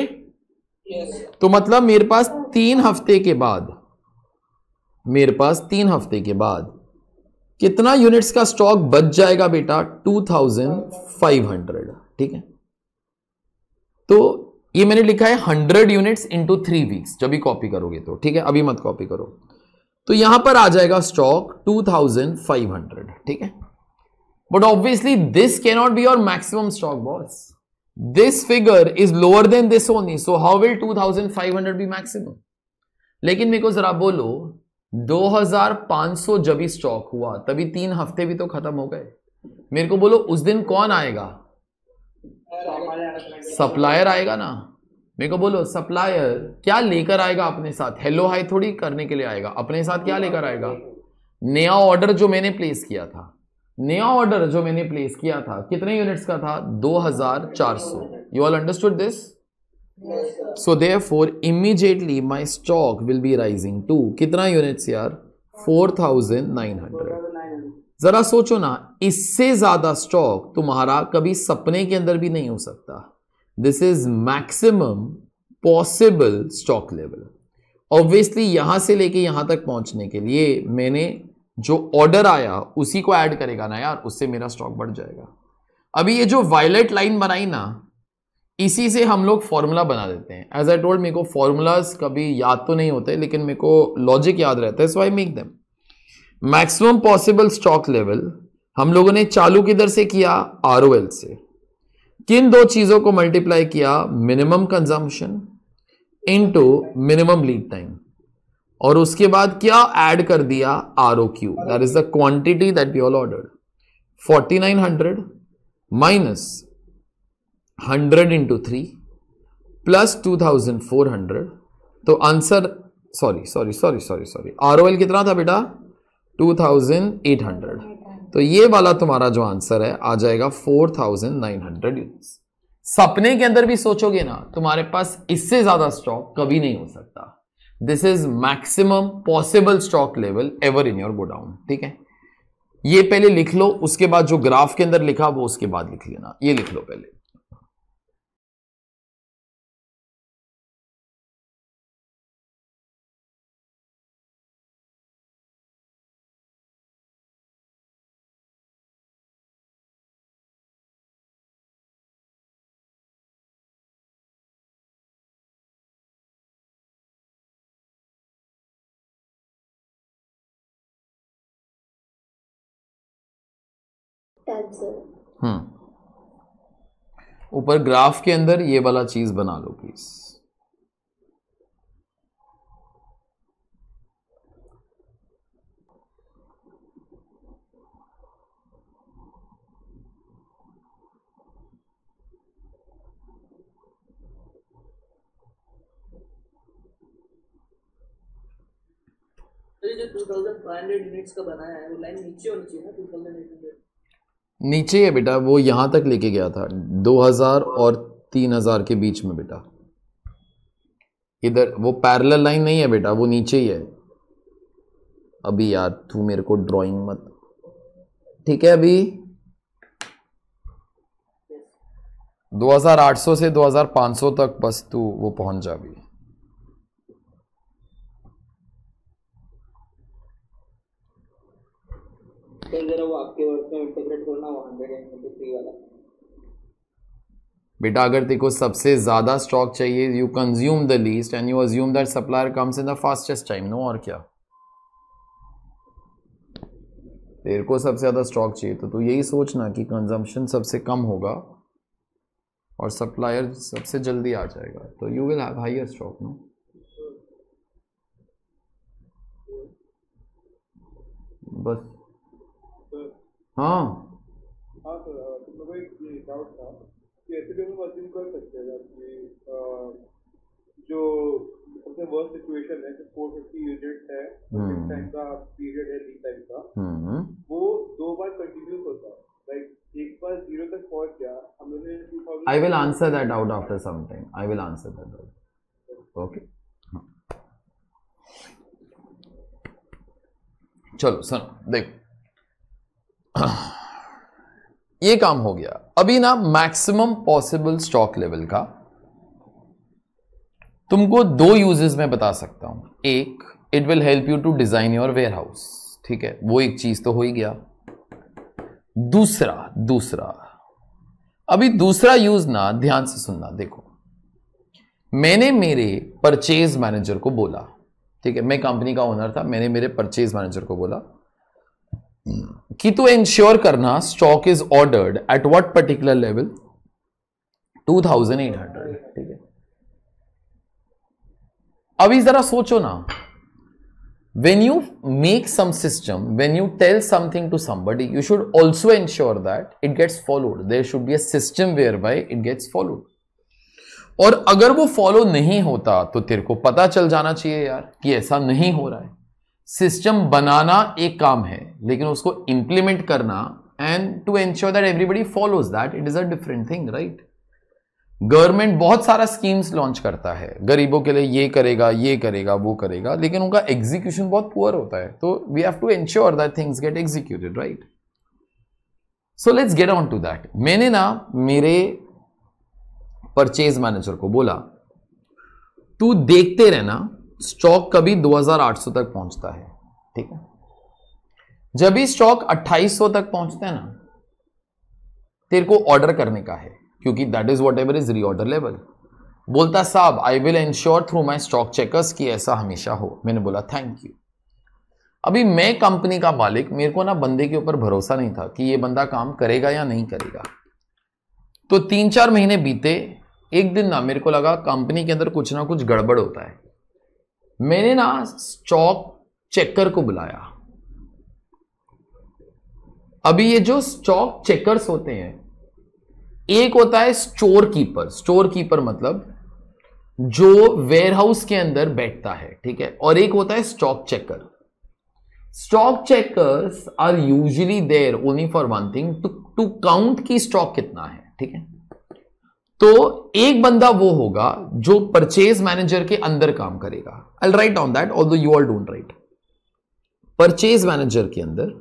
तो मतलब मेरे पास तीन हफ्ते के बाद मेरे पास तीन हफ्ते के बाद कितना यूनिट्स का स्टॉक बच जाएगा बेटा टू थाउजेंड फाइव हंड्रेड ठीक है तो ये मैंने लिखा है hundred units into three weeks जब भी कॉपी करोगे तो ठीक है अभी मत कॉपी करो तो यहां पर आ जाएगा stock two thousand five hundred ठीक है but obviously this But obviously this cannot be your maximum stock boss. This figure is lower than this only. Two thousand five hundred be maximum? लेकिन मेरे को जरा बोलो दो हजार पांच सौ जब ही स्टॉक हुआ तभी तीन हफ्ते भी तो खत्म हो गए मेरे को बोलो उस दिन कौन आएगा सप्लायर आएगा ना मेरे को बोलो सप्लायर क्या लेकर आएगा अपने साथ हेलो हाई थोड़ी करने के लिए आएगा अपने साथ क्या लेकर आएगा नया ऑर्डर जो मैंने प्लेस किया था नया ऑर्डर जो मैंने प्लेस किया था कितने यूनिट्स का था 2400 you all understood this so therefore immediately my stock will be rising to कितना यूनिट्स यार 4900 जरा सोचो ना इससे ज्यादा स्टॉक तुम्हारा कभी सपने के अंदर भी नहीं हो सकता this is maximum possible stock level obviously यहां से लेके यहां तक पहुंचने के लिए मैंने जो ऑर्डर आया उसी को ऐड करेगा ना यार उससे मेरा स्टॉक बढ़ जाएगा अभी ये जो वायलेट लाइन बनाई ना इसी से हम लोग फॉर्मूला बना देते हैं एज आई टोल्ड मेरे को फॉर्मूलाज कभी याद तो नहीं होते लेकिन मेरे को लॉजिक याद रहता है so I make them maximum possible stock level हम लोगों ने चालू किधर से किया आर से किन दो चीज़ों को मल्टीप्लाई किया minimum consumption into minimum lead time और उसके बाद क्या ऐड कर दिया R O Q that is the quantity that we all ordered forty nine hundred minus hundred into three plus two thousand four hundred तो answer sorry sorry sorry sorry sorry R O L कितना था बेटा टू थाउजेंड एट हंड्रेड तो ये वाला तुम्हारा जो आंसर है आ जाएगा four thousand nine hundred units सपने के अंदर भी सोचोगे ना तुम्हारे पास इससे ज्यादा स्टॉक कभी नहीं हो सकता this is maximum possible stock level ever in your godown ठीक है ये पहले लिख लो उसके बाद जो ग्राफ के अंदर लिखा वो उसके बाद लिख लेना ये लिख लो पहले हम्म ऊपर ग्राफ के अंदर ये वाला चीज बना लो प्लीज तो जो 2500 यूनिट्स का बनाया है वो लाइन नीचे होनी चाहिए ना 2800 नीचे है बेटा वो यहाँ तक लेके गया था 2000 और 3000 के बीच में बेटा इधर वो पैरल लाइन नहीं है बेटा वो नीचे ही है अभी यार तू मेरे को ड्राइंग मत ठीक है अभी 2800 से 2500 तक बस तू वो पहुंच जा अभी जरा बेटा अगर तेरे सबसे ज़्यादा स्टॉक चाहिए you consume the least and you assume that supplier comes in the fastest time no और क्या तेरे को सबसे ज़्यादा स्टॉक चाहिए तो तू यही सोचना कि कंजम्पशन सबसे कम होगा और सप्लायर सबसे जल्दी आ जाएगा तो you will have higher stock no बस हाँ हाँ सर तो मेरे को एक डाउट था जो अपने वर्क सिचुएशन है जो 450 यूनिट्स है टाइम हम्म। का पीरियड है लीड टाइम का हम्म। वो दो बार होता है लाइक एक बार जीरो तक पहुंच गया हम लोगों ने I will answer that doubt after some time I will answer that doubt okay चलो सर देख ये काम हो गया अभी ना मैक्सिमम पॉसिबल स्टॉक लेवल का तुमको दो यूजेस में बता सकता हूं एक it will help you to design your warehouse ठीक है वो एक चीज तो हो ही गया दूसरा दूसरा अभी दूसरा यूज ना ध्यान से सुनना देखो मैंने मेरे परचेज मैनेजर को बोला ठीक है मैं कंपनी का ओनर था मैंने मेरे परचेज मैनेजर को बोला कि तू इंश्योर करना stock is ordered at what particular level 2800 ठीक है अभी जरा सोचो ना when you make some system when you tell something to somebody you should also ensure that it gets followed there should be a system whereby it gets followed और अगर वो फॉलो नहीं होता तो तेरे को पता चल जाना चाहिए यार कि ऐसा नहीं हो रहा है सिस्टम बनाना एक काम है लेकिन उसको इंप्लीमेंट करना and to ensure that everybody follows that it is a different thing right government बहुत सारा स्कीम्स लॉन्च करता है गरीबों के लिए ये करेगा ये करेगा वो करेगा लेकिन उनका एग्जीक्यूशन बहुत पुअर होता है तो we have to ensure that things get executed right so let's get on to that मैंने ना मेरे परचेज मैनेजर को बोला तू देखते रहना स्टॉक कभी 2800 तक पहुंचता है ठीक है जब भी स्टॉक 2800 तक पहुंचता है ना तेरे को ऑर्डर करने का है क्योंकि that is whatever is reorder level बोलता साहब I will ensure through my stock checkers कि ऐसा हमेशा हो मैंने बोला थैंक यू अभी मैं कंपनी का मालिक मेरे को ना बंदे के ऊपर भरोसा नहीं था कि ये बंदा काम करेगा या नहीं करेगा तो तीन चार महीने बीते एक दिन ना मेरे को लगा कंपनी के अंदर कुछ ना कुछ गड़बड़ होता है मैंने ना स्टॉक चेकर को बुलाया अभी ये जो स्टॉक चेकर्स होते हैं एक होता है स्टोर कीपर स्टोर कीपर मतलब जो वेयरहाउस के अंदर बैठता है ठीक है और एक होता है stock checker stock checkers are usually there only for one thing to to count की स्टॉक कितना है ठीक है तो एक बंदा वो होगा जो परचेज मैनेजर के अंदर काम करेगा I write on that although you all don't write purchase manager के अंदर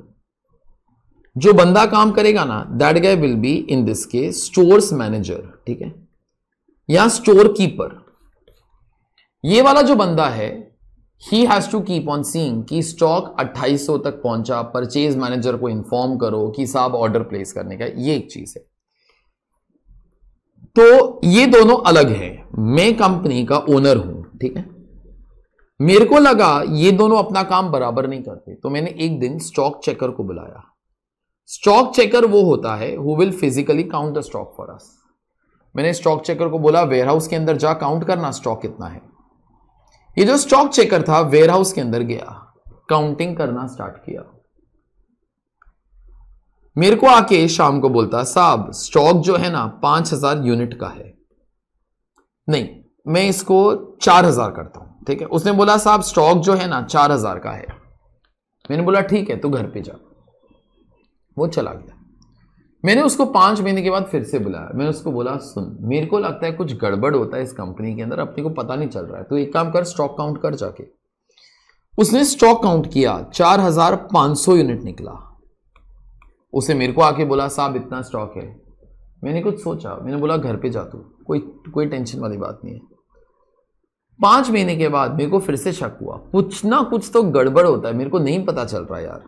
जो बंदा काम करेगा ना that guy will be in this के स्टोर्स मैनेजर ठीक है या स्टोर कीपर ये वाला जो बंदा है he has to keep on seeing कि स्टॉक 2800 तक पहुंचा परचेज मैनेजर को इन्फॉर्म करो कि साहब ऑर्डर प्लेस करने का ये एक चीज है तो ये दोनों अलग है मैं कंपनी का ओनर हूं ठीक है मेरे को लगा ये दोनों अपना काम बराबर नहीं करते तो मैंने एक दिन स्टॉक चेकर को बुलाया स्टॉक चेकर वो होता है who will physically count the stock for us मैंने स्टॉक चेकर को बोला वेयरहाउस के अंदर जा काउंट करना स्टॉक कितना है ये जो स्टॉक चेकर था वेयर हाउस के अंदर गया काउंटिंग करना स्टार्ट किया मेरे को आके शाम को बोलता साहब स्टॉक जो है ना पांच हजार यूनिट का है नहीं मैं इसको चार हजार करता हूं ठीक है उसने बोला साहब स्टॉक जो है ना चार हजार का है मैंने बोला ठीक है तू घर पे जा वो चला गया मैंने उसको पांच महीने के बाद फिर से बुलाया मैंने उसको बोला सुन मेरे को लगता है कुछ गड़बड़ होता है इस कंपनी के अंदर अपने को पता नहीं चल रहा है तो एक काम कर स्टॉक काउंट कर जाके उसने स्टॉक काउंट किया चार हजार पांच सौ यूनिट निकला उसे मेरे को आके बोला साहब इतना स्टॉक है मैंने कुछ सोचा मैंने बोला घर पे जा तू कोई कोई टेंशन वाली बात नहीं है पाँच महीने के बाद मेरे को फिर से शक हुआ कुछ ना कुछ तो गड़बड़ होता है मेरे को नहीं पता चल रहा यार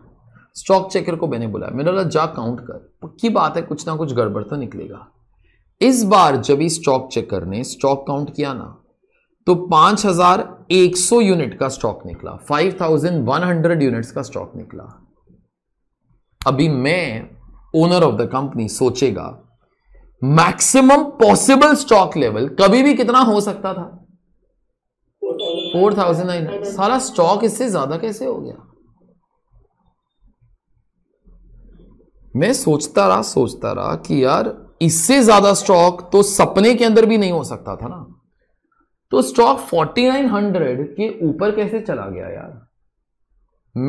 स्टॉक चेकर को मैंने बोला मैंने बोला जा काउंट कर पक्की बात है कुछ ना कुछ गड़बड़ तो निकलेगा इस बार जब इस स्टॉक चेकर ने स्टॉक काउंट किया ना तो 5100 यूनिट का स्टॉक निकला 5100 यूनिट्स का स्टॉक निकला अभी मैं ओनर ऑफ द कंपनी सोचेगा मैक्सिमम पॉसिबल स्टॉक लेवल कभी भी कितना हो सकता था फोर थाउजेंड नाइन सारा स्टॉक इससे ज्यादा कैसे हो गया मैं सोचता रहा सोचता रहा कि यार इससे ज्यादा स्टॉक तो सपने के अंदर भी नहीं हो सकता था ना तो स्टॉक 4900 के ऊपर कैसे चला गया यार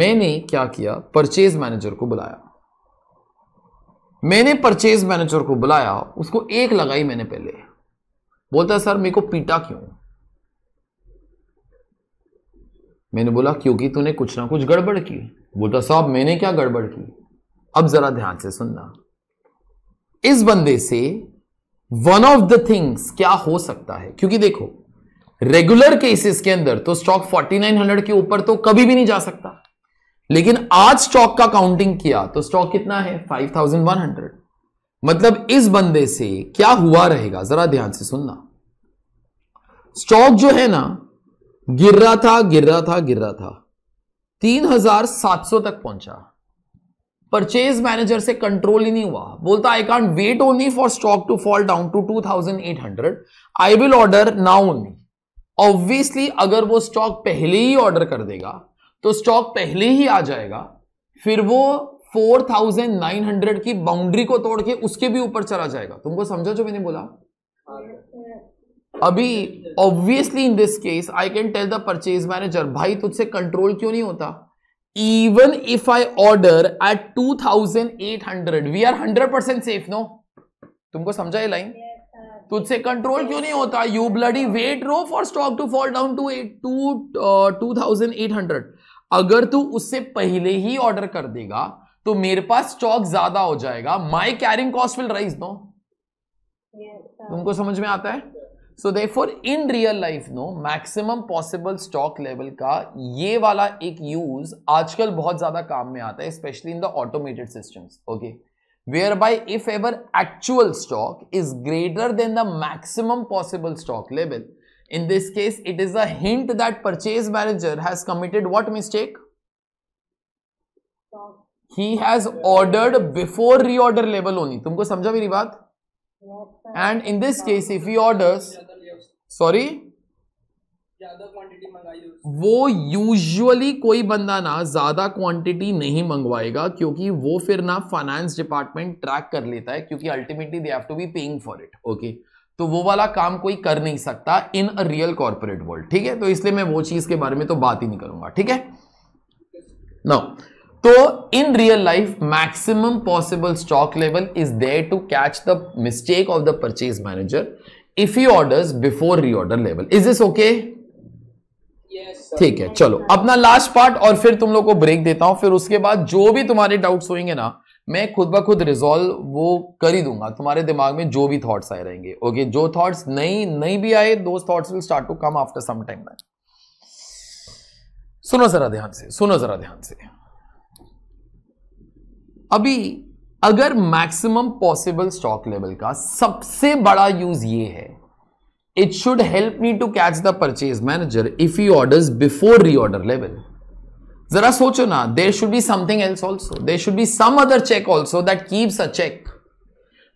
मैंने क्या किया परचेज मैनेजर को बुलाया मैंने परचेज मैनेजर को बुलाया उसको एक लगाई मैंने पहले बोलता है सर मेरे को पीटा क्यों मैंने बोला क्योंकि तूने कुछ ना कुछ गड़बड़ की बोलता साहब मैंने क्या गड़बड़ की अब जरा ध्यान से सुनना इस बंदे से वन ऑफ द थिंग्स क्या हो सकता है क्योंकि देखो रेगुलर केसेस के अंदर तो स्टॉक 4900 के ऊपर तो कभी भी नहीं जा सकता लेकिन आज स्टॉक का काउंटिंग किया तो स्टॉक कितना है 5100 मतलब इस बंदे से क्या हुआ रहेगा जरा ध्यान से सुनना स्टॉक जो है ना गिर रहा था गिर रहा था गिर रहा था 3700 तक पहुंचा परचेज मैनेजर से कंट्रोल ही नहीं हुआ बोलता I can't wait only for stock to fall down to 2800 I will order now only obviously अगर वो स्टॉक पहले ही ऑर्डर कर देगा तो स्टॉक पहले ही आ जाएगा फिर वो 4900 की बाउंड्री को तोड़ के उसके भी ऊपर चला जाएगा तुमको समझा जो मैंने बोला अभी obviously in this case I can tell the purchase manager भाई तुझसे कंट्रोल क्यों नहीं होता even if I order at 2800 we are 100 percent safe no तुमको समझा ये लाइन तुझसे कंट्रोल क्यों नहीं होता यू ब्लडी वेट रो for stock to fall down to two thousand eight hundred अगर तू उससे पहले ही ऑर्डर कर देगा तो मेरे पास स्टॉक ज्यादा हो जाएगा my carrying cost will rise no तुमको समझ में आता है so they for in real life no maximum possible stock level का ये वाला एक यूज आजकल बहुत ज्यादा काम में आता है especially in the automated systems okay where by if ever actual stock is greater than the maximum possible stock level In this case, it is a hint that purchase manager has committed what mistake? He has ordered before reorder level only. tumko samjha meri baat And in this case, if he orders, sorry, वो यूजुअली कोई बंदा ना ज्यादा क्वांटिटी नहीं मंगवाएगा क्योंकि वो फिर ना फाइनेंस डिपार्टमेंट ट्रैक कर लेता है क्योंकि ultimately they have to be paying for it okay तो वो वाला काम कोई कर नहीं सकता in a real corporate world ठीक है तो इसलिए मैं वो चीज के बारे में तो बात ही नहीं करूंगा ठीक है नो तो in real life maximum possible stock level is there to catch the mistake of the purchase manager if you orders before reorder level is this okay ठीक है चलो अपना लास्ट पार्ट और फिर तुम लोग को ब्रेक देता हूं फिर उसके बाद जो भी तुम्हारे डाउट्स होंगे ना मैं खुद ब खुद रिजॉल्व वो कर ही दूंगा तुम्हारे दिमाग में जो भी थॉट्स आए रहेंगे ओके जो थॉट्स नहीं नहीं भी आए दो thoughts will start to come after some time सुनो जरा ध्यान से सुनो जरा ध्यान से अभी अगर मैक्सिमम पॉसिबल स्टॉक लेवल का सबसे बड़ा यूज ये है it should help me to catch the purchase manager if you orders before reorder level जरा सोचो ना there should be something else also there should be some other check also that keeps a check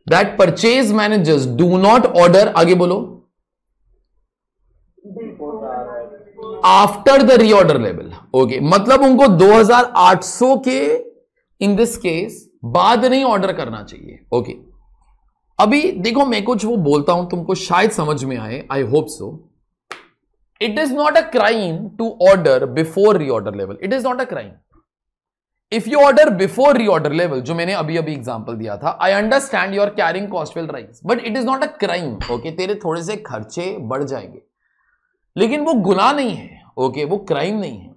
that purchase managers do not order आगे बोलो after the reorder level okay मतलब उनको 2800 के इन दिस केस बाद नहीं ऑर्डर करना चाहिए ओके okay. अभी देखो मैं कुछ वो बोलता हूं तुमको शायद समझ में आए I hope so it is not a crime to order before reorder level it is not a crime if you order before reorder level जो मैंने अभी अभी एग्जाम्पल दिया था I understand your carrying cost will rise but it is not a crime okay तेरे थोड़े से खर्चे बढ़ जाएंगे लेकिन वो गुना नहीं है ओके okay? वो क्राइम नहीं है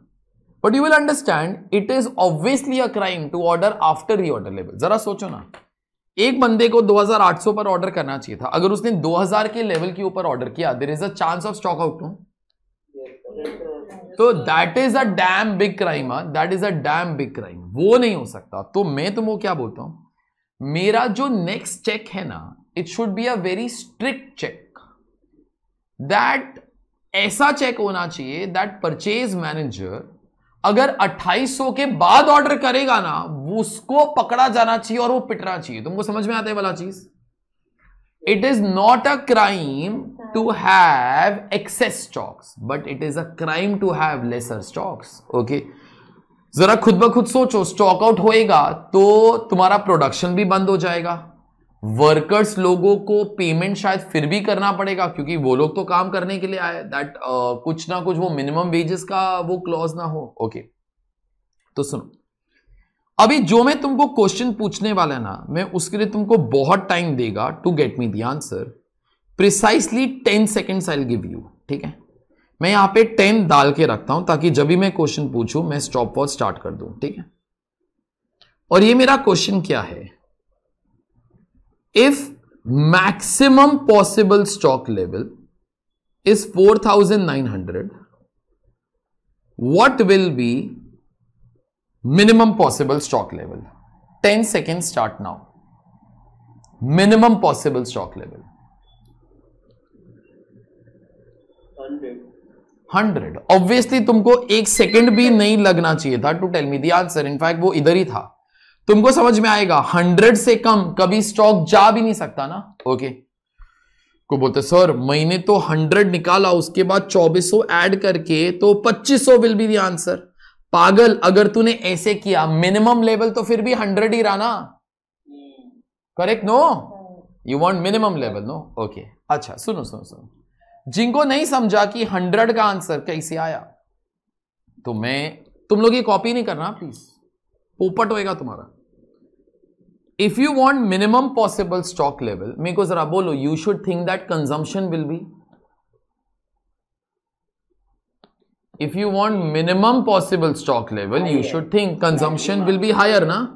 but you will understand it is obviously a crime to order after reorder level जरा सोचो ना एक बंदे को 2800 पर ऑर्डर करना चाहिए था अगर उसने 2000 के लेवल के ऊपर ऑर्डर किया there is a chance of stock out too तो that is a damn big crime that is a damn big crime वो नहीं हो सकता तो मैं तुमको क्या बोलता हूं मेरा जो नेक्स्ट चेक है ना it should be a very strict check that ऐसा चेक होना चाहिए दैट परचेज मैनेजर अगर 2800 के बाद ऑर्डर करेगा ना उसको पकड़ा जाना चाहिए और वो पिटना चाहिए तुमको समझ में आता है वाला चीज़ it is not a crime to have excess stocks but it is a crime to have lesser stocks okay जरा खुद ब खुद सोचो स्टॉक आउट होएगा तो तुम्हारा प्रोडक्शन भी बंद हो जाएगा वर्कर्स लोगों को पेमेंट शायद फिर भी करना पड़ेगा क्योंकि वो लोग तो काम करने के लिए आए दैट uh, कुछ ना कुछ वो मिनिमम वेजेस का वो क्लॉज ना हो ओके okay. तो सुनो अभी जो मैं तुमको क्वेश्चन पूछने वाला ना मैं उसके लिए तुमको बहुत टाइम देगा to get me the answer precisely ten seconds I give you ठीक है मैं यहां पे टेन डाल के रखता हूं ताकि जब भी मैं क्वेश्चन पूछूं मैं स्टॉप वॉच स्टार्ट कर दूं ठीक है और ये मेरा क्वेश्चन क्या है if maximum possible stock level is four thousand nine hundred what will be minimum possible stock level ten second start now minimum possible stock level hundred obviously तुमको एक सेकेंड भी नहीं लगना चाहिए था to tell me the answer in fact वो इधर ही था तुमको समझ में आएगा हंड्रेड से कम कभी स्टॉक जा भी नहीं सकता ना ओके okay. को बोलते सर मैंने तो हंड्रेड निकाला उसके बाद चौबीस ऐड करके तो पच्चीस विल बी दी आंसर पागल अगर तूने ऐसे किया मिनिमम लेवल तो फिर भी हंड्रेड ही रहा ना correct no you want minimum level no okay अच्छा सुनो सुनो सुनो जिनको नहीं समझा कि हंड्रेड का आंसर कैसे आया तो मैं तुम लोग ये कॉपी नहीं करना प्लीज पोपट होएगा तुम्हारा if you want minimum possible stock level मेरे को जरा बोलो you should think that consumption will be if you want minimum possible stock level higher. you should think consumption will be higher na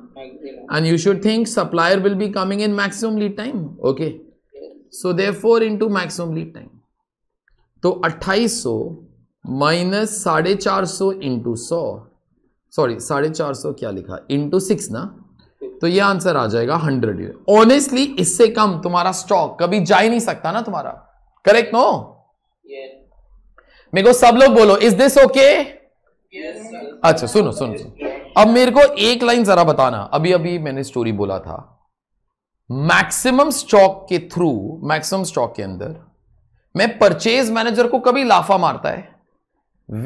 and you should think supplier will be coming in maximum lead time okay so therefore into maximum lead time तो 2800 माइनस साढ़े चार सौ इंटू सौ सॉरी साढ़े चार सौ क्या लिखा इंटू सिक्स ना तो ये आंसर आ जाएगा हंड्रेड ऑनेस्टली इससे कम तुम्हारा स्टॉक कभी जा ही नहीं सकता ना तुम्हारा करेक्ट नो no? yeah. मेरे को सब लोग बोलो इज दिस ओके अच्छा सुनो सुनो सुनो अब मेरे को एक लाइन जरा बताना अभी अभी मैंने स्टोरी बोला था मैक्सिमम स्टॉक के थ्रू मैक्सिमम स्टॉक के अंदर मैं परचेज मैनेजर को कभी लाफा मारता है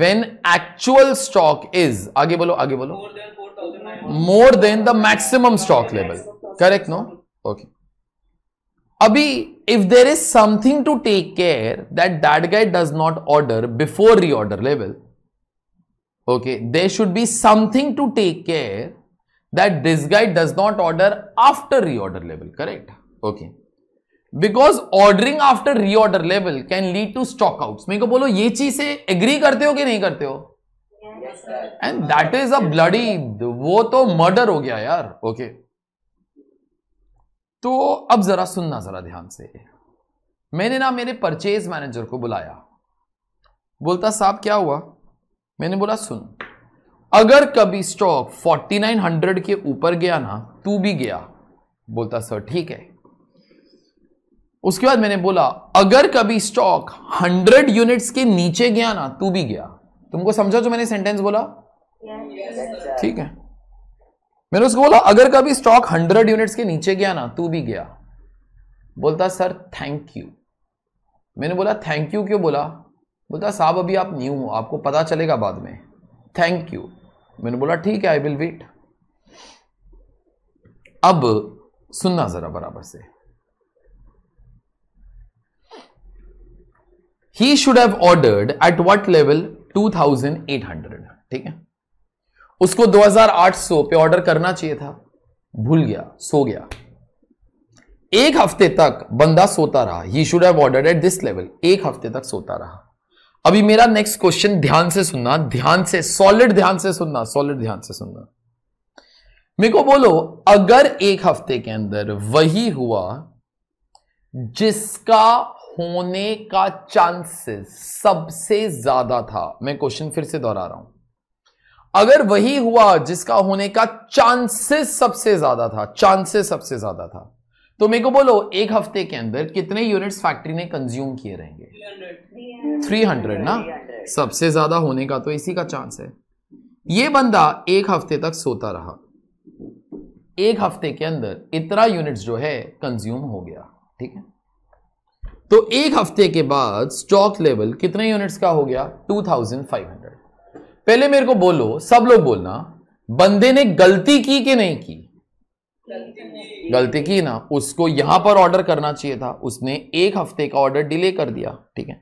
वेन एक्चुअल स्टॉक इज आगे बोलो आगे बोलो more than the maximum stock level correct no okay अभी if there is something to take care that that guy does not order before reorder level okay there should be something to take care that this guy does not order after reorder level correct okay Because ordering after reorder level can lead to stockouts. Out मेरे को बोलो ये चीज से एग्री करते हो कि नहीं करते हो and that is a bloody वो तो मर्डर हो गया okay. तो अब ज़रा सुनना ज़रा ध्यान से मैंने ना मेरे परचेज मैनेजर को बुलाया बोलता साहब क्या हुआ मैंने बोला सुन अगर कभी स्टॉक 4900 के ऊपर गया ना तू भी गया बोलता सर ठीक है उसके बाद मैंने बोला अगर कभी स्टॉक 100 यूनिट्स के नीचे गया ना तू भी गया तुमको समझा जो मैंने सेंटेंस बोला ठीक yes. है मैंने उसको बोला अगर कभी स्टॉक हंड्रेड यूनिट्स के नीचे गया ना तू भी गया बोलता सर थैंक यू मैंने बोला थैंक यू क्यों बोला बोलता साहब अभी आप न्यू हो आपको पता चलेगा बाद में थैंक यू मैंने बोला ठीक है आई विल वेट अब सुनना जरा बराबर से he should have ordered at what level 2800 ठीक है उसको 2800 पे ऑर्डर करना चाहिए था भूल गया सो गया एक हफ्ते तक बंदा सोता रहा he should have order at this level एक हफ्ते तक सोता रहा अभी मेरा नेक्स्ट क्वेश्चन ध्यान से सुनना ध्यान से सॉलिड ध्यान से सुनना सॉलिड ध्यान से सुनना मेरे को बोलो अगर एक हफ्ते के अंदर वही हुआ जिसका होने का चांसेस सबसे ज्यादा था मैं क्वेश्चन फिर से दोहरा रहा हूं अगर वही हुआ जिसका होने का चांसेस सबसे ज्यादा था चांसेस सबसे ज्यादा था तो मेरे को बोलो एक हफ्ते के अंदर कितने यूनिट्स फैक्ट्री ने कंज्यूम किए रहेंगे 300 ना सबसे ज्यादा होने का तो इसी का चांस है ये बंदा एक हफ्ते तक सोता रहा एक हफ्ते के अंदर इतना यूनिट्स जो है कंज्यूम हो गया ठीक है तो एक हफ्ते के बाद स्टॉक लेवल कितने यूनिट्स का हो गया टू पहले मेरे को बोलो सब लोग बोलना बंदे ने गलती की कि नहीं की गलती, की ना उसको यहां पर ऑर्डर करना चाहिए था उसने एक हफ्ते का ऑर्डर डिले कर दिया ठीक है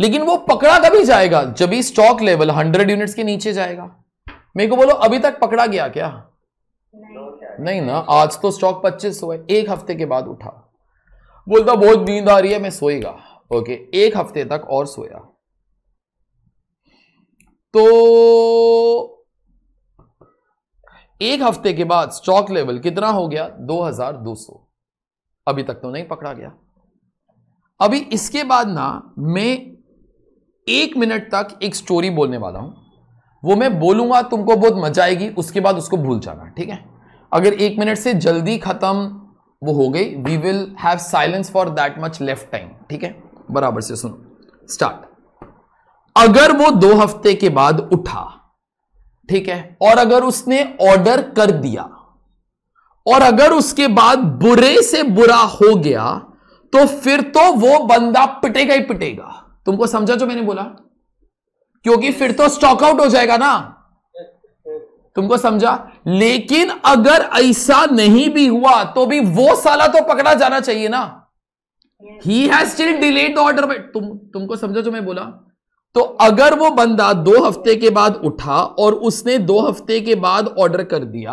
लेकिन वो पकड़ा कभी जाएगा जब ही स्टॉक लेवल हंड्रेड यूनिट्स के नीचे जाएगा मेरे को बोलो अभी तक पकड़ा गया क्या नहीं, नहीं ना आज तो स्टॉक पच्चीस हुआ एक हफ्ते के बाद उठा बोलता बहुत नींद आ रही है मैं सोएगा ओके एक हफ्ते तक और सोया तो एक हफ्ते के बाद स्टॉक लेवल कितना हो गया 2200 अभी तक तो नहीं पकड़ा गया अभी इसके बाद ना मैं एक मिनट तक एक स्टोरी बोलने वाला हूं वो मैं बोलूंगा तुमको बहुत मजा आएगी उसके बाद उसको भूल जाना ठीक है अगर एक मिनट से जल्दी खत्म वो हो गई we will have silence for that much left time ठीक है बराबर से सुनो स्टार्ट अगर वो दो हफ्ते के बाद उठा ठीक है और अगर उसने ऑर्डर कर दिया और अगर उसके बाद बुरे से बुरा हो गया तो फिर तो वो बंदा पिटेगा ही पिटेगा तुमको समझा जो मैंने बोला क्योंकि फिर तो स्टॉकआउट हो जाएगा ना तुमको समझा लेकिन अगर ऐसा नहीं भी हुआ तो भी वो साला तो पकड़ा जाना चाहिए ना he has still delayed the order तुम तुमको समझा जो मैं बोला तो अगर वो बंदा दो हफ्ते के बाद उठा और उसने दो हफ्ते के बाद ऑर्डर कर दिया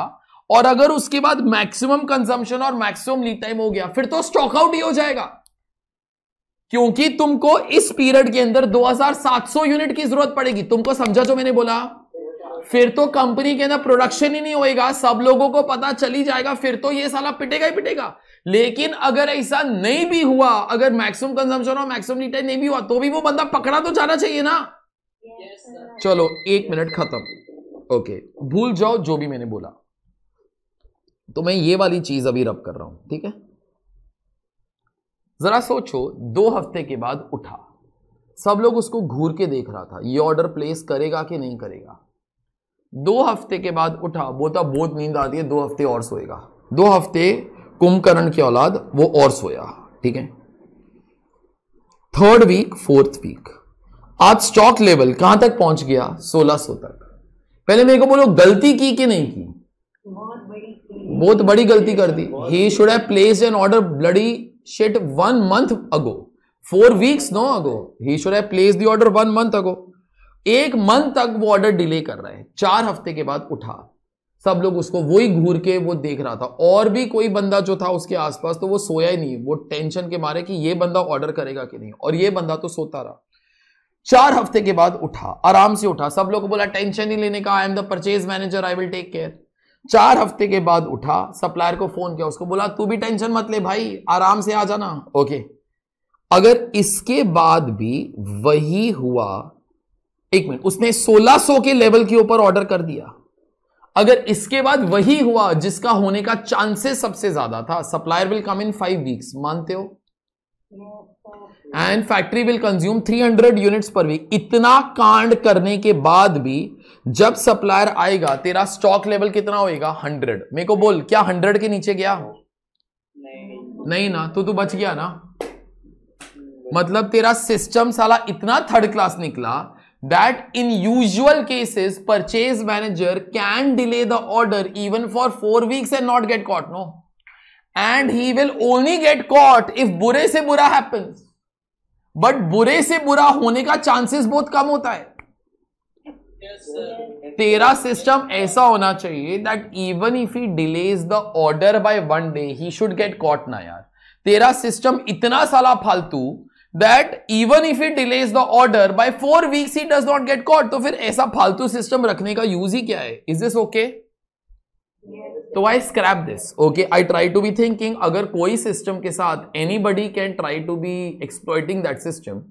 और अगर उसके बाद मैक्सिमम कंजम्पशन और मैक्सिमम लीड टाइम हो गया फिर तो स्टॉक आउट ही हो जाएगा क्योंकि तुमको इस पीरियड के अंदर 2700 यूनिट की जरूरत पड़ेगी तुमको समझा जो मैंने बोला फिर तो कंपनी के अंदर प्रोडक्शन ही नहीं होएगा सब लोगों को पता चली जाएगा फिर तो ये साला पिटेगा ही पिटेगा लेकिन अगर ऐसा नहीं भी हुआ अगर मैक्सिमम कंजम्पशन और मैक्सिमम नीटाइज नहीं भी हुआ तो भी वो बंदा पकड़ा तो जाना चाहिए ना yes, चलो एक मिनट खत्म ओके भूल जाओ जो भी मैंने बोला तो मैं ये वाली चीज अभी रब कर रहा हूं ठीक है जरा सोचो दो हफ्ते के बाद उठा सब लोग उसको घूर के देख रहा था ये ऑर्डर प्लेस करेगा कि नहीं करेगा दो हफ्ते के बाद उठा तो बोता बहुत नींद आती है दो हफ्ते और सोएगा दो हफ्ते कुंभकर्ण की औलाद वो और सोया ठीक है थर्ड वीक फोर्थ वीक आज स्टॉक लेवल कहां तक पहुंच गया 1600 तक पहले मेरे को बोलो गलती की कि नहीं की बहुत बड़ी गलती कर दी he should have place an order bloody shit one month ago four weeks no ago he should have place the order one month ago एक मंथ तक वो ऑर्डर डिले कर रहे हैं चार हफ्ते के बाद उठा सब लोग उसको वही घूर के वो देख रहा था और भी कोई बंदा जो था उसके आसपास तो वो सोया ही नहीं वो टेंशन के मारे कि ये बंदा ऑर्डर करेगा कि नहीं और ये बंदा तो सोता रहा चार हफ्ते के बाद उठा आराम से उठा सब लोग को बोला टेंशन ही लेने का I am the purchase manager I will take care चार हफ्ते के बाद उठा सप्लायर को फोन किया उसको बोला तू भी टेंशन मत ले भाई आराम से आ जाना ओके अगर इसके बाद भी वही हुआ एक मिनट उसने 1600 के लेवल के ऊपर ऑर्डर कर दिया अगर इसके बाद वही हुआ जिसका होने का चांसेस सबसे ज्यादा था supplier will come in five weeks मानते हो and factory will consume 300 unit per week इतना कांड करने के बाद भी जब सप्लायर आएगा तेरा स्टॉक लेवल कितना होएगा 100 मेरे को बोल क्या 100 के नीचे गया नहीं, नहीं ना तो तू बच गया ना मतलब तेरा सिस्टम साला इतना थर्ड क्लास निकला that in usual cases purchase manager can delay the order even for 4 weeks and not get caught no and he will only get caught if बुरे से बुरा happens but बुरे से बुरा होने का chances बहुत कम होता है तेरा सिस्टम ऐसा होना चाहिए that even if he delays the order by one day he should get caught ना यार तेरा सिस्टम इतना साला फालतू that even if he delays the order by four weeks he does not get caught तो फिर ऐसा फालतू सिस्टम रखने का यूज ही क्या है इज दिस ओके तो I scrap this okay I try to be thinking अगर कोई सिस्टम के साथ anybody can try to be exploiting that system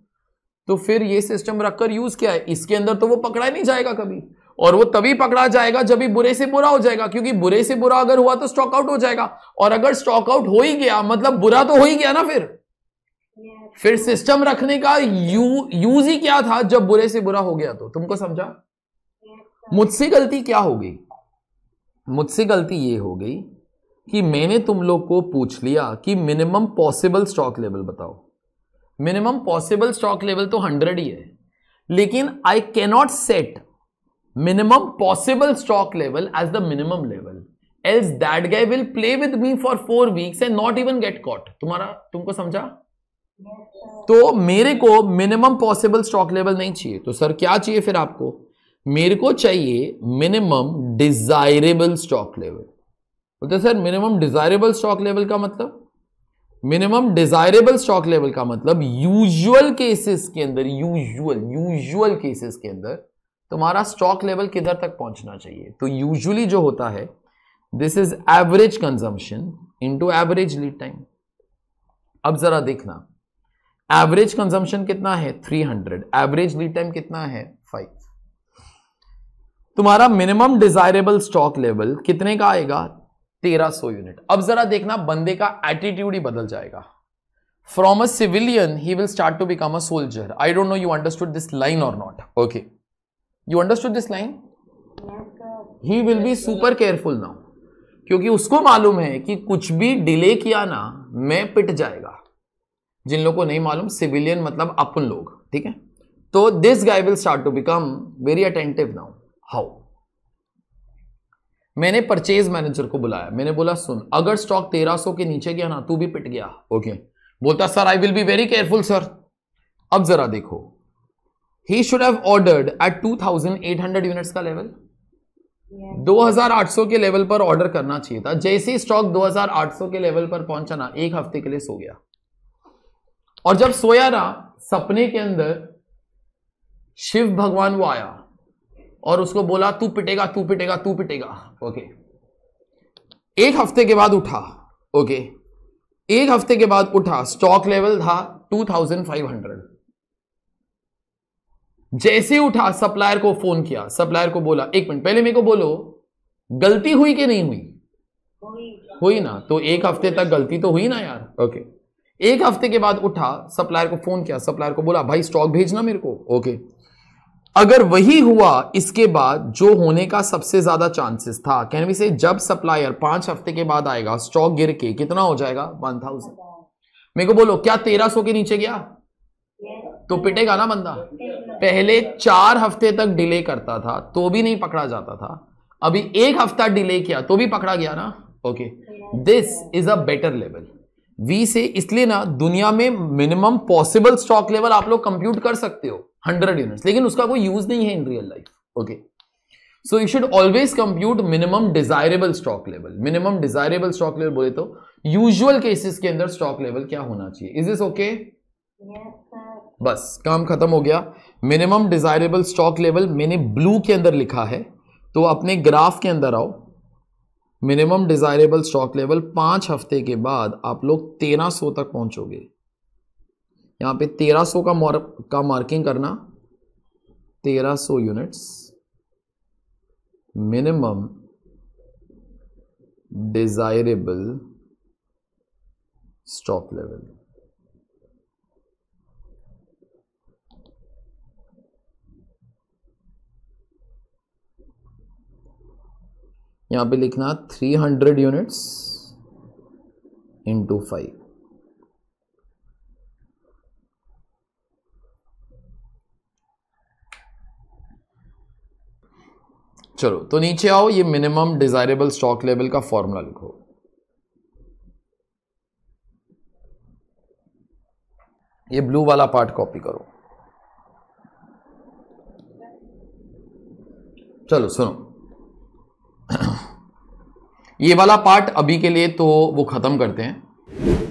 तो फिर ये सिस्टम रखकर यूज क्या है इसके अंदर तो वो पकड़ा नहीं जाएगा कभी और वो तभी पकड़ा जाएगा जब भी बुरे से बुरा हो जाएगा क्योंकि बुरे से बुरा अगर हुआ तो स्टॉकआउट हो जाएगा और अगर स्टॉकआउट हो ही गया मतलब बुरा तो हो ही गया ना फिर फिर सिस्टम रखने का यू, यूज ही क्या था जब बुरे से बुरा हो गया तो तुमको समझा मुझसे गलती क्या हो गई मुझसे गलती ये हो गई कि मैंने तुम लोग को पूछ लिया कि मिनिमम पॉसिबल स्टॉक लेवल बताओ मिनिमम पॉसिबल स्टॉक लेवल तो हंड्रेड ही है लेकिन I cannot set minimum possible stock level as the minimum level else that guy will play with me for four weeks and not even get caught तुम्हारा तुमको समझा तो मेरे को मिनिमम पॉसिबल स्टॉक लेवल नहीं चाहिए तो सर क्या चाहिए फिर आपको मेरे को चाहिए मिनिमम डिजायरेबल स्टॉक लेवल बोलते sir minimum desirable stock level का मतलब मिनिमम डिजायरेबल स्टॉक लेवल का मतलब यूजुअल केसेस के अंदर यूजुअल यूजुअल केसेस के अंदर तुम्हारा स्टॉक लेवल किधर तक पहुंचना चाहिए तो यूजुअली जो होता है this is average consumption into average lead time अब जरा देखना एवरेज कंजम्पशन कितना है 300 एवरेज लीड टाइम कितना है 5 तुम्हारा मिनिमम डिजायरेबल स्टॉक लेवल कितने का आएगा 1300 यूनिट अब जरा देखना बंदे का एटीट्यूड ही बदल जाएगा from a civilian he will start to become a soldier I don't know you understood this line or not okay you understood this line he will be super careful now क्योंकि उसको मालूम है कि कुछ भी डिले किया ना मैं पिट जाएगा जिन लोगों को नहीं मालूम सिविलियन मतलब अपन लोग ठीक है तो this guy will start to become very attentive now how मैंने परचेज मैनेजर को बुलाया मैंने बोला सुन अगर स्टॉक 1300 के नीचे गया ना तू भी पिट गया ओके okay. बोलता sir I will be very careful sir अब जरा देखो he should have ordered at 2800 units का लेवल yeah. 2800 के लेवल पर ऑर्डर करना चाहिए था जैसे ही स्टॉक 2800 के लेवल पर पहुंचा ना एक हफ्ते के लिए सो गया और जब सोया रहा सपने के अंदर शिव भगवान वो आया और उसको बोला तू पिटेगा तू पिटेगा तू पिटेगा ओके एक हफ्ते के बाद उठा ओके एक हफ्ते के बाद उठा स्टॉक लेवल था 2500 जैसे उठा सप्लायर को फोन किया सप्लायर को बोला एक मिनट पहले मेरे को बोलो गलती हुई कि नहीं हुई हुई ना तो एक हफ्ते तक गलती तो हुई ना यार ओके okay. एक हफ्ते के बाद उठा सप्लायर को फोन किया सप्लायर को बोला भाई स्टॉक भेजना मेरे को ओके अगर वही हुआ इसके बाद जो होने का सबसे ज्यादा चांसेस था कैन वी से जब सप्लायर पांच हफ्ते के बाद आएगा स्टॉक गिर के कितना हो जाएगा वन थाउजेंड मेरे को बोलो क्या तेरह सौ के नीचे गया तो पिटेगा ना बंदा पहले चार हफ्ते तक डिले करता था तो भी नहीं पकड़ा जाता था अभी एक हफ्ता डिले किया तो भी पकड़ा गया ना okay this is a better level we से इसलिए ना दुनिया में मिनिमम पॉसिबल स्टॉक लेवल आप लोग कंप्यूट कर सकते हो हंड्रेड यूनिट्स लेकिन उसका कोई यूज नहीं है in real life okay so you should always compute minimum desirable stock level minimum desirable stock level बोले तो यूजुअल केसेस के अंदर स्टॉक लेवल क्या होना चाहिए इज इज ओके बस काम खत्म हो गया मिनिमम डिजायरेबल स्टॉक लेवल मैंने ब्लू के अंदर लिखा है तो अपने ग्राफ के अंदर आओ मिनिमम डिज़ायरेबल स्टॉक लेवल पांच हफ्ते के बाद आप लोग तेरह सौ तक पहुंचोगे यहां पे तेरह सौ का का मार्किंग करना तेरह सौ units minimum desirable stock level यहाँ पे लिखना three hundred units into five चलो तो नीचे आओ ये मिनिमम डिजायरेबल स्टॉक लेवल का फॉर्मूला लिखो ये ब्लू वाला पार्ट कॉपी करो चलो सुनो ये वाला पार्ट अभी के लिए तो वो ख़त्म करते हैं